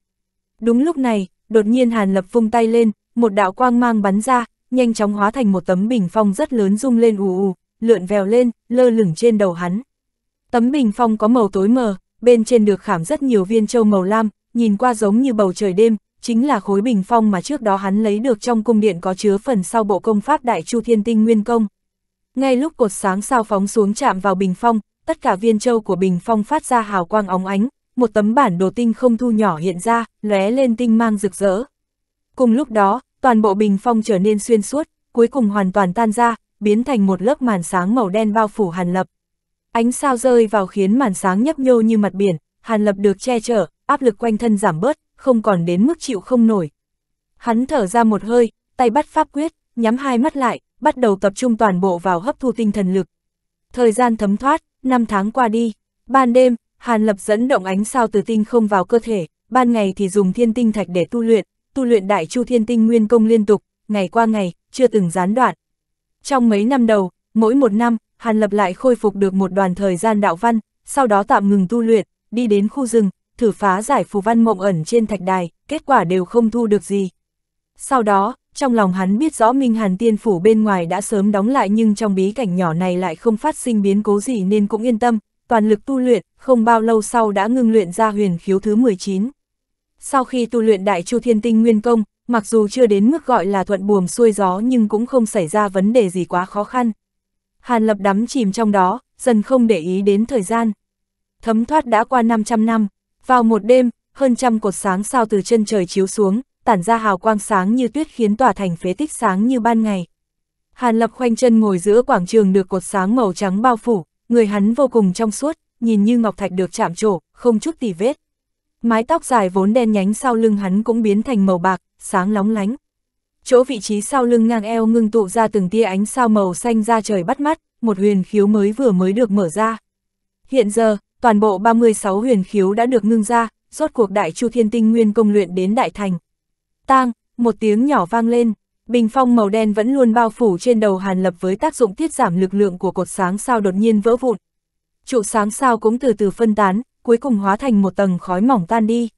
Đúng lúc này, đột nhiên Hàn Lập vung tay lên, một đạo quang mang bắn ra, nhanh chóng hóa thành một tấm bình phong rất lớn rung lên ù ù, lượn vèo lên, lơ lửng trên đầu hắn. Tấm bình phong có màu tối mờ, bên trên được khảm rất nhiều viên châu màu lam, nhìn qua giống như bầu trời đêm, chính là khối bình phong mà trước đó hắn lấy được trong cung điện có chứa phần sau bộ công pháp Đại Chu Thiên Tinh Nguyên Công. Ngay lúc cột sáng sao phóng xuống chạm vào bình phong, tất cả viên châu của bình phong phát ra hào quang óng ánh, một tấm bản đồ tinh không thu nhỏ hiện ra, lóe lên tinh mang rực rỡ. Cùng lúc đó, toàn bộ bình phong trở nên xuyên suốt, cuối cùng hoàn toàn tan ra, biến thành một lớp màn sáng màu đen bao phủ Hàn Lập. Ánh sao rơi vào khiến màn sáng nhấp nhô như mặt biển, Hàn Lập được che chở, áp lực quanh thân giảm bớt, không còn đến mức chịu không nổi. Hắn thở ra một hơi, tay bắt pháp quyết, nhắm hai mắt lại, bắt đầu tập trung toàn bộ vào hấp thu tinh thần lực. Thời gian thấm thoát, năm tháng qua đi, ban đêm, Hàn Lập dẫn động ánh sao từ tinh không vào cơ thể, ban ngày thì dùng thiên tinh thạch để tu luyện, tu luyện đại chu thiên tinh nguyên công liên tục, ngày qua ngày, chưa từng gián đoạn. Trong mấy năm đầu, mỗi một năm, Hàn Lập lại khôi phục được một đoàn thời gian đạo văn, sau đó tạm ngừng tu luyện, đi đến khu rừng, thử phá giải phù văn mộng ẩn trên thạch đài, kết quả đều không thu được gì. Sau đó, trong lòng hắn biết rõ Minh Hàn Tiên Phủ bên ngoài đã sớm đóng lại nhưng trong bí cảnh nhỏ này lại không phát sinh biến cố gì nên cũng yên tâm, toàn lực tu luyện, không bao lâu sau đã ngưng luyện ra huyền khiếu thứ 19. Sau khi tu luyện Đại Chu Thiên Tinh Nguyên Công, mặc dù chưa đến mức gọi là thuận buồm xuôi gió nhưng cũng không xảy ra vấn đề gì quá khó khăn. Hàn Lập đắm chìm trong đó, dần không để ý đến thời gian. Thấm thoát đã qua 500 năm, vào một đêm, hơn trăm cột sáng sao từ chân trời chiếu xuống, tản ra hào quang sáng như tuyết khiến tòa thành phế tích sáng như ban ngày. Hàn Lập khoanh chân ngồi giữa quảng trường được cột sáng màu trắng bao phủ, người hắn vô cùng trong suốt, nhìn như ngọc thạch được chạm trổ, không chút tì vết. Mái tóc dài vốn đen nhánh sau lưng hắn cũng biến thành màu bạc, sáng lóng lánh. Chỗ vị trí sau lưng ngang eo ngưng tụ ra từng tia ánh sao màu xanh ra trời bắt mắt, một huyền khiếu mới vừa mới được mở ra. Hiện giờ, toàn bộ 36 huyền khiếu đã được ngưng ra, rốt cuộc đại chu thiên tinh nguyên công luyện đến đại thành. Tang, một tiếng nhỏ vang lên, bình phong màu đen vẫn luôn bao phủ trên đầu Hàn Lập với tác dụng tiết giảm lực lượng của cột sáng sao đột nhiên vỡ vụn. Trụ sáng sao cũng từ từ phân tán, cuối cùng hóa thành một tầng khói mỏng tan đi.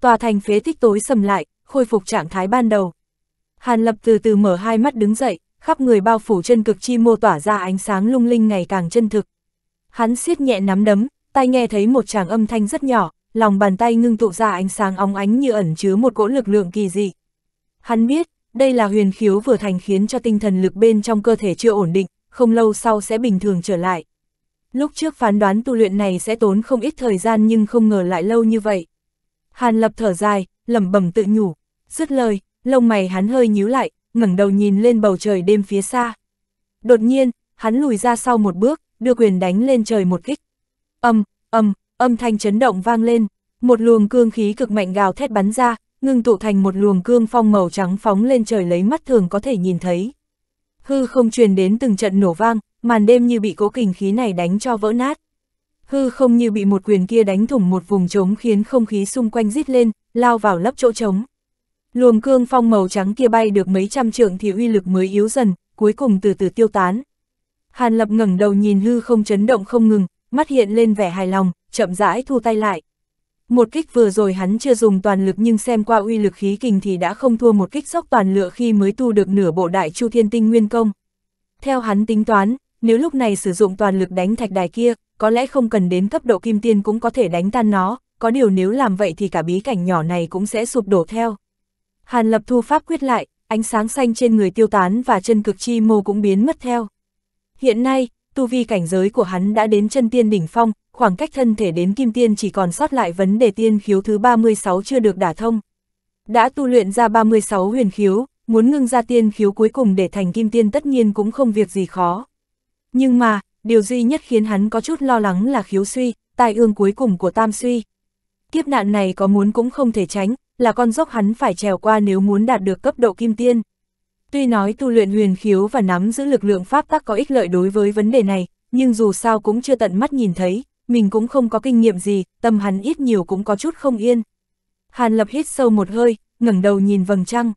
Tòa thành phế tích tối sầm lại, khôi phục trạng thái ban đầu. Hàn Lập từ từ mở hai mắt đứng dậy, khắp người bao phủ chân cực chi mô tỏa ra ánh sáng lung linh ngày càng chân thực. Hắn siết nhẹ nắm đấm, tai nghe thấy một tràng âm thanh rất nhỏ, lòng bàn tay ngưng tụ ra ánh sáng óng ánh như ẩn chứa một cỗ lực lượng kỳ dị. Hắn biết, đây là huyền khiếu vừa thành khiến cho tinh thần lực bên trong cơ thể chưa ổn định, không lâu sau sẽ bình thường trở lại. Lúc trước phán đoán tu luyện này sẽ tốn không ít thời gian nhưng không ngờ lại lâu như vậy. Hàn lập thở dài, lẩm bẩm tự nhủ, dứt lời, lông mày hắn hơi nhíu lại, ngẩng đầu nhìn lên bầu trời đêm phía xa. Đột nhiên, hắn lùi ra sau một bước, đưa quyền đánh lên trời một kích. Âm, âm, âm thanh chấn động vang lên, một luồng cương khí cực mạnh gào thét bắn ra, ngưng tụ thành một luồng cương phong màu trắng phóng lên trời lấy mắt thường có thể nhìn thấy. Hư không truyền đến từng trận nổ vang, màn đêm như bị cố kình khí này đánh cho vỡ nát. Hư không như bị một quyền kia đánh thủng một vùng trống khiến không khí xung quanh rít lên, lao vào lấp chỗ trống. Luồng cương phong màu trắng kia bay được mấy trăm trượng thì uy lực mới yếu dần, cuối cùng từ từ tiêu tán. Hàn Lập ngẩng đầu nhìn hư không chấn động không ngừng, mắt hiện lên vẻ hài lòng, chậm rãi thu tay lại. Một kích vừa rồi hắn chưa dùng toàn lực nhưng xem qua uy lực khí kình thì đã không thua một kích sốc toàn lựa khi mới tu được nửa bộ đại chu thiên tinh nguyên công. Theo hắn tính toán, nếu lúc này sử dụng toàn lực đánh thạch đài kia, có lẽ không cần đến cấp độ kim tiên cũng có thể đánh tan nó, có điều nếu làm vậy thì cả bí cảnh nhỏ này cũng sẽ sụp đổ theo. Hàn lập thu pháp quyết lại, ánh sáng xanh trên người tiêu tán và chân cực chi mô cũng biến mất theo. Hiện nay, tu vi cảnh giới của hắn đã đến chân tiên đỉnh phong, khoảng cách thân thể đến kim tiên chỉ còn sót lại vấn đề tiên khiếu thứ 36 chưa được đả thông. Đã tu luyện ra 36 huyền khiếu, muốn ngưng ra tiên khiếu cuối cùng để thành kim tiên tất nhiên cũng không việc gì khó. Nhưng mà, điều duy nhất khiến hắn có chút lo lắng là khiếu suy, tai ương cuối cùng của tam suy. Kiếp nạn này có muốn cũng không thể tránh, là con dốc hắn phải trèo qua nếu muốn đạt được cấp độ kim tiên. Tuy nói tu luyện huyền khiếu và nắm giữ lực lượng pháp tắc có ích lợi đối với vấn đề này, nhưng dù sao cũng chưa tận mắt nhìn thấy, mình cũng không có kinh nghiệm gì, tâm hắn ít nhiều cũng có chút không yên. Hàn Lập hít sâu một hơi, ngẩng đầu nhìn vầng trăng.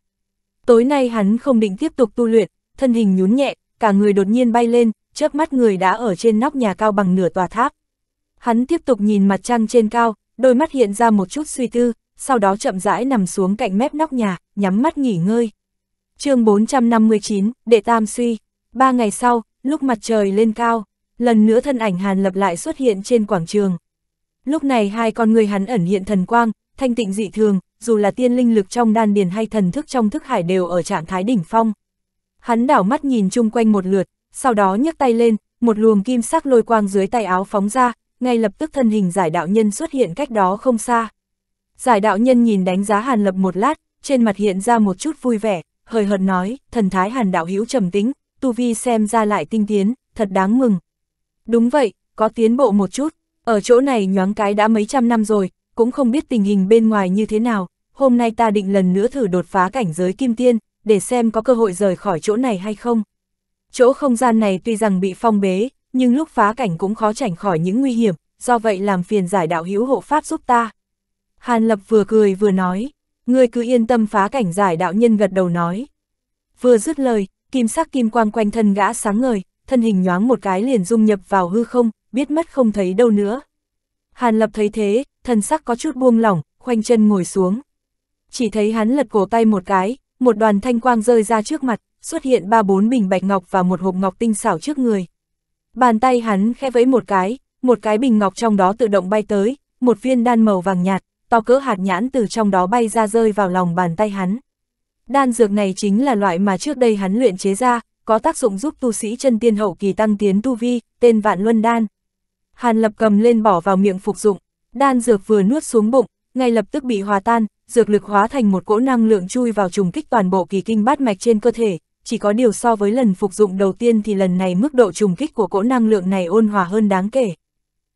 Tối nay hắn không định tiếp tục tu luyện, thân hình nhún nhẹ, cả người đột nhiên bay lên, chớp mắt người đã ở trên nóc nhà cao bằng nửa tòa tháp. Hắn tiếp tục nhìn mặt trăng trên cao, đôi mắt hiện ra một chút suy tư, sau đó chậm rãi nằm xuống cạnh mép nóc nhà, nhắm mắt nghỉ ngơi chương 459, Đệ Tam Suy. Ba ngày sau, lúc mặt trời lên cao, lần nữa thân ảnh Hàn Lập lại xuất hiện trên quảng trường. Lúc này hai con người hắn ẩn hiện thần quang, thanh tịnh dị thường, dù là tiên linh lực trong đan điền hay thần thức trong thức hải đều ở trạng thái đỉnh phong. Hắn đảo mắt nhìn chung quanh một lượt, sau đó nhấc tay lên, một luồng kim sắc lôi quang dưới tay áo phóng ra, ngay lập tức thân hình giải đạo nhân xuất hiện cách đó không xa. Giải đạo nhân nhìn đánh giá Hàn Lập một lát, trên mặt hiện ra một chút vui vẻ, hời hợt nói, thần thái hàn đạo hữu trầm tĩnh tu vi xem ra lại tinh tiến, thật đáng mừng. Đúng vậy, có tiến bộ một chút, ở chỗ này nhoáng cái đã mấy trăm năm rồi, cũng không biết tình hình bên ngoài như thế nào, hôm nay ta định lần nữa thử đột phá cảnh giới kim tiên, để xem có cơ hội rời khỏi chỗ này hay không. Chỗ không gian này tuy rằng bị phong bế, nhưng lúc phá cảnh cũng khó tránh khỏi những nguy hiểm, do vậy làm phiền giải đạo hữu hộ pháp giúp ta. Hàn Lập vừa cười vừa nói, Ngươi cứ yên tâm phá cảnh giải đạo nhân gật đầu nói. Vừa dứt lời, kim sắc kim quang quanh thân gã sáng ngời, thân hình nhoáng một cái liền dung nhập vào hư không, biết mất không thấy đâu nữa. Hàn lập thấy thế, thân sắc có chút buông lỏng, khoanh chân ngồi xuống. Chỉ thấy hắn lật cổ tay một cái, một đoàn thanh quang rơi ra trước mặt, xuất hiện ba bốn bình bạch ngọc và một hộp ngọc tinh xảo trước người. Bàn tay hắn khẽ vẫy một cái, một cái bình ngọc trong đó tự động bay tới, một viên đan màu vàng nhạt, to cỡ hạt nhãn từ trong đó bay ra rơi vào lòng bàn tay hắn. Đan dược này chính là loại mà trước đây hắn luyện chế ra, có tác dụng giúp tu sĩ chân tiên hậu kỳ tăng tiến tu vi, tên Vạn Luân Đan. Hàn Lập cầm lên bỏ vào miệng phục dụng, đan dược vừa nuốt xuống bụng, ngay lập tức bị hòa tan, dược lực hóa thành một cỗ năng lượng chui vào trùng kích toàn bộ kỳ kinh bát mạch trên cơ thể, chỉ có điều so với lần phục dụng đầu tiên thì lần này mức độ trùng kích của cỗ năng lượng này ôn hòa hơn đáng kể.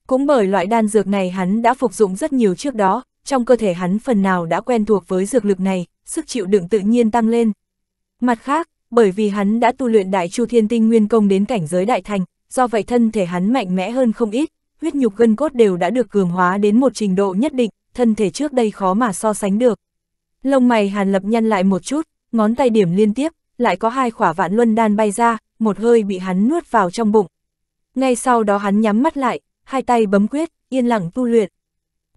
Cũng bởi loại đan dược này hắn đã phục dụng rất nhiều trước đó, trong cơ thể hắn phần nào đã quen thuộc với dược lực này, sức chịu đựng tự nhiên tăng lên. Mặt khác, bởi vì hắn đã tu luyện Đại Chu Thiên Tinh Nguyên Công đến cảnh giới đại thành, do vậy thân thể hắn mạnh mẽ hơn không ít, huyết nhục gân cốt đều đã được cường hóa đến một trình độ nhất định, thân thể trước đây khó mà so sánh được. Lông mày Hàn Lập nhăn lại một chút, ngón tay điểm liên tiếp, lại có hai khỏa vạn luân đan bay ra, một hơi bị hắn nuốt vào trong bụng. Ngay sau đó hắn nhắm mắt lại, hai tay bấm quyết, yên lặng tu luyện.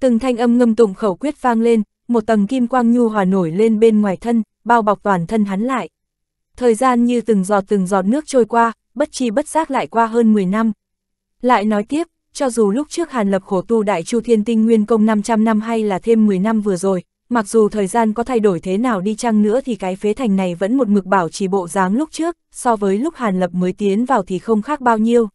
Từng thanh âm ngâm tụng khẩu quyết vang lên, một tầng kim quang nhu hòa nổi lên bên ngoài thân, bao bọc toàn thân hắn lại. Thời gian như từng giọt từng giọt nước trôi qua, bất chi bất giác lại qua hơn 10 năm. Lại nói tiếp, cho dù lúc trước Hàn Lập khổ tu Đại Chu Thiên Tinh Nguyên Công 500 năm hay là thêm 10 năm vừa rồi, mặc dù thời gian có thay đổi thế nào đi chăng nữa thì cái phế thành này vẫn một mực bảo trì bộ dáng lúc trước, so với lúc Hàn Lập mới tiến vào thì không khác bao nhiêu.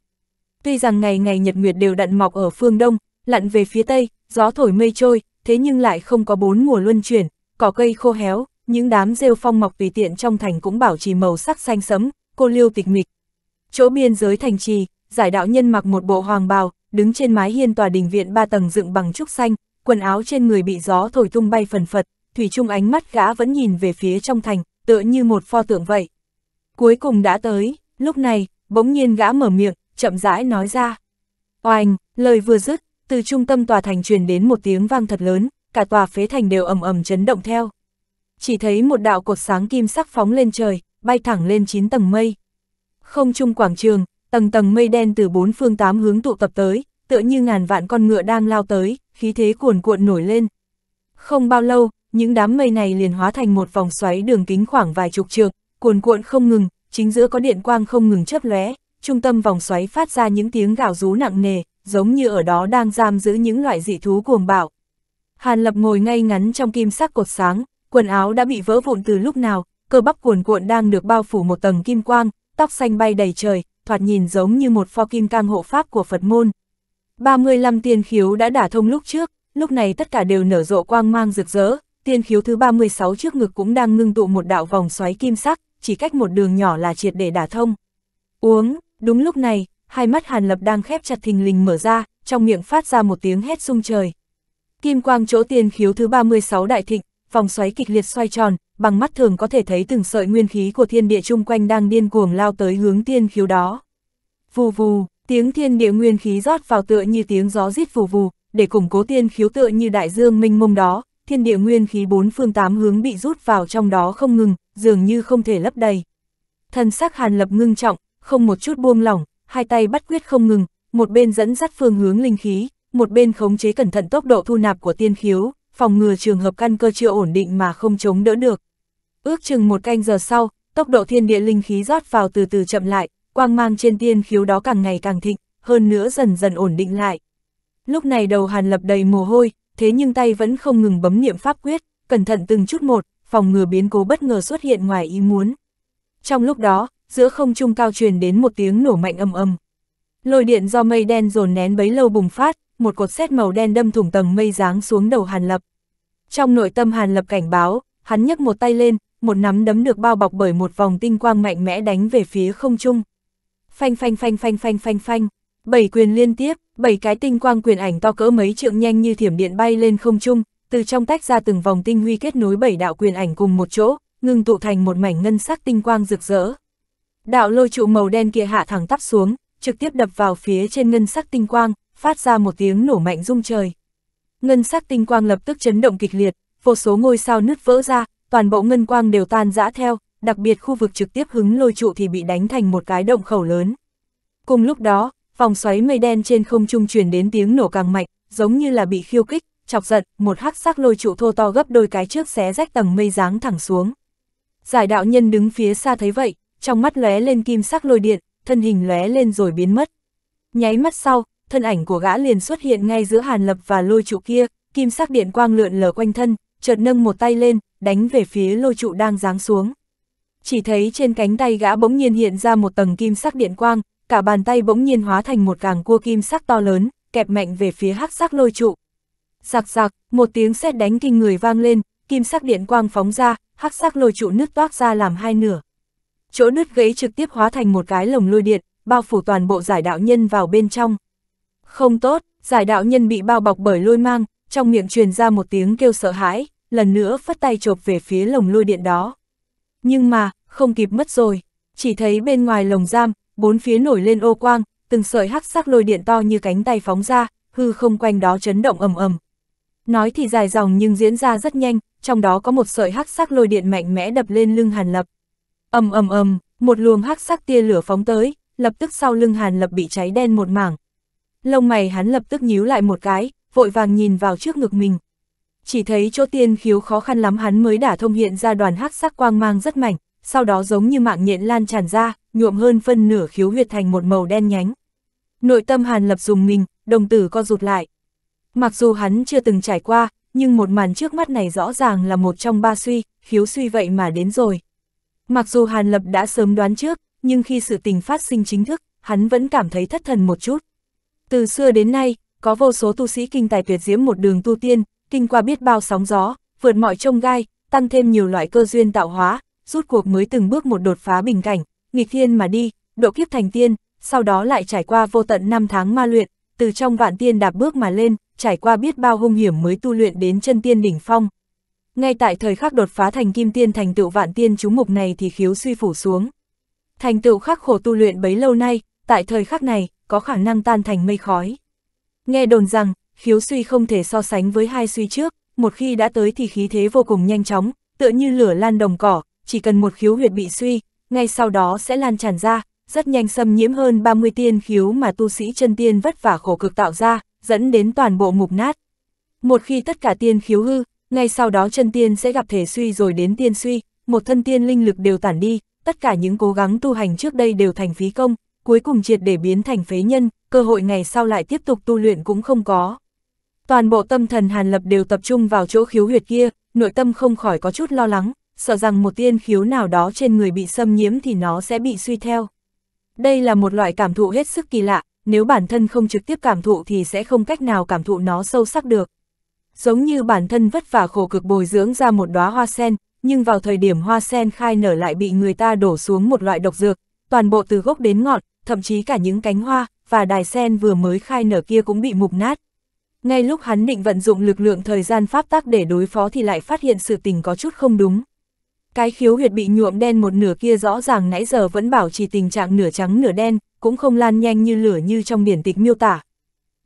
Tuy rằng ngày ngày nhật nguyệt đều đặn mọc ở phương Đông, lặn về phía tây, gió thổi mây trôi, thế nhưng lại không có bốn mùa luân chuyển, cỏ cây khô héo, những đám rêu phong mọc tùy tiện trong thành cũng bảo trì màu sắc xanh sẫm, cô liêu tịch mịch. Chỗ biên giới thành trì, giải đạo nhân mặc một bộ hoàng bào, đứng trên mái hiên tòa đình viện ba tầng dựng bằng trúc xanh, quần áo trên người bị gió thổi tung bay phần phật, thủy chung ánh mắt gã vẫn nhìn về phía trong thành, tựa như một pho tượng vậy. Cuối cùng đã tới, lúc này, bỗng nhiên gã mở miệng, chậm rãi nói ra. Oanh, lời vừa dứt, từ trung tâm tòa thành truyền đến một tiếng vang thật lớn, cả tòa phế thành đều ầm ầm chấn động theo. Chỉ thấy một đạo cột sáng kim sắc phóng lên trời, bay thẳng lên 9 tầng mây. Không trung quảng trường, tầng tầng mây đen từ bốn phương tám hướng tụ tập tới, tựa như ngàn vạn con ngựa đang lao tới, khí thế cuồn cuộn nổi lên. Không bao lâu, những đám mây này liền hóa thành một vòng xoáy đường kính khoảng vài chục trượng, cuồn cuộn không ngừng, chính giữa có điện quang không ngừng chớp lóe, trung tâm vòng xoáy phát ra những tiếng gào rú nặng nề, giống như ở đó đang giam giữ những loại dị thú cuồng bạo. Hàn Lập ngồi ngay ngắn trong kim sắc cột sáng, quần áo đã bị vỡ vụn từ lúc nào, cơ bắp cuồn cuộn đang được bao phủ một tầng kim quang, tóc xanh bay đầy trời, thoạt nhìn giống như một pho kim cang hộ pháp của Phật môn. 35 tiên khiếu đã đả thông lúc trước, lúc này tất cả đều nở rộ quang mang rực rỡ, tiên khiếu thứ 36 trước ngực cũng đang ngưng tụ một đạo vòng xoáy kim sắc, chỉ cách một đường nhỏ là triệt để đả thông. Uống, đúng lúc này, hai mắt Hàn Lập đang khép chặt thình lình mở ra, trong miệng phát ra một tiếng hét sung trời. Kim quang chỗ tiền khiếu thứ 36 đại thịnh, vòng xoáy kịch liệt xoay tròn, bằng mắt thường có thể thấy từng sợi nguyên khí của thiên địa chung quanh đang điên cuồng lao tới hướng tiên khiếu đó. Vù vù, tiếng thiên địa nguyên khí rót vào tựa như tiếng gió rít vù vù, để củng cố tiên khiếu tựa như đại dương minh mông đó, thiên địa nguyên khí bốn phương tám hướng bị rút vào trong đó không ngừng, dường như không thể lấp đầy. Thần sắc Hàn Lập ngưng trọng, không một chút buông lỏng, hai tay bắt quyết không ngừng, một bên dẫn dắt phương hướng linh khí, một bên khống chế cẩn thận tốc độ thu nạp của tiên khiếu, phòng ngừa trường hợp căn cơ chưa ổn định mà không chống đỡ được. Ước chừng một canh giờ sau, tốc độ thiên địa linh khí rót vào từ từ chậm lại, quang mang trên tiên khiếu đó càng ngày càng thịnh, hơn nữa dần dần ổn định lại. Lúc này đầu Hàn Lập đầy mồ hôi, thế nhưng tay vẫn không ngừng bấm niệm pháp quyết, cẩn thận từng chút một, phòng ngừa biến cố bất ngờ xuất hiện ngoài ý muốn. Trong lúc đó, giữa không trung cao truyền đến một tiếng nổ mạnh âm âm. Lôi điện do mây đen dồn nén bấy lâu bùng phát, một cột xét màu đen đâm thủng tầng mây giáng xuống đầu Hàn Lập. Trong nội tâm Hàn Lập cảnh báo, hắn nhấc một tay lên, một nắm đấm được bao bọc bởi một vòng tinh quang mạnh mẽ đánh về phía không trung. Phanh phanh phanh phanh phanh phanh phanh, bảy quyền liên tiếp, bảy cái tinh quang quyền ảnh to cỡ mấy trượng nhanh như thiểm điện bay lên không trung, từ trong tách ra từng vòng tinh huy kết nối bảy đạo quyền ảnh cùng một chỗ, ngưng tụ thành một mảnh ngân sắc tinh quang rực rỡ. Đạo lôi trụ màu đen kia hạ thẳng tắp xuống, trực tiếp đập vào phía trên ngân sắc tinh quang, phát ra một tiếng nổ mạnh rung trời. Ngân sắc tinh quang lập tức chấn động kịch liệt, vô số ngôi sao nứt vỡ ra, toàn bộ ngân quang đều tan rã theo, đặc biệt khu vực trực tiếp hứng lôi trụ thì bị đánh thành một cái động khẩu lớn. Cùng lúc đó, vòng xoáy mây đen trên không trung truyền đến tiếng nổ càng mạnh, giống như là bị khiêu kích, chọc giận, một hắc sắc lôi trụ thô to gấp đôi cái trước xé rách tầng mây giáng thẳng xuống. Giải đạo nhân đứng phía xa thấy vậy, trong mắt lóe lên kim sắc lôi điện, thân hình lóe lên rồi biến mất. Nháy mắt sau, thân ảnh của gã liền xuất hiện ngay giữa Hàn Lập và lôi trụ kia, kim sắc điện quang lượn lờ quanh thân, chợt nâng một tay lên, đánh về phía lôi trụ đang giáng xuống. Chỉ thấy trên cánh tay gã bỗng nhiên hiện ra một tầng kim sắc điện quang, cả bàn tay bỗng nhiên hóa thành một gàng cua kim sắc to lớn, kẹp mạnh về phía hắc sắc lôi trụ. Giặc giặc, một tiếng sét đánh kinh người vang lên, kim sắc điện quang phóng ra, hắc sắc lôi trụ nứt toác ra làm hai nửa chỗ nứt gãy trực tiếp hóa thành một cái lồng lôi điện, bao phủ toàn bộ giải đạo nhân vào bên trong. Không tốt, giải đạo nhân bị bao bọc bởi lôi mang, trong miệng truyền ra một tiếng kêu sợ hãi, lần nữa phất tay chộp về phía lồng lôi điện đó. Nhưng mà, không kịp mất rồi, chỉ thấy bên ngoài lồng giam, bốn phía nổi lên ô quang, từng sợi hắc sắc lôi điện to như cánh tay phóng ra, hư không quanh đó chấn động ầm ầm. Nói thì dài dòng nhưng diễn ra rất nhanh, trong đó có một sợi hắc sắc lôi điện mạnh mẽ đập lên lưng Hàn Lập ầm ầm ầm, một luồng hắc sắc tia lửa phóng tới, lập tức sau lưng Hàn Lập bị cháy đen một mảng. Lông mày hắn lập tức nhíu lại một cái, vội vàng nhìn vào trước ngực mình. Chỉ thấy chỗ tiên khiếu khó khăn lắm hắn mới đả thông hiện ra đoàn hắc sắc quang mang rất mảnh, sau đó giống như mạng nhện lan tràn ra, nhuộm hơn phân nửa khiếu huyệt thành một màu đen nhánh. Nội tâm Hàn Lập dùng mình, đồng tử co rụt lại. Mặc dù hắn chưa từng trải qua, nhưng một màn trước mắt này rõ ràng là một trong ba suy, khiếu suy vậy mà đến rồi. Mặc dù Hàn Lập đã sớm đoán trước, nhưng khi sự tình phát sinh chính thức, hắn vẫn cảm thấy thất thần một chút. Từ xưa đến nay, có vô số tu sĩ kinh tài tuyệt diễm một đường tu tiên, kinh qua biết bao sóng gió, vượt mọi trông gai, tăng thêm nhiều loại cơ duyên tạo hóa, rút cuộc mới từng bước một đột phá bình cảnh, nghịch thiên mà đi, độ kiếp thành tiên, sau đó lại trải qua vô tận năm tháng ma luyện, từ trong vạn tiên đạp bước mà lên, trải qua biết bao hung hiểm mới tu luyện đến chân tiên đỉnh phong, ngay tại thời khắc đột phá thành kim tiên thành tựu vạn tiên chú mục này thì khiếu suy phủ xuống. Thành tựu khắc khổ tu luyện bấy lâu nay, tại thời khắc này, có khả năng tan thành mây khói. Nghe đồn rằng, khiếu suy không thể so sánh với hai suy trước, một khi đã tới thì khí thế vô cùng nhanh chóng, tựa như lửa lan đồng cỏ, chỉ cần một khiếu huyệt bị suy, ngay sau đó sẽ lan tràn ra, rất nhanh xâm nhiễm hơn 30 tiên khiếu mà tu sĩ chân tiên vất vả khổ cực tạo ra, dẫn đến toàn bộ mục nát. Một khi tất cả tiên khiếu hư, ngay sau đó chân tiên sẽ gặp thể suy rồi đến tiên suy, một thân tiên linh lực đều tản đi, tất cả những cố gắng tu hành trước đây đều thành phí công, cuối cùng triệt để biến thành phế nhân, cơ hội ngày sau lại tiếp tục tu luyện cũng không có. Toàn bộ tâm thần Hàn Lập đều tập trung vào chỗ khiếu huyệt kia, nội tâm không khỏi có chút lo lắng, sợ rằng một tiên khiếu nào đó trên người bị xâm nhiễm thì nó sẽ bị suy theo. Đây là một loại cảm thụ hết sức kỳ lạ, nếu bản thân không trực tiếp cảm thụ thì sẽ không cách nào cảm thụ nó sâu sắc được giống như bản thân vất vả khổ cực bồi dưỡng ra một đóa hoa sen, nhưng vào thời điểm hoa sen khai nở lại bị người ta đổ xuống một loại độc dược, toàn bộ từ gốc đến ngọn, thậm chí cả những cánh hoa và đài sen vừa mới khai nở kia cũng bị mục nát. Ngay lúc hắn định vận dụng lực lượng thời gian pháp tắc để đối phó thì lại phát hiện sự tình có chút không đúng. Cái khiếu huyệt bị nhuộm đen một nửa kia rõ ràng nãy giờ vẫn bảo trì tình trạng nửa trắng nửa đen, cũng không lan nhanh như lửa như trong biển tịch miêu tả.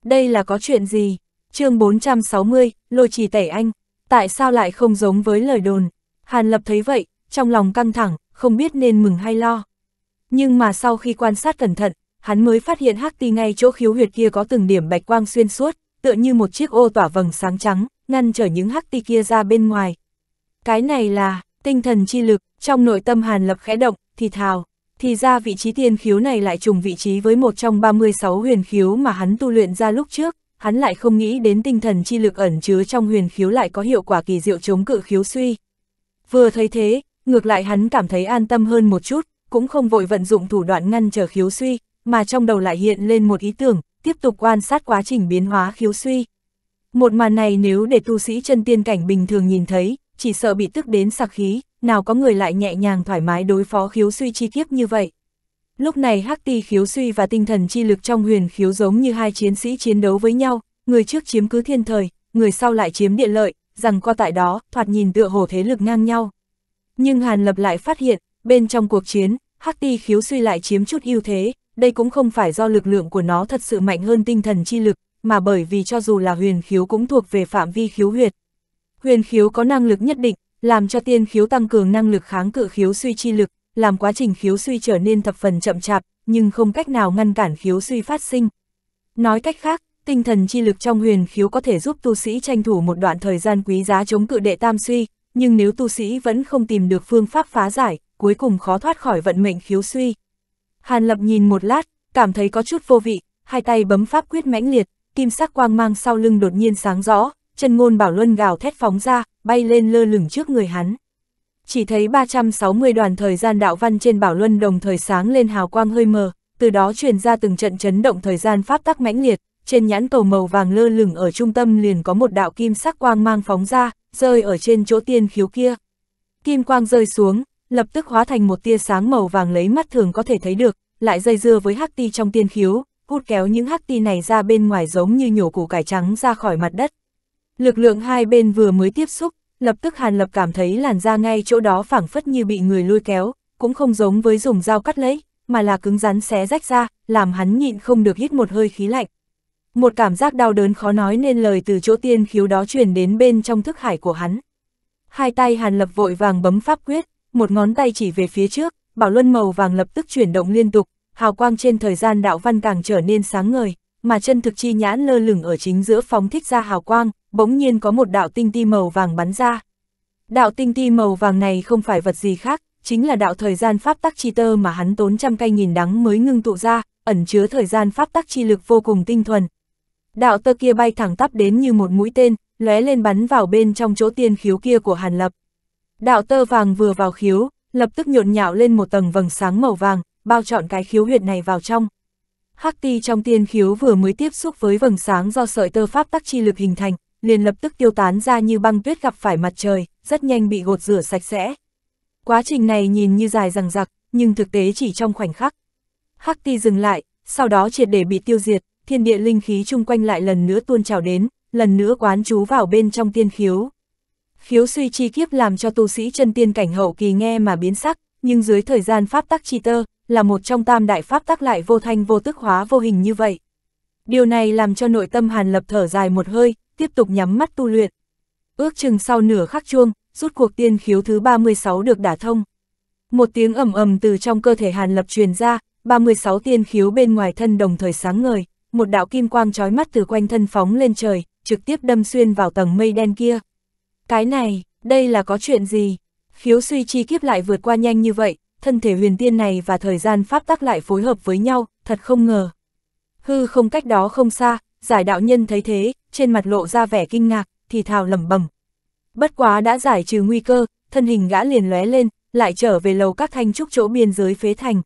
Đây là có chuyện gì? chương 460, lôi trì tẩy anh, tại sao lại không giống với lời đồn? Hàn Lập thấy vậy, trong lòng căng thẳng, không biết nên mừng hay lo. Nhưng mà sau khi quan sát cẩn thận, hắn mới phát hiện hắc ti ngay chỗ khiếu huyệt kia có từng điểm bạch quang xuyên suốt, tựa như một chiếc ô tỏa vầng sáng trắng, ngăn trở những hắc ti kia ra bên ngoài. Cái này là, tinh thần chi lực, trong nội tâm Hàn Lập khẽ động, thì thào, thì ra vị trí tiên khiếu này lại trùng vị trí với một trong 36 huyền khiếu mà hắn tu luyện ra lúc trước, hắn lại không nghĩ đến tinh thần chi lực ẩn chứa trong huyền khiếu lại có hiệu quả kỳ diệu chống cự khiếu suy. Vừa thấy thế, ngược lại hắn cảm thấy an tâm hơn một chút, cũng không vội vận dụng thủ đoạn ngăn trở khiếu suy, mà trong đầu lại hiện lên một ý tưởng, tiếp tục quan sát quá trình biến hóa khiếu suy. Một màn này nếu để tu sĩ chân tiên cảnh bình thường nhìn thấy, chỉ sợ bị tức đến sặc khí, nào có người lại nhẹ nhàng thoải mái đối phó khiếu suy chi kiếp như vậy. Lúc này hắc ti khiếu suy và tinh thần chi lực trong huyền khiếu giống như hai chiến sĩ chiến đấu với nhau, người trước chiếm cứ thiên thời, người sau lại chiếm địa lợi, rằng qua tại đó, thoạt nhìn tựa hồ thế lực ngang nhau. Nhưng Hàn Lập lại phát hiện, bên trong cuộc chiến, hắc ti khiếu suy lại chiếm chút ưu thế, đây cũng không phải do lực lượng của nó thật sự mạnh hơn tinh thần chi lực, mà bởi vì cho dù là huyền khiếu cũng thuộc về phạm vi khiếu huyệt. Huyền khiếu có năng lực nhất định, làm cho tiên khiếu tăng cường năng lực kháng cự khiếu suy chi lực, làm quá trình khiếu suy trở nên thập phần chậm chạp, nhưng không cách nào ngăn cản khiếu suy phát sinh. Nói cách khác, tinh thần chi lực trong huyền khiếu có thể giúp tu sĩ tranh thủ một đoạn thời gian quý giá chống cự đệ tam suy, nhưng nếu tu sĩ vẫn không tìm được phương pháp phá giải, cuối cùng khó thoát khỏi vận mệnh khiếu suy. Hàn Lập nhìn một lát, cảm thấy có chút vô vị, hai tay bấm pháp quyết mãnh liệt, kim sắc quang mang sau lưng đột nhiên sáng rõ, chân ngôn bảo luân gào thét phóng ra, bay lên lơ lửng trước người hắn chỉ thấy 360 đoàn thời gian đạo văn trên bảo luân đồng thời sáng lên hào quang hơi mờ, từ đó truyền ra từng trận chấn động thời gian pháp tắc mãnh liệt, trên nhãn cầu màu vàng lơ lửng ở trung tâm liền có một đạo kim sắc quang mang phóng ra, rơi ở trên chỗ tiên khiếu kia. Kim quang rơi xuống, lập tức hóa thành một tia sáng màu vàng lấy mắt thường có thể thấy được, lại dây dưa với hắc ti trong tiên khiếu, hút kéo những hắc ti này ra bên ngoài giống như nhổ củ cải trắng ra khỏi mặt đất. Lực lượng hai bên vừa mới tiếp xúc, lập tức Hàn Lập cảm thấy làn da ngay chỗ đó phảng phất như bị người lôi kéo, cũng không giống với dùng dao cắt lấy, mà là cứng rắn xé rách ra, làm hắn nhịn không được hít một hơi khí lạnh. Một cảm giác đau đớn khó nói nên lời từ chỗ tiên khiếu đó truyền đến bên trong thức hải của hắn. Hai tay Hàn Lập vội vàng bấm pháp quyết, một ngón tay chỉ về phía trước, bảo luân màu vàng lập tức chuyển động liên tục, hào quang trên thời gian đạo văn càng trở nên sáng ngời, mà chân thực chi nhãn lơ lửng ở chính giữa phóng thích ra hào quang, bỗng nhiên có một đạo tinh ti màu vàng bắn ra. Đạo tinh ti màu vàng này không phải vật gì khác, chính là đạo thời gian pháp tắc chi tơ mà hắn tốn trăm cây nghìn đắng mới ngưng tụ ra, ẩn chứa thời gian pháp tắc chi lực vô cùng tinh thuần. Đạo tơ kia bay thẳng tắp đến như một mũi tên, lóe lên bắn vào bên trong chỗ tiên khiếu kia của Hàn Lập. Đạo tơ vàng vừa vào khiếu, lập tức nhộn nhạo lên một tầng vầng sáng màu vàng, bao trọn cái khiếu huyệt này vào trong. Hắc ti trong tiên khiếu vừa mới tiếp xúc với vầng sáng do sợi tơ pháp tắc chi lực hình thành, liền lập tức tiêu tán ra như băng tuyết gặp phải mặt trời, rất nhanh bị gột rửa sạch sẽ. Quá trình này nhìn như dài rằng rặc, nhưng thực tế chỉ trong khoảnh khắc. Hắc ti dừng lại, sau đó triệt để bị tiêu diệt, thiên địa linh khí chung quanh lại lần nữa tuôn trào đến, lần nữa quán trú vào bên trong tiên khiếu. Khiếu suy chi kiếp làm cho tu sĩ chân tiên cảnh hậu kỳ nghe mà biến sắc, nhưng dưới thời gian pháp tắc chi tơ, là một trong tam đại pháp tắc lại vô thanh vô tức hóa vô hình như vậy. Điều này làm cho nội tâm Hàn Lập thở dài một hơi, tiếp tục nhắm mắt tu luyện. Ước chừng sau nửa khắc chuông, rút cuộc tiên khiếu thứ 36 được đả thông. Một tiếng ầm ầm từ trong cơ thể Hàn Lập truyền ra, 36 tiên khiếu bên ngoài thân đồng thời sáng ngời, một đạo kim quang trói mắt từ quanh thân phóng lên trời, trực tiếp đâm xuyên vào tầng mây đen kia. Cái này, đây là có chuyện gì? Khiếu suy chi kiếp lại vượt qua nhanh như vậy, thân thể huyền tiên này và thời gian pháp tắc lại phối hợp với nhau, thật không ngờ. Hư không cách đó không xa, giải đạo nhân thấy thế, trên mặt lộ ra vẻ kinh ngạc, thì thào lẩm bẩm. Bất quá đã giải trừ nguy cơ, thân hình gã liền lóe lên, lại trở về lầu các thanh trúc chỗ biên giới phế thành.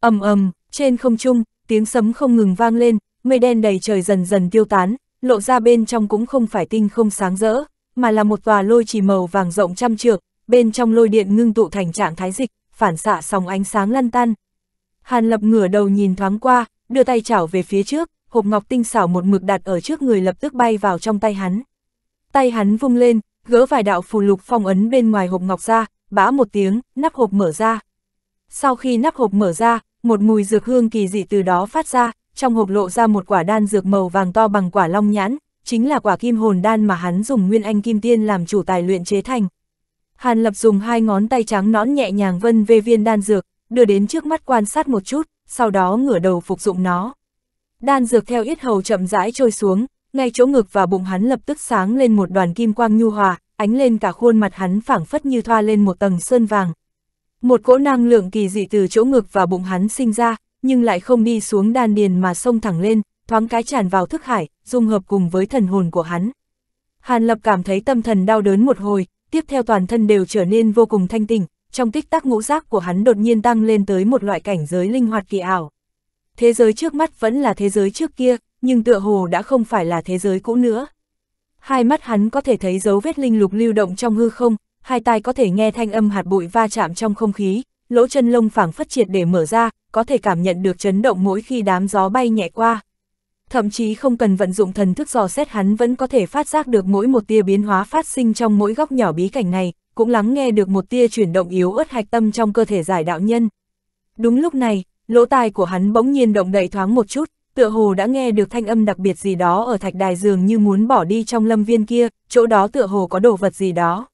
Ầm ầm, trên không trung, tiếng sấm không ngừng vang lên, mây đen đầy trời dần dần tiêu tán, lộ ra bên trong cũng không phải tinh không sáng rỡ, mà là một tòa lôi trì màu vàng rộng trăm trượng, bên trong lôi điện ngưng tụ thành trạng thái dịch, phản xạ sóng ánh sáng lăn tăn. Hàn Lập ngửa đầu nhìn thoáng qua, đưa tay chảo về phía trước, hộp ngọc tinh xảo một mực đặt ở trước người lập tức bay vào trong tay hắn. Tay hắn vung lên, gỡ vài đạo phù lục phong ấn bên ngoài hộp ngọc ra, bã một tiếng, nắp hộp mở ra. Sau khi nắp hộp mở ra, một mùi dược hương kỳ dị từ đó phát ra, trong hộp lộ ra một quả đan dược màu vàng to bằng quả long nhãn, chính là quả kim hồn đan mà hắn dùng nguyên anh kim tiên làm chủ tài luyện chế thành. Hàn Lập dùng hai ngón tay trắng nõn nhẹ nhàng vân về viên đan dược, đưa đến trước mắt quan sát một chút, sau đó ngửa đầu phục dụng nó. Đan dược theo yết hầu chậm rãi trôi xuống, ngay chỗ ngực và bụng hắn lập tức sáng lên một đoàn kim quang nhu hòa, ánh lên cả khuôn mặt hắn phảng phất như thoa lên một tầng sơn vàng. Một cỗ năng lượng kỳ dị từ chỗ ngực và bụng hắn sinh ra, nhưng lại không đi xuống đan điền mà xông thẳng lên, thoáng cái tràn vào thức hải, dung hợp cùng với thần hồn của hắn. Hàn Lập cảm thấy tâm thần đau đớn một hồi, tiếp theo toàn thân đều trở nên vô cùng thanh tịnh trong tích tắc ngũ giác của hắn đột nhiên tăng lên tới một loại cảnh giới linh hoạt kỳ ảo thế giới trước mắt vẫn là thế giới trước kia, nhưng tựa hồ đã không phải là thế giới cũ nữa. Hai mắt hắn có thể thấy dấu vết linh lục lưu động trong hư không, hai tai có thể nghe thanh âm hạt bụi va chạm trong không khí, lỗ chân lông phẳng phất triệt để mở ra, có thể cảm nhận được chấn động mỗi khi đám gió bay nhẹ qua. Thậm chí không cần vận dụng thần thức dò xét hắn vẫn có thể phát giác được mỗi một tia biến hóa phát sinh trong mỗi góc nhỏ bí cảnh này, cũng lắng nghe được một tia chuyển động yếu ớt hạch tâm trong cơ thể giải đạo nhân. Đúng lúc này, lỗ tai của hắn bỗng nhiên động đậy thoáng một chút, tựa hồ đã nghe được thanh âm đặc biệt gì đó ở thạch đài dường như muốn bỏ đi trong lâm viên kia, chỗ đó tựa hồ có đồ vật gì đó.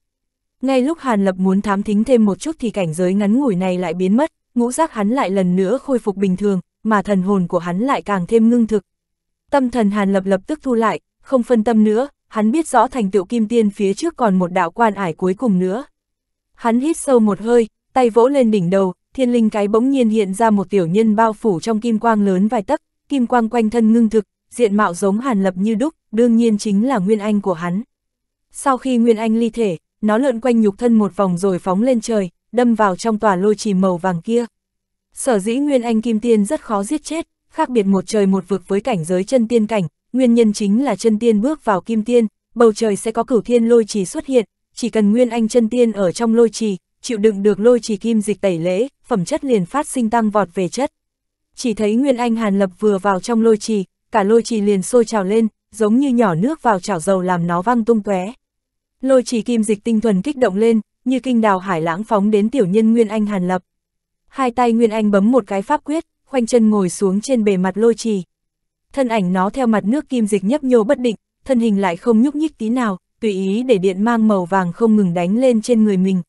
Ngay lúc Hàn Lập muốn thám thính thêm một chút thì cảnh giới ngắn ngủi này lại biến mất, ngũ giác hắn lại lần nữa khôi phục bình thường, mà thần hồn của hắn lại càng thêm ngưng thực. Tâm thần Hàn Lập lập tức thu lại, không phân tâm nữa, hắn biết rõ thành tựu kim tiên phía trước còn một đạo quan ải cuối cùng nữa. Hắn hít sâu một hơi, tay vỗ lên đỉnh đầu, thiên linh cái bỗng nhiên hiện ra một tiểu nhân bao phủ trong kim quang lớn vài tấc, kim quang quanh thân ngưng thực, diện mạo giống hàn lập như đúc, đương nhiên chính là Nguyên Anh của hắn. Sau khi Nguyên Anh ly thể, nó lượn quanh nhục thân một vòng rồi phóng lên trời, đâm vào trong tòa lôi trì màu vàng kia. Sở dĩ Nguyên Anh Kim Tiên rất khó giết chết, khác biệt một trời một vực với cảnh giới chân tiên cảnh, nguyên nhân chính là chân tiên bước vào Kim Tiên, bầu trời sẽ có cửu thiên lôi trì xuất hiện, chỉ cần Nguyên Anh chân tiên ở trong lôi trì, chịu đựng được lôi trì kim dịch tẩy lễ, phẩm chất liền phát sinh tăng vọt về chất. Chỉ thấy Nguyên Anh Hàn Lập vừa vào trong lôi trì, cả lôi trì liền sôi trào lên, giống như nhỏ nước vào chảo dầu làm nó văng tung tóe. Lôi trì kim dịch tinh thuần kích động lên, như kinh đào hải lãng phóng đến tiểu nhân Nguyên Anh Hàn Lập. Hai tay Nguyên Anh bấm một cái pháp quyết, khoanh chân ngồi xuống trên bề mặt lôi trì. Thân ảnh nó theo mặt nước kim dịch nhấp nhô bất định, thân hình lại không nhúc nhích tí nào, tùy ý để điện mang màu vàng không ngừng đánh lên trên người mình,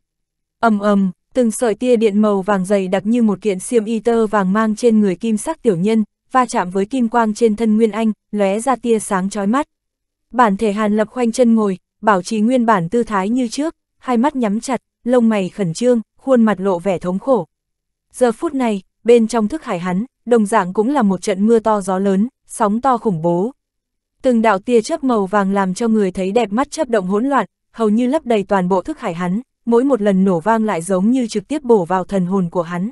ầm ầm, từng sợi tia điện màu vàng dày đặc như một kiện xiêm y tơ vàng mang trên người kim sắc tiểu nhân, va chạm với kim quang trên thân Nguyên Anh, lóe ra tia sáng chói mắt. Bản thể Hàn Lập khoanh chân ngồi, bảo trì nguyên bản tư thái như trước, hai mắt nhắm chặt, lông mày khẩn trương, khuôn mặt lộ vẻ thống khổ. Giờ phút này, bên trong thức hải hắn, đồng dạng cũng là một trận mưa to gió lớn, sóng to khủng bố. Từng đạo tia chớp màu vàng làm cho người thấy đẹp mắt chớp động hỗn loạn, hầu như lấp đầy toàn bộ thức hải hắn, mỗi một lần nổ vang lại giống như trực tiếp bổ vào thần hồn của hắn.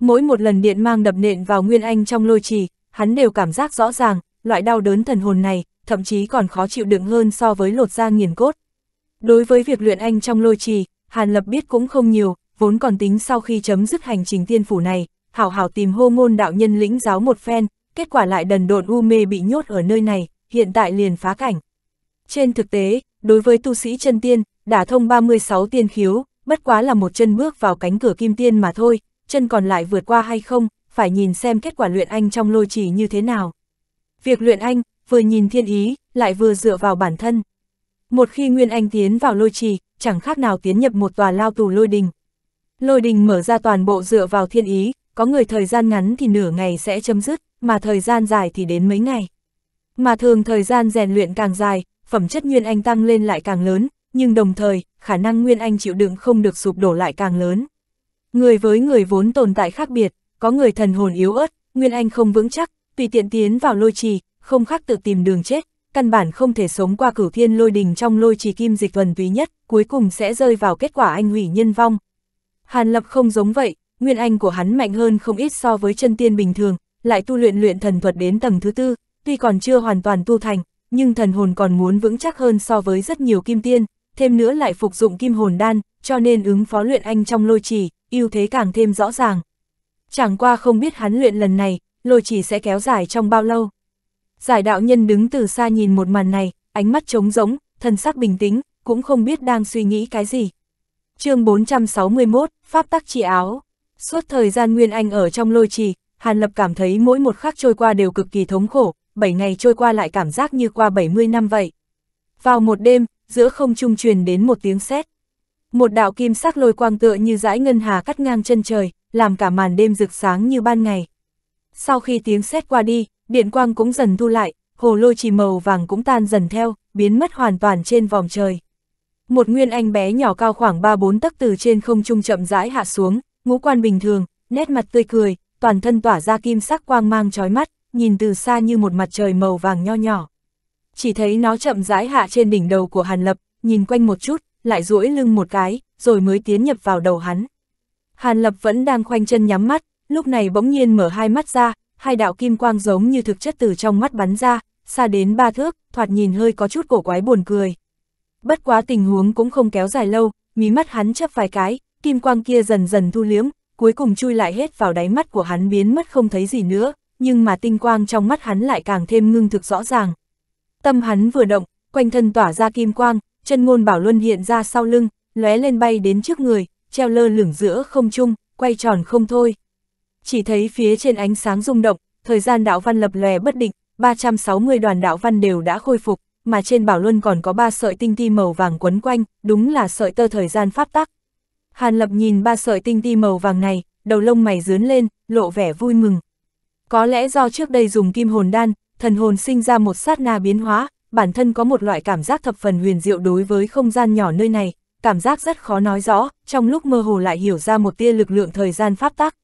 Mỗi một lần điện mang đập nện vào Nguyên Anh trong lôi trì, hắn đều cảm giác rõ ràng, loại đau đớn thần hồn này, thậm chí còn khó chịu đựng hơn so với lột da nghiền cốt. Đối với việc luyện anh trong lôi trì, Hàn Lập biết cũng không nhiều, vốn còn tính sau khi chấm dứt hành trình tiên phủ này, hảo hảo tìm hô môn đạo nhân lĩnh giáo một phen, kết quả lại đần độn u mê bị nhốt ở nơi này, hiện tại liền phá cảnh. Trên thực tế, đối với tu sĩ chân tiên, đã thông 36 tiên khiếu, bất quá là một chân bước vào cánh cửa kim tiên mà thôi, chân còn lại vượt qua hay không, phải nhìn xem kết quả luyện anh trong lôi trì như thế nào. Việc luyện anh, vừa nhìn thiên ý, lại vừa dựa vào bản thân. Một khi Nguyên Anh tiến vào lôi trì, chẳng khác nào tiến nhập một tòa lao tù lôi đình. Lôi đình mở ra toàn bộ dựa vào thiên ý, có người thời gian ngắn thì nửa ngày sẽ chấm dứt, mà thời gian dài thì đến mấy ngày. Mà thường thời gian rèn luyện càng dài, phẩm chất Nguyên Anh tăng lên lại càng lớn, nhưng đồng thời, khả năng Nguyên Anh chịu đựng không được sụp đổ lại càng lớn. Người với người vốn tồn tại khác biệt, có người thần hồn yếu ớt, Nguyên Anh không vững chắc, tùy tiện tiến vào lôi trì, không khác tự tìm đường chết, căn bản không thể sống qua cửu thiên lôi đình trong lôi trì kim dịch thuần túy nhất, cuối cùng sẽ rơi vào kết quả anh hủy nhân vong. Hàn Lập không giống vậy, Nguyên Anh của hắn mạnh hơn không ít so với chân tiên bình thường, lại tu luyện luyện thần thuật đến tầng thứ tư, tuy còn chưa hoàn toàn tu thành, nhưng thần hồn còn muốn vững chắc hơn so với rất nhiều kim tiên, thêm nữa lại phục dụng kim hồn đan, cho nên ứng phó luyện anh trong lôi trì, ưu thế càng thêm rõ ràng. Chẳng qua không biết hắn luyện lần này, lôi trì sẽ kéo dài trong bao lâu. Giải đạo nhân đứng từ xa nhìn một màn này, ánh mắt trống rỗng, thân sắc bình tĩnh, cũng không biết đang suy nghĩ cái gì. chương 461, Pháp tắc trị áo. Suốt thời gian Nguyên Anh ở trong lôi trì, Hàn Lập cảm thấy mỗi một khắc trôi qua đều cực kỳ thống khổ, 7 ngày trôi qua lại cảm giác như qua 70 năm vậy. Vào một đêm, giữa không trung truyền đến một tiếng sét. Một đạo kim sắc lôi quang tựa như dãi ngân hà cắt ngang chân trời, làm cả màn đêm rực sáng như ban ngày. Sau khi tiếng sét qua đi, điện quang cũng dần thu lại, hồ lôi trì màu vàng cũng tan dần theo, biến mất hoàn toàn trên vòng trời. Một nguyên anh bé nhỏ cao khoảng 3-4 tấc từ trên không trung chậm rãi hạ xuống, ngũ quan bình thường, nét mặt tươi cười, toàn thân tỏa ra kim sắc quang mang chói mắt, nhìn từ xa như một mặt trời màu vàng nho nhỏ chỉ thấy nó chậm rãi hạ trên đỉnh đầu của Hàn Lập, nhìn quanh một chút, lại duỗi lưng một cái, rồi mới tiến nhập vào đầu hắn. Hàn Lập vẫn đang khoanh chân nhắm mắt, lúc này bỗng nhiên mở hai mắt ra, hai đạo kim quang giống như thực chất từ trong mắt bắn ra, xa đến ba thước, thoạt nhìn hơi có chút cổ quái buồn cười. Bất quá tình huống cũng không kéo dài lâu, mí mắt hắn chấp vài cái, kim quang kia dần dần thu liếm, cuối cùng chui lại hết vào đáy mắt của hắn biến mất không thấy gì nữa, nhưng mà tinh quang trong mắt hắn lại càng thêm ngưng thực rõ ràng, Tâm hắn vừa động, quanh thân tỏa ra kim quang, chân ngôn bảo luân hiện ra sau lưng, lóe lên bay đến trước người, treo lơ lửng giữa không trung, quay tròn không thôi. Chỉ thấy phía trên ánh sáng rung động, thời gian đạo văn lập lòe bất định, 360 đoàn đạo văn đều đã khôi phục, mà trên bảo luân còn có ba sợi tinh ti màu vàng quấn quanh, đúng là sợi tơ thời gian pháp tắc. Hàn Lập nhìn ba sợi tinh ti màu vàng này, đầu lông mày dướn lên, lộ vẻ vui mừng. Có lẽ do trước đây dùng kim hồn đan, thần hồn sinh ra một sát na biến hóa, bản thân có một loại cảm giác thập phần huyền diệu đối với không gian nhỏ nơi này, cảm giác rất khó nói rõ, trong lúc mơ hồ lại hiểu ra một tia lực lượng thời gian pháp tắc.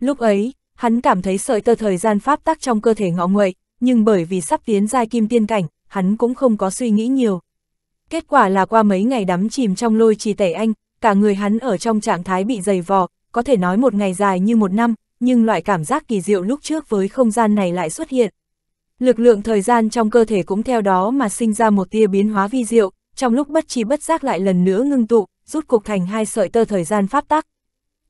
Lúc ấy, hắn cảm thấy sợi tơ thời gian pháp tắc trong cơ thể ngọ nguậy, nhưng bởi vì sắp tiến giai kim tiên cảnh, hắn cũng không có suy nghĩ nhiều. Kết quả là qua mấy ngày đắm chìm trong lôi trì tẩy anh, cả người hắn ở trong trạng thái bị dày vò, có thể nói một ngày dài như một năm, nhưng loại cảm giác kỳ diệu lúc trước với không gian này lại xuất hiện. Lực lượng thời gian trong cơ thể cũng theo đó mà sinh ra một tia biến hóa vi diệu, trong lúc bất trí bất giác lại lần nữa ngưng tụ, rút cục thành hai sợi tơ thời gian pháp tắc.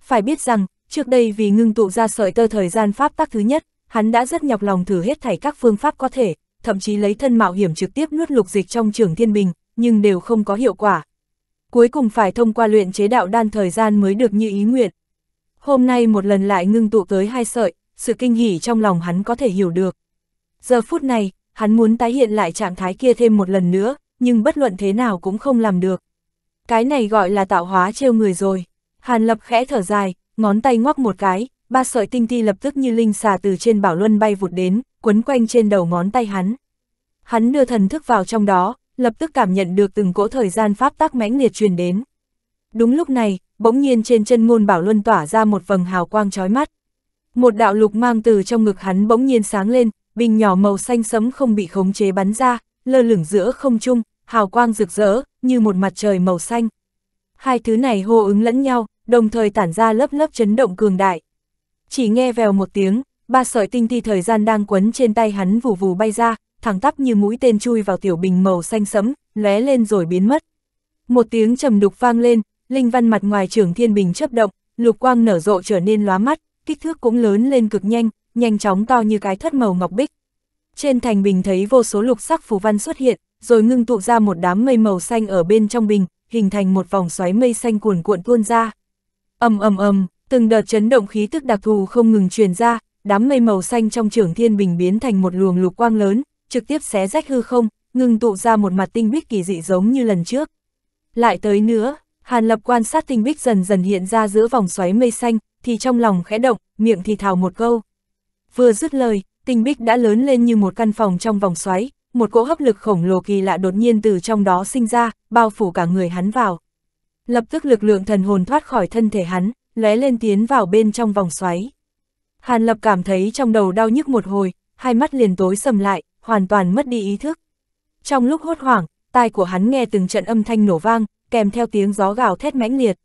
Phải biết rằng, trước đây vì ngưng tụ ra sợi tơ thời gian pháp tắc thứ nhất, hắn đã rất nhọc lòng thử hết thảy các phương pháp có thể, thậm chí lấy thân mạo hiểm trực tiếp nuốt lục dịch trong trường thiên bình, nhưng đều không có hiệu quả. Cuối cùng phải thông qua luyện chế đạo đan thời gian mới được như ý nguyện. Hôm nay một lần lại ngưng tụ tới hai sợi, sự kinh hỉ trong lòng hắn có thể hiểu được. Giờ phút này, hắn muốn tái hiện lại trạng thái kia thêm một lần nữa, nhưng bất luận thế nào cũng không làm được. Cái này gọi là tạo hóa trêu người rồi. Hàn lập khẽ thở dài, ngón tay ngoắc một cái, ba sợi tinh ti lập tức như linh xà từ trên bảo luân bay vụt đến, quấn quanh trên đầu ngón tay hắn. Hắn đưa thần thức vào trong đó, lập tức cảm nhận được từng cỗ thời gian pháp tác mãnh liệt truyền đến. Đúng lúc này, bỗng nhiên trên chân môn bảo luân tỏa ra một vầng hào quang chói mắt. Một đạo lục mang từ trong ngực hắn bỗng nhiên sáng lên, bình nhỏ màu xanh sẫm không bị khống chế bắn ra, lơ lửng giữa không trung, hào quang rực rỡ, như một mặt trời màu xanh. Hai thứ này hô ứng lẫn nhau, đồng thời tản ra lớp lớp chấn động cường đại. Chỉ nghe vèo một tiếng, ba sợi tinh thi thời gian đang quấn trên tay hắn vù vù bay ra, thẳng tắp như mũi tên chui vào tiểu bình màu xanh sẫm, lóe lên rồi biến mất. Một tiếng trầm đục vang lên, linh văn mặt ngoài trưởng thiên bình chấp động, lục quang nở rộ trở nên lóa mắt, kích thước cũng lớn lên cực nhanh, nhanh chóng to như cái thất màu ngọc bích. Trên thành bình thấy vô số lục sắc phù văn xuất hiện, rồi ngưng tụ ra một đám mây màu xanh ở bên trong bình, hình thành một vòng xoáy mây xanh cuồn cuộn tuôn ra. Ầm ầm ầm, từng đợt chấn động khí tức đặc thù không ngừng truyền ra, đám mây màu xanh trong trường thiên bình biến thành một luồng lục quang lớn, trực tiếp xé rách hư không, ngưng tụ ra một mặt tinh bích kỳ dị giống như lần trước. Lại tới nữa, Hàn Lập quan sát tinh bích dần dần hiện ra giữa vòng xoáy mây xanh, thì trong lòng khẽ động, miệng thì thào một câu. Vừa dứt lời, tinh bích đã lớn lên như một căn phòng trong vòng xoáy, một cỗ hấp lực khổng lồ kỳ lạ đột nhiên từ trong đó sinh ra, bao phủ cả người hắn vào. Lập tức lực lượng thần hồn thoát khỏi thân thể hắn, lóe lên tiến vào bên trong vòng xoáy. Hàn Lập cảm thấy trong đầu đau nhức một hồi, hai mắt liền tối sầm lại, hoàn toàn mất đi ý thức. Trong lúc hốt hoảng, tai của hắn nghe từng trận âm thanh nổ vang, kèm theo tiếng gió gào thét mãnh liệt.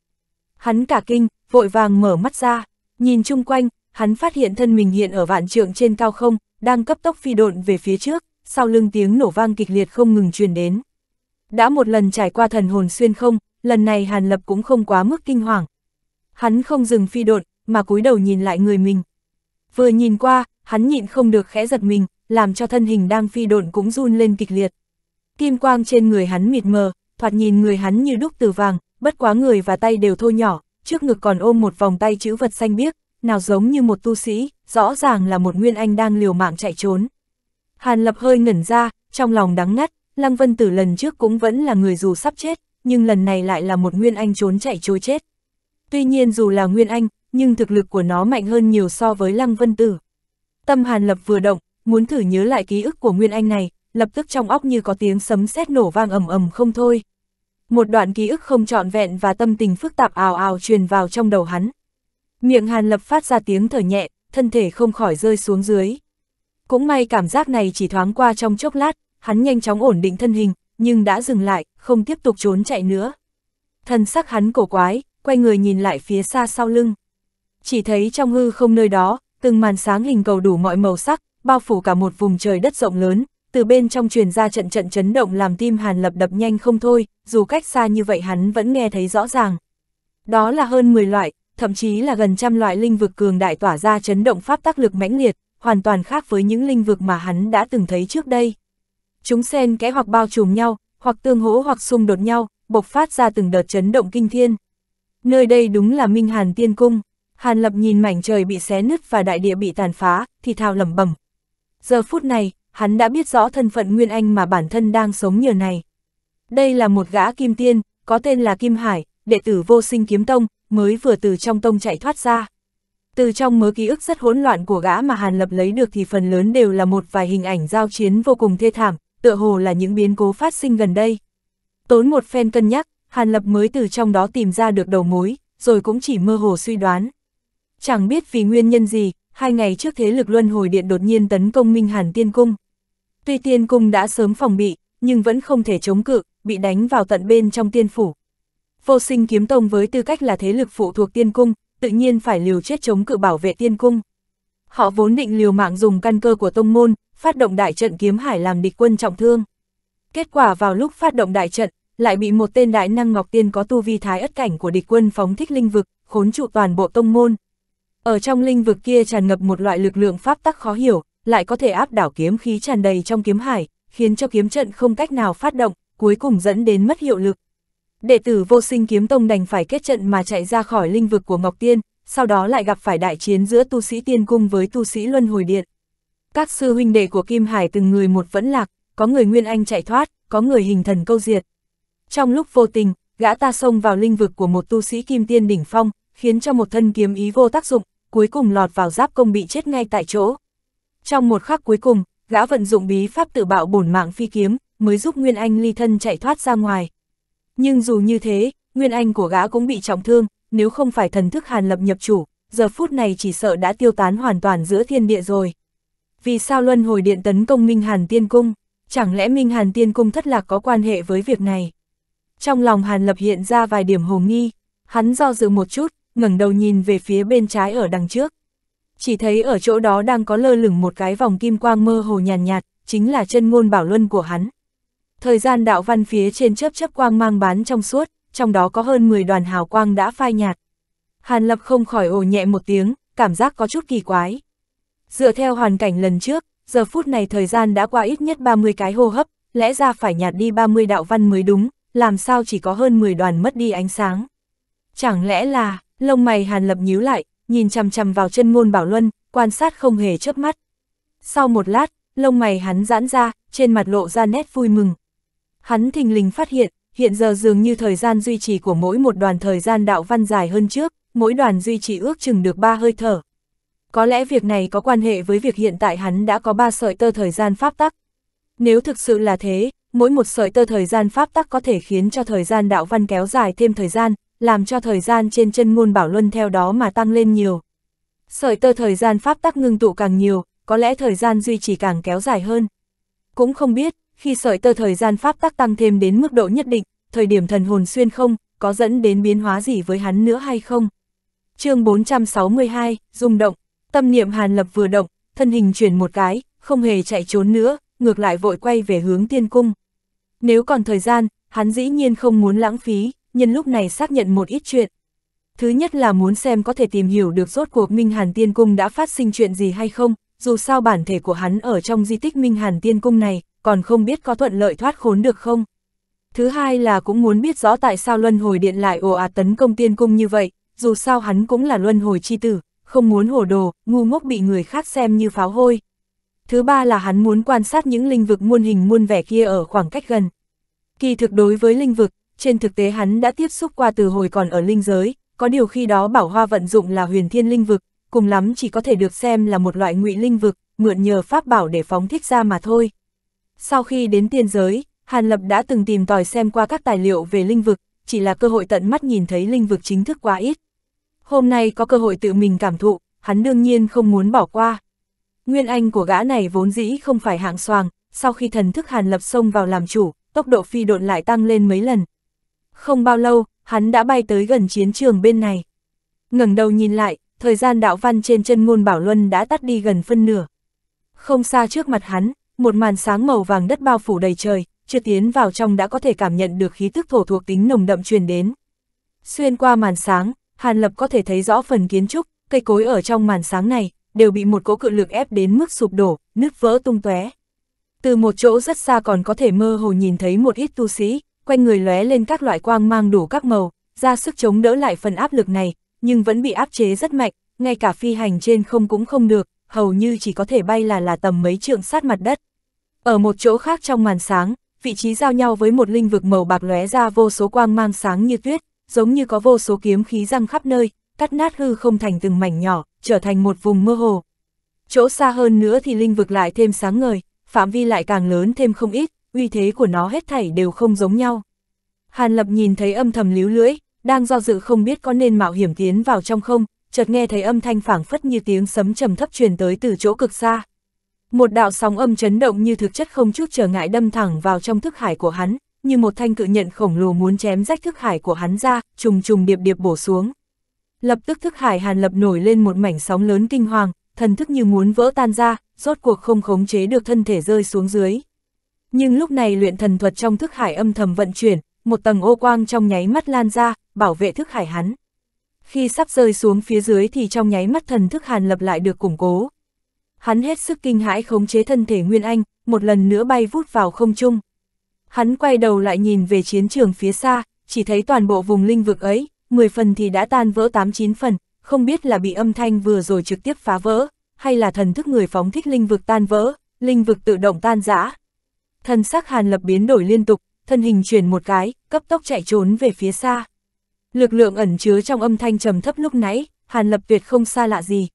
Hắn cả kinh, vội vàng mở mắt ra, nhìn chung quanh, hắn phát hiện thân mình hiện ở vạn trượng trên cao không, đang cấp tốc phi độn về phía trước, sau lưng tiếng nổ vang kịch liệt không ngừng truyền đến. Đã một lần trải qua thần hồn xuyên không, lần này Hàn Lập cũng không quá mức kinh hoàng. Hắn không dừng phi độn, mà cúi đầu nhìn lại người mình. Vừa nhìn qua, hắn nhịn không được khẽ giật mình, làm cho thân hình đang phi độn cũng run lên kịch liệt. Kim quang trên người hắn mịt mờ, thoạt nhìn người hắn như đúc từ vàng, bất quá người và tay đều thô nhỏ, trước ngực còn ôm một vòng tay chữ vật xanh biếc, nào giống như một tu sĩ, rõ ràng là một nguyên anh đang liều mạng chạy trốn. Hàn Lập hơi ngẩn ra, trong lòng đắng ngắt, Lăng Vân Tử lần trước cũng vẫn là người dù sắp chết, nhưng lần này lại là một nguyên anh trốn chạy trôi chết. Tuy nhiên dù là nguyên anh, nhưng thực lực của nó mạnh hơn nhiều so với Lăng Vân Tử. Tâm Hàn Lập vừa động, muốn thử nhớ lại ký ức của nguyên anh này, lập tức trong óc như có tiếng sấm sét nổ vang ầm ầm không thôi. Một đoạn ký ức không trọn vẹn và tâm tình phức tạp ào ào truyền vào trong đầu hắn. Miệng Hàn Lập phát ra tiếng thở nhẹ, thân thể không khỏi rơi xuống dưới. Cũng may cảm giác này chỉ thoáng qua trong chốc lát, hắn nhanh chóng ổn định thân hình, nhưng đã dừng lại, không tiếp tục trốn chạy nữa. Thần sắc hắn cổ quái, quay người nhìn lại phía xa sau lưng. Chỉ thấy trong hư không nơi đó, từng màn sáng hình cầu đủ mọi màu sắc, bao phủ cả một vùng trời đất rộng lớn, từ bên trong truyền ra trận trận chấn động làm tim Hàn Lập đập nhanh không thôi, dù cách xa như vậy hắn vẫn nghe thấy rõ ràng. Đó là hơn 10 loại, thậm chí là gần trăm loại linh vực cường đại tỏa ra chấn động pháp tác lực mãnh liệt, hoàn toàn khác với những linh vực mà hắn đã từng thấy trước đây. Chúng xen kẽ hoặc bao trùm nhau, hoặc tương hỗ hoặc xung đột nhau, bộc phát ra từng đợt chấn động kinh thiên. Nơi đây đúng là Minh Hàn Tiên Cung. Hàn Lập nhìn mảnh trời bị xé nứt và đại địa bị tàn phá, thì thào lẩm bẩm. Giờ phút này, hắn đã biết rõ thân phận Nguyên Anh mà bản thân đang sống nhờ này. Đây là một gã kim tiên, có tên là Kim Hải, đệ tử vô sinh kiếm tông, mới vừa từ trong tông chạy thoát ra. Từ trong mớ ký ức rất hỗn loạn của gã mà Hàn Lập lấy được thì phần lớn đều là một vài hình ảnh giao chiến vô cùng thê thảm, tựa hồ là những biến cố phát sinh gần đây. Tốn một phen cân nhắc, Hàn Lập mới từ trong đó tìm ra được đầu mối, rồi cũng chỉ mơ hồ suy đoán. Chẳng biết vì nguyên nhân gì, hai ngày trước thế lực luân hồi điện đột nhiên tấn công Minh Hàn Tiên Cung. Tuy Tiên Cung đã sớm phòng bị, nhưng vẫn không thể chống cự, bị đánh vào tận bên trong tiên phủ. Vô sinh kiếm tông với tư cách là thế lực phụ thuộc tiên cung, tự nhiên phải liều chết chống cự bảo vệ tiên cung. Họ vốn định liều mạng dùng căn cơ của tông môn, phát động đại trận kiếm hải làm địch quân trọng thương. Kết quả vào lúc phát động đại trận, lại bị một tên đại năng ngọc tiên có tu vi thái ất cảnh của địch quân phóng thích linh vực, khốn trụ toàn bộ tông môn. Ở trong linh vực kia tràn ngập một loại lực lượng pháp tắc khó hiểu, lại có thể áp đảo kiếm khí tràn đầy trong kiếm hải, khiến cho kiếm trận không cách nào phát động, cuối cùng dẫn đến mất hiệu lực đệ tử vô sinh kiếm tông đành phải kết trận mà chạy ra khỏi linh vực của Ngọc Tiên, sau đó lại gặp phải đại chiến giữa tu sĩ tiên cung với tu sĩ luân hồi điện. Các sư huynh đệ của Kim Hải từng người một vẫn lạc, có người Nguyên Anh chạy thoát, có người hình thần câu diệt. Trong lúc vô tình, gã ta xông vào linh vực của một tu sĩ kim tiên đỉnh phong, khiến cho một thân kiếm ý vô tác dụng, cuối cùng lọt vào giáp công bị chết ngay tại chỗ. Trong một khắc cuối cùng, gã vận dụng bí pháp tự bạo bổn mạng phi kiếm, mới giúp Nguyên Anh ly thân chạy thoát ra ngoài. Nhưng dù như thế, nguyên anh của gã cũng bị trọng thương, nếu không phải thần thức hàn lập nhập chủ, giờ phút này chỉ sợ đã tiêu tán hoàn toàn giữa thiên địa rồi. Vì sao luân hồi điện tấn công Minh Hàn Tiên Cung? Chẳng lẽ Minh Hàn Tiên Cung thất lạc có quan hệ với việc này? Trong lòng Hàn Lập hiện ra vài điểm hồ nghi, hắn do dự một chút, ngẩng đầu nhìn về phía bên trái ở đằng trước. Chỉ thấy ở chỗ đó đang có lơ lửng một cái vòng kim quang mơ hồ nhàn nhạt, nhạt, chính là chân ngôn bảo luân của hắn. Thời gian đạo văn phía trên chớp chớp quang mang bán trong suốt, trong đó có hơn 10 đoàn hào quang đã phai nhạt. Hàn Lập không khỏi ồ nhẹ một tiếng, cảm giác có chút kỳ quái. Dựa theo hoàn cảnh lần trước, giờ phút này thời gian đã qua ít nhất 30 cái hô hấp, lẽ ra phải nhạt đi 30 đạo văn mới đúng, làm sao chỉ có hơn 10 đoàn mất đi ánh sáng. Chẳng lẽ là, lông mày Hàn Lập nhíu lại, nhìn chằm chằm vào chân ngôn Bảo Luân, quan sát không hề chớp mắt. Sau một lát, lông mày hắn giãn ra, trên mặt lộ ra nét vui mừng. Hắn thình lình phát hiện, hiện giờ dường như thời gian duy trì của mỗi một đoàn thời gian đạo văn dài hơn trước, mỗi đoàn duy trì ước chừng được ba hơi thở. Có lẽ việc này có quan hệ với việc hiện tại hắn đã có ba sợi tơ thời gian pháp tắc. Nếu thực sự là thế, mỗi một sợi tơ thời gian pháp tắc có thể khiến cho thời gian đạo văn kéo dài thêm thời gian, làm cho thời gian trên chân ngôn bảo luân theo đó mà tăng lên nhiều. Sợi tơ thời gian pháp tắc ngưng tụ càng nhiều, có lẽ thời gian duy trì càng kéo dài hơn. Cũng không biết, khi sợi tơ thời gian pháp tắc tăng thêm đến mức độ nhất định, thời điểm thần hồn xuyên không, có dẫn đến biến hóa gì với hắn nữa hay không? chương 462, rung động, tâm niệm Hàn Lập vừa động, thân hình chuyển một cái, không hề chạy trốn nữa, ngược lại vội quay về hướng tiên cung. Nếu còn thời gian, hắn dĩ nhiên không muốn lãng phí, nhân lúc này xác nhận một ít chuyện. Thứ nhất là muốn xem có thể tìm hiểu được rốt cuộc Minh Hàn Tiên Cung đã phát sinh chuyện gì hay không, dù sao bản thể của hắn ở trong di tích Minh Hàn Tiên Cung này, còn không biết có thuận lợi thoát khốn được không. Thứ hai là cũng muốn biết rõ tại sao luân hồi điện lại ồ ạt tấn công tiên cung như vậy, dù sao hắn cũng là luân hồi chi tử, không muốn hồ đồ, ngu ngốc bị người khác xem như pháo hôi. Thứ ba là hắn muốn quan sát những linh vực muôn hình muôn vẻ kia ở khoảng cách gần. Kỳ thực đối với linh vực, trên thực tế hắn đã tiếp xúc qua từ hồi còn ở linh giới, có điều khi đó bảo hoa vận dụng là huyền thiên linh vực, cùng lắm chỉ có thể được xem là một loại ngụy linh vực, mượn nhờ pháp bảo để phóng thích ra mà thôi. Sau khi đến tiên giới, Hàn Lập đã từng tìm tòi xem qua các tài liệu về linh vực, chỉ là cơ hội tận mắt nhìn thấy linh vực chính thức quá ít. Hôm nay có cơ hội tự mình cảm thụ, hắn đương nhiên không muốn bỏ qua. Nguyên anh của gã này vốn dĩ không phải hạng soàng, sau khi thần thức Hàn Lập xông vào làm chủ, tốc độ phi độn lại tăng lên mấy lần. Không bao lâu, hắn đã bay tới gần chiến trường bên này. ngẩng đầu nhìn lại, thời gian đạo văn trên chân ngôn Bảo Luân đã tắt đi gần phân nửa. Không xa trước mặt hắn, một màn sáng màu vàng đất bao phủ đầy trời, chưa tiến vào trong đã có thể cảm nhận được khí tức thổ thuộc tính nồng đậm truyền đến. Xuyên qua màn sáng, Hàn Lập có thể thấy rõ phần kiến trúc, cây cối ở trong màn sáng này, đều bị một cỗ cự lực ép đến mức sụp đổ, nứt vỡ tung tóe. Từ một chỗ rất xa còn có thể mơ hồ nhìn thấy một ít tu sĩ, quanh người lóe lên các loại quang mang đủ các màu, ra sức chống đỡ lại phần áp lực này, nhưng vẫn bị áp chế rất mạnh, ngay cả phi hành trên không cũng không được, hầu như chỉ có thể bay là là tầm mấy trượng sát mặt đất. Ở một chỗ khác trong màn sáng, vị trí giao nhau với một linh vực màu bạc lóe ra vô số quang mang sáng như tuyết, giống như có vô số kiếm khí răng khắp nơi, cắt nát hư không thành từng mảnh nhỏ, trở thành một vùng mơ hồ. Chỗ xa hơn nữa thì linh vực lại thêm sáng ngời, phạm vi lại càng lớn thêm không ít, uy thế của nó hết thảy đều không giống nhau. Hàn Lập nhìn thấy âm thầm líu lưỡi, đang do dự không biết có nên mạo hiểm tiến vào trong không, chợt nghe thấy âm thanh phảng phất như tiếng sấm trầm thấp truyền tới từ chỗ cực xa. Một đạo sóng âm chấn động như thực chất không chút trở ngại đâm thẳng vào trong thức hải của hắn, như một thanh cự nhận khổng lồ muốn chém rách thức hải của hắn ra, trùng trùng điệp điệp bổ xuống. Lập tức thức hải Hàn Lập nổi lên một mảnh sóng lớn kinh hoàng, thần thức như muốn vỡ tan ra, rốt cuộc không khống chế được thân thể rơi xuống dưới. Nhưng lúc này luyện thần thuật trong thức hải âm thầm vận chuyển, một tầng ô quang trong nháy mắt lan ra, bảo vệ thức hải hắn. Khi sắp rơi xuống phía dưới thì trong nháy mắt thần thức Hàn Lập lại được củng cố, hắn hết sức kinh hãi khống chế thân thể Nguyên Anh, một lần nữa bay vút vào không trung. Hắn quay đầu lại nhìn về chiến trường phía xa, chỉ thấy toàn bộ vùng linh vực ấy, 10 phần thì đã tan vỡ 8-9 phần, không biết là bị âm thanh vừa rồi trực tiếp phá vỡ, hay là thần thức người phóng thích linh vực tan vỡ, linh vực tự động tan rã. Thần sắc Hàn Lập biến đổi liên tục, thân hình chuyển một cái, cấp tốc chạy trốn về phía xa. Lực lượng ẩn chứa trong âm thanh trầm thấp lúc nãy, Hàn Lập tuyệt không xa lạ gì,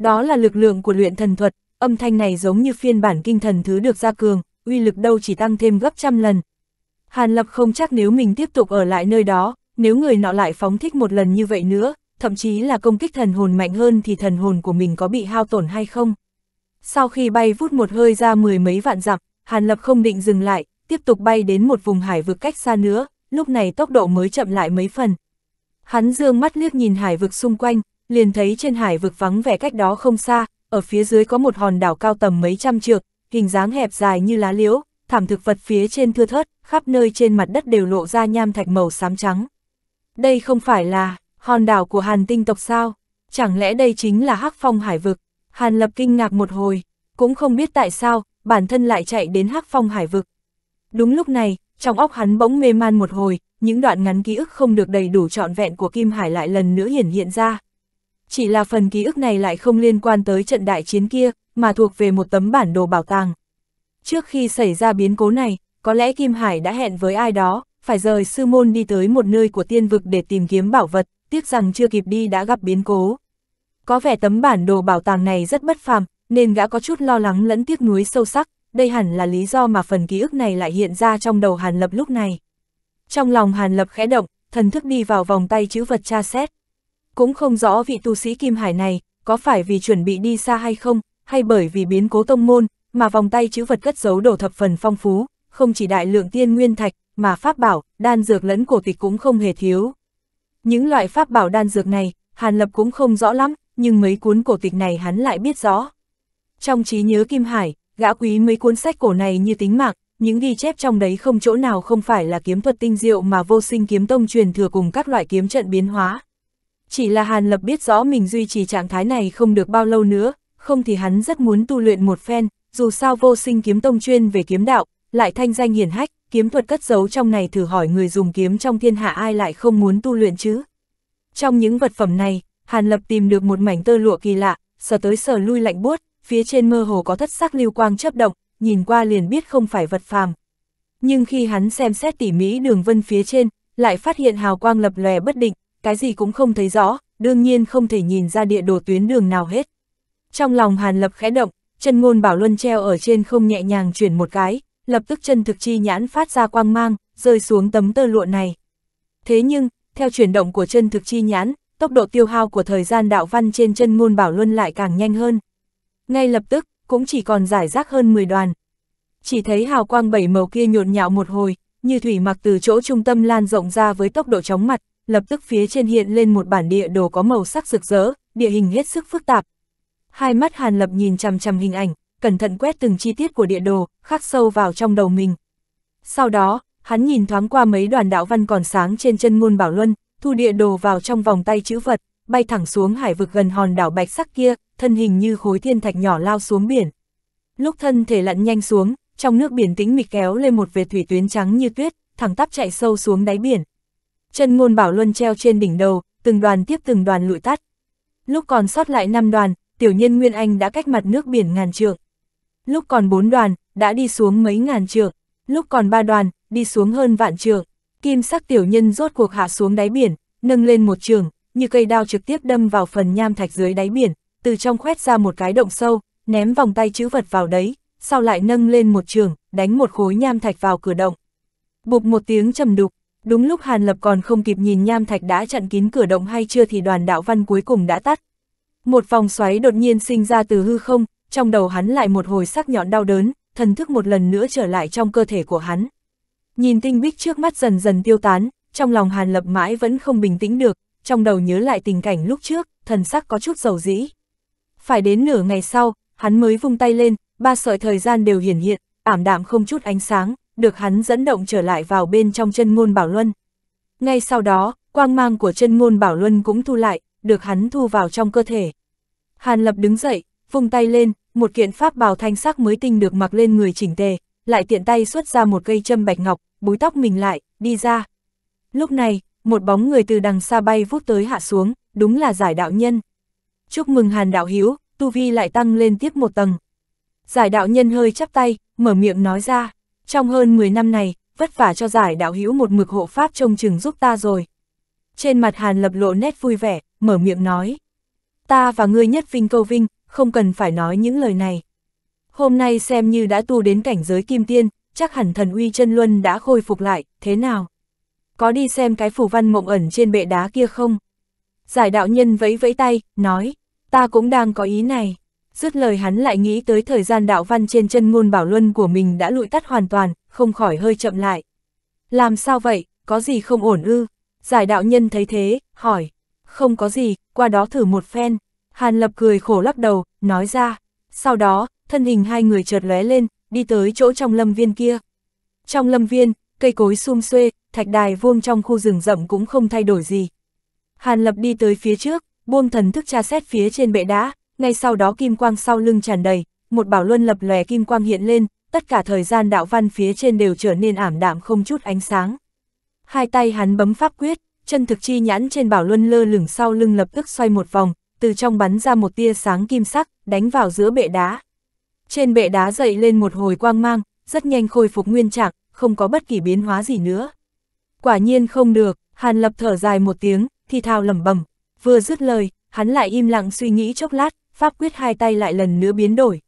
đó là lực lượng của luyện thần thuật, âm thanh này giống như phiên bản kinh thần thứ được gia cường, uy lực đâu chỉ tăng thêm gấp trăm lần. Hàn Lập không chắc nếu mình tiếp tục ở lại nơi đó, nếu người nọ lại phóng thích một lần như vậy nữa, thậm chí là công kích thần hồn mạnh hơn thì thần hồn của mình có bị hao tổn hay không. Sau khi bay vút một hơi ra mười mấy vạn dặm, Hàn Lập không định dừng lại, tiếp tục bay đến một vùng hải vực cách xa nữa, lúc này tốc độ mới chậm lại mấy phần. Hắn dương mắt liếc nhìn hải vực xung quanh, liền thấy trên hải vực vắng vẻ cách đó không xa, ở phía dưới có một hòn đảo cao tầm mấy trăm trượng, hình dáng hẹp dài như lá liễu, thảm thực vật phía trên thưa thớt, khắp nơi trên mặt đất đều lộ ra nham thạch màu xám trắng. Đây không phải là hòn đảo của Hàn tinh tộc sao? Chẳng lẽ đây chính là Hắc Phong Hải vực? Hàn Lập kinh ngạc một hồi, cũng không biết tại sao, bản thân lại chạy đến Hắc Phong Hải vực. Đúng lúc này, trong óc hắn bỗng mê man một hồi, những đoạn ngắn ký ức không được đầy đủ trọn vẹn của Kim Hải lại lần nữa hiển hiện ra chỉ là phần ký ức này lại không liên quan tới trận đại chiến kia, mà thuộc về một tấm bản đồ bảo tàng. Trước khi xảy ra biến cố này, có lẽ Kim Hải đã hẹn với ai đó, phải rời sư môn đi tới một nơi của tiên vực để tìm kiếm bảo vật, tiếc rằng chưa kịp đi đã gặp biến cố. Có vẻ tấm bản đồ bảo tàng này rất bất phàm, nên gã có chút lo lắng lẫn tiếc nuối sâu sắc, đây hẳn là lý do mà phần ký ức này lại hiện ra trong đầu Hàn Lập lúc này. Trong lòng Hàn Lập khẽ động, thần thức đi vào vòng tay chữ vật tra xét cũng không rõ vị tu sĩ Kim Hải này có phải vì chuẩn bị đi xa hay không, hay bởi vì biến cố tông môn, mà vòng tay chữ vật cất giấu đồ thập phần phong phú, không chỉ đại lượng tiên nguyên thạch, mà pháp bảo, đan dược lẫn cổ tịch cũng không hề thiếu. Những loại pháp bảo đan dược này, Hàn Lập cũng không rõ lắm, nhưng mấy cuốn cổ tịch này hắn lại biết rõ. Trong trí nhớ Kim Hải, gã quý mấy cuốn sách cổ này như tính mạng, những ghi chép trong đấy không chỗ nào không phải là kiếm thuật tinh diệu mà vô sinh kiếm tông truyền thừa cùng các loại kiếm trận biến hóa, chỉ là Hàn Lập biết rõ mình duy trì trạng thái này không được bao lâu nữa, không thì hắn rất muốn tu luyện một phen, dù sao vô sinh kiếm tông chuyên về kiếm đạo, lại thanh danh hiển hách, kiếm thuật cất giấu trong này thử hỏi người dùng kiếm trong thiên hạ ai lại không muốn tu luyện chứ. Trong những vật phẩm này, Hàn Lập tìm được một mảnh tơ lụa kỳ lạ, sờ tới sờ lui lạnh buốt, phía trên mơ hồ có thất sắc lưu quang chớp động, nhìn qua liền biết không phải vật phàm. Nhưng khi hắn xem xét tỉ mỉ đường vân phía trên, lại phát hiện hào quang lập lòe bất định, cái gì cũng không thấy rõ, đương nhiên không thể nhìn ra địa đồ tuyến đường nào hết. Trong lòng Hàn Lập khẽ động, chân ngôn bảo luân treo ở trên không nhẹ nhàng chuyển một cái, lập tức chân thực chi nhãn phát ra quang mang, rơi xuống tấm tơ lụa này. Thế nhưng, theo chuyển động của chân thực chi nhãn, tốc độ tiêu hao của thời gian đạo văn trên chân ngôn bảo luân lại càng nhanh hơn. Ngay lập tức, cũng chỉ còn giải rác hơn 10 đoàn. Chỉ thấy hào quang bảy màu kia nhộn nhạo một hồi, như thủy mặc từ chỗ trung tâm lan rộng ra với tốc độ chóng mặt, lập tức phía trên hiện lên một bản địa đồ có màu sắc rực rỡ, địa hình hết sức phức tạp. Hai mắt Hàn Lập nhìn chằm chằm hình ảnh, cẩn thận quét từng chi tiết của địa đồ, khắc sâu vào trong đầu mình. Sau đó, hắn nhìn thoáng qua mấy đoàn đạo văn còn sáng trên chân môn bảo luân, thu địa đồ vào trong vòng tay chữ vật, bay thẳng xuống hải vực gần hòn đảo bạch sắc kia, thân hình như khối thiên thạch nhỏ lao xuống biển. Lúc thân thể lặn nhanh xuống, trong nước biển tĩnh mịch kéo lên một vệt thủy tuyến trắng như tuyết, thẳng tắp chạy sâu xuống đáy biển chân ngôn bảo luân treo trên đỉnh đầu, từng đoàn tiếp từng đoàn lụi tắt. Lúc còn sót lại năm đoàn, tiểu nhân Nguyên Anh đã cách mặt nước biển ngàn trượng. Lúc còn bốn đoàn, đã đi xuống mấy ngàn trượng. Lúc còn ba đoàn, đi xuống hơn vạn trượng. Kim sắc tiểu nhân rốt cuộc hạ xuống đáy biển, nâng lên một trường, như cây đao trực tiếp đâm vào phần nham thạch dưới đáy biển, từ trong khoét ra một cái động sâu, ném vòng tay chữ vật vào đấy, sau lại nâng lên một trường, đánh một khối nham thạch vào cửa động. Bụp một tiếng trầm đục, Đúng lúc Hàn Lập còn không kịp nhìn nham thạch đã chặn kín cửa động hay chưa thì đoàn đạo văn cuối cùng đã tắt. Một vòng xoáy đột nhiên sinh ra từ hư không, trong đầu hắn lại một hồi sắc nhọn đau đớn, thần thức một lần nữa trở lại trong cơ thể của hắn. Nhìn tinh bích trước mắt dần dần tiêu tán, trong lòng Hàn Lập mãi vẫn không bình tĩnh được, trong đầu nhớ lại tình cảnh lúc trước, thần sắc có chút dầu dĩ. Phải đến nửa ngày sau, hắn mới vung tay lên, ba sợi thời gian đều hiển hiện, ảm đạm không chút ánh sáng, được hắn dẫn động trở lại vào bên trong chân ngôn bảo luân. Ngay sau đó, quang mang của chân ngôn bảo luân cũng thu lại, được hắn thu vào trong cơ thể. Hàn Lập đứng dậy, vung tay lên, một kiện pháp bào thanh sắc mới tinh được mặc lên người chỉnh tề, lại tiện tay xuất ra một cây châm bạch ngọc, búi tóc mình lại, đi ra. Lúc này, một bóng người từ đằng xa bay vút tới hạ xuống, đúng là giải đạo nhân. Chúc mừng Hàn đạo hiếu tu vi lại tăng lên tiếp một tầng. Giải đạo nhân hơi chắp tay, mở miệng nói ra. Trong hơn 10 năm này, vất vả cho giải đạo hữu một mực hộ pháp trông chừng giúp ta rồi. Trên mặt Hàn lập lộ nét vui vẻ, mở miệng nói. Ta và ngươi nhất vinh câu vinh, không cần phải nói những lời này. Hôm nay xem như đã tu đến cảnh giới kim tiên, chắc hẳn thần uy chân luân đã khôi phục lại, thế nào? Có đi xem cái phủ văn mộng ẩn trên bệ đá kia không? Giải đạo nhân vẫy vẫy tay, nói, ta cũng đang có ý này. Dứt lời hắn lại nghĩ tới thời gian đạo văn trên chân ngôn bảo luân của mình đã lụi tắt hoàn toàn, không khỏi hơi chậm lại. Làm sao vậy, có gì không ổn ư? Giải đạo nhân thấy thế, hỏi. Không có gì, qua đó thử một phen. Hàn lập cười khổ lắc đầu, nói ra. Sau đó, thân hình hai người chợt lóe lên, đi tới chỗ trong lâm viên kia. Trong lâm viên, cây cối sum xuê, thạch đài vuông trong khu rừng rậm cũng không thay đổi gì. Hàn lập đi tới phía trước, buông thần thức tra xét phía trên bệ đá, ngay sau đó kim quang sau lưng tràn đầy, một bảo luân lập lòe kim quang hiện lên, tất cả thời gian đạo văn phía trên đều trở nên ảm đạm không chút ánh sáng. Hai tay hắn bấm pháp quyết, chân thực chi nhãn trên bảo luân lơ lửng sau lưng lập tức xoay một vòng, từ trong bắn ra một tia sáng kim sắc, đánh vào giữa bệ đá. Trên bệ đá dậy lên một hồi quang mang, rất nhanh khôi phục nguyên trạng, không có bất kỳ biến hóa gì nữa. Quả nhiên không được, Hàn Lập thở dài một tiếng, thì thào lẩm bẩm. Vừa dứt lời, hắn lại im lặng suy nghĩ chốc lát, pháp quyết hai tay lại lần nữa biến đổi.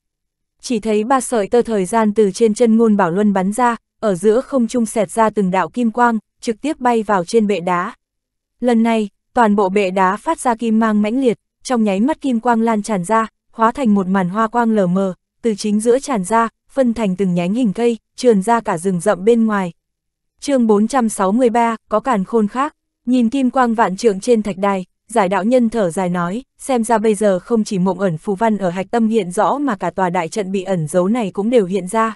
Chỉ thấy ba sợi tơ thời gian từ trên chân ngôn bảo luân bắn ra, ở giữa không trung xẹt ra từng đạo kim quang, trực tiếp bay vào trên bệ đá. Lần này, toàn bộ bệ đá phát ra kim mang mãnh liệt, trong nháy mắt kim quang lan tràn ra, hóa thành một màn hoa quang lờ mờ, từ chính giữa tràn ra, phân thành từng nhánh hình cây, trườn ra cả rừng rậm bên ngoài. chương 463, có càn khôn khác, nhìn kim quang vạn trượng trên thạch đài, giải đạo nhân thở dài nói, xem ra bây giờ không chỉ mộng ẩn phù văn ở hạch tâm hiện rõ mà cả tòa đại trận bị ẩn giấu này cũng đều hiện ra.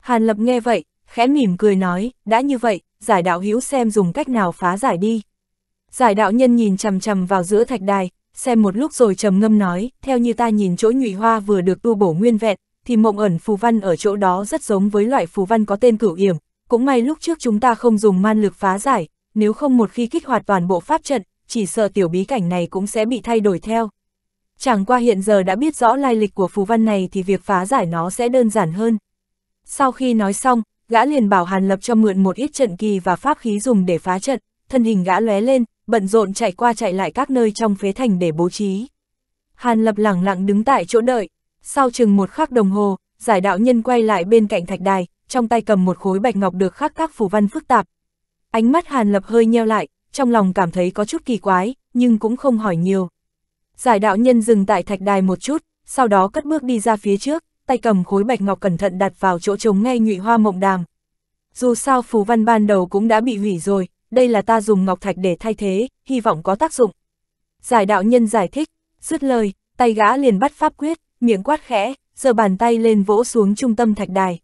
Hàn Lập nghe vậy, khẽ mỉm cười nói, đã như vậy, giải đạo hữu xem dùng cách nào phá giải đi. Giải đạo nhân nhìn chằm chằm vào giữa thạch đài, xem một lúc rồi trầm ngâm nói, theo như ta nhìn chỗ nhụy hoa vừa được tu bổ nguyên vẹn, thì mộng ẩn phù văn ở chỗ đó rất giống với loại phù văn có tên cửu yểm. Cũng may lúc trước chúng ta không dùng man lực phá giải, nếu không một khi kích hoạt toàn bộ pháp trận, chỉ sợ tiểu bí cảnh này cũng sẽ bị thay đổi theo. Chẳng qua hiện giờ đã biết rõ lai lịch của phù văn này thì việc phá giải nó sẽ đơn giản hơn. Sau khi nói xong, gã liền bảo Hàn Lập cho mượn một ít trận kỳ và pháp khí dùng để phá trận, thân hình gã lóe lên, bận rộn chạy qua chạy lại các nơi trong phế thành để bố trí. Hàn Lập lẳng lặng đứng tại chỗ đợi, sau chừng một khắc đồng hồ, giải đạo nhân quay lại bên cạnh thạch đài, trong tay cầm một khối bạch ngọc được khắc các phù văn phức tạp. Ánh mắt Hàn Lập hơi nheo lại, trong lòng cảm thấy có chút kỳ quái, nhưng cũng không hỏi nhiều. Giải đạo nhân dừng tại thạch đài một chút, sau đó cất bước đi ra phía trước, tay cầm khối bạch ngọc cẩn thận đặt vào chỗ trống ngay nhụy hoa mộng đàm. Dù sao phù văn ban đầu cũng đã bị hủy rồi, đây là ta dùng ngọc thạch để thay thế, hy vọng có tác dụng. Giải đạo nhân giải thích, dứt lời, tay gã liền bắt pháp quyết, miệng quát khẽ, giờ bàn tay lên vỗ xuống trung tâm thạch đài.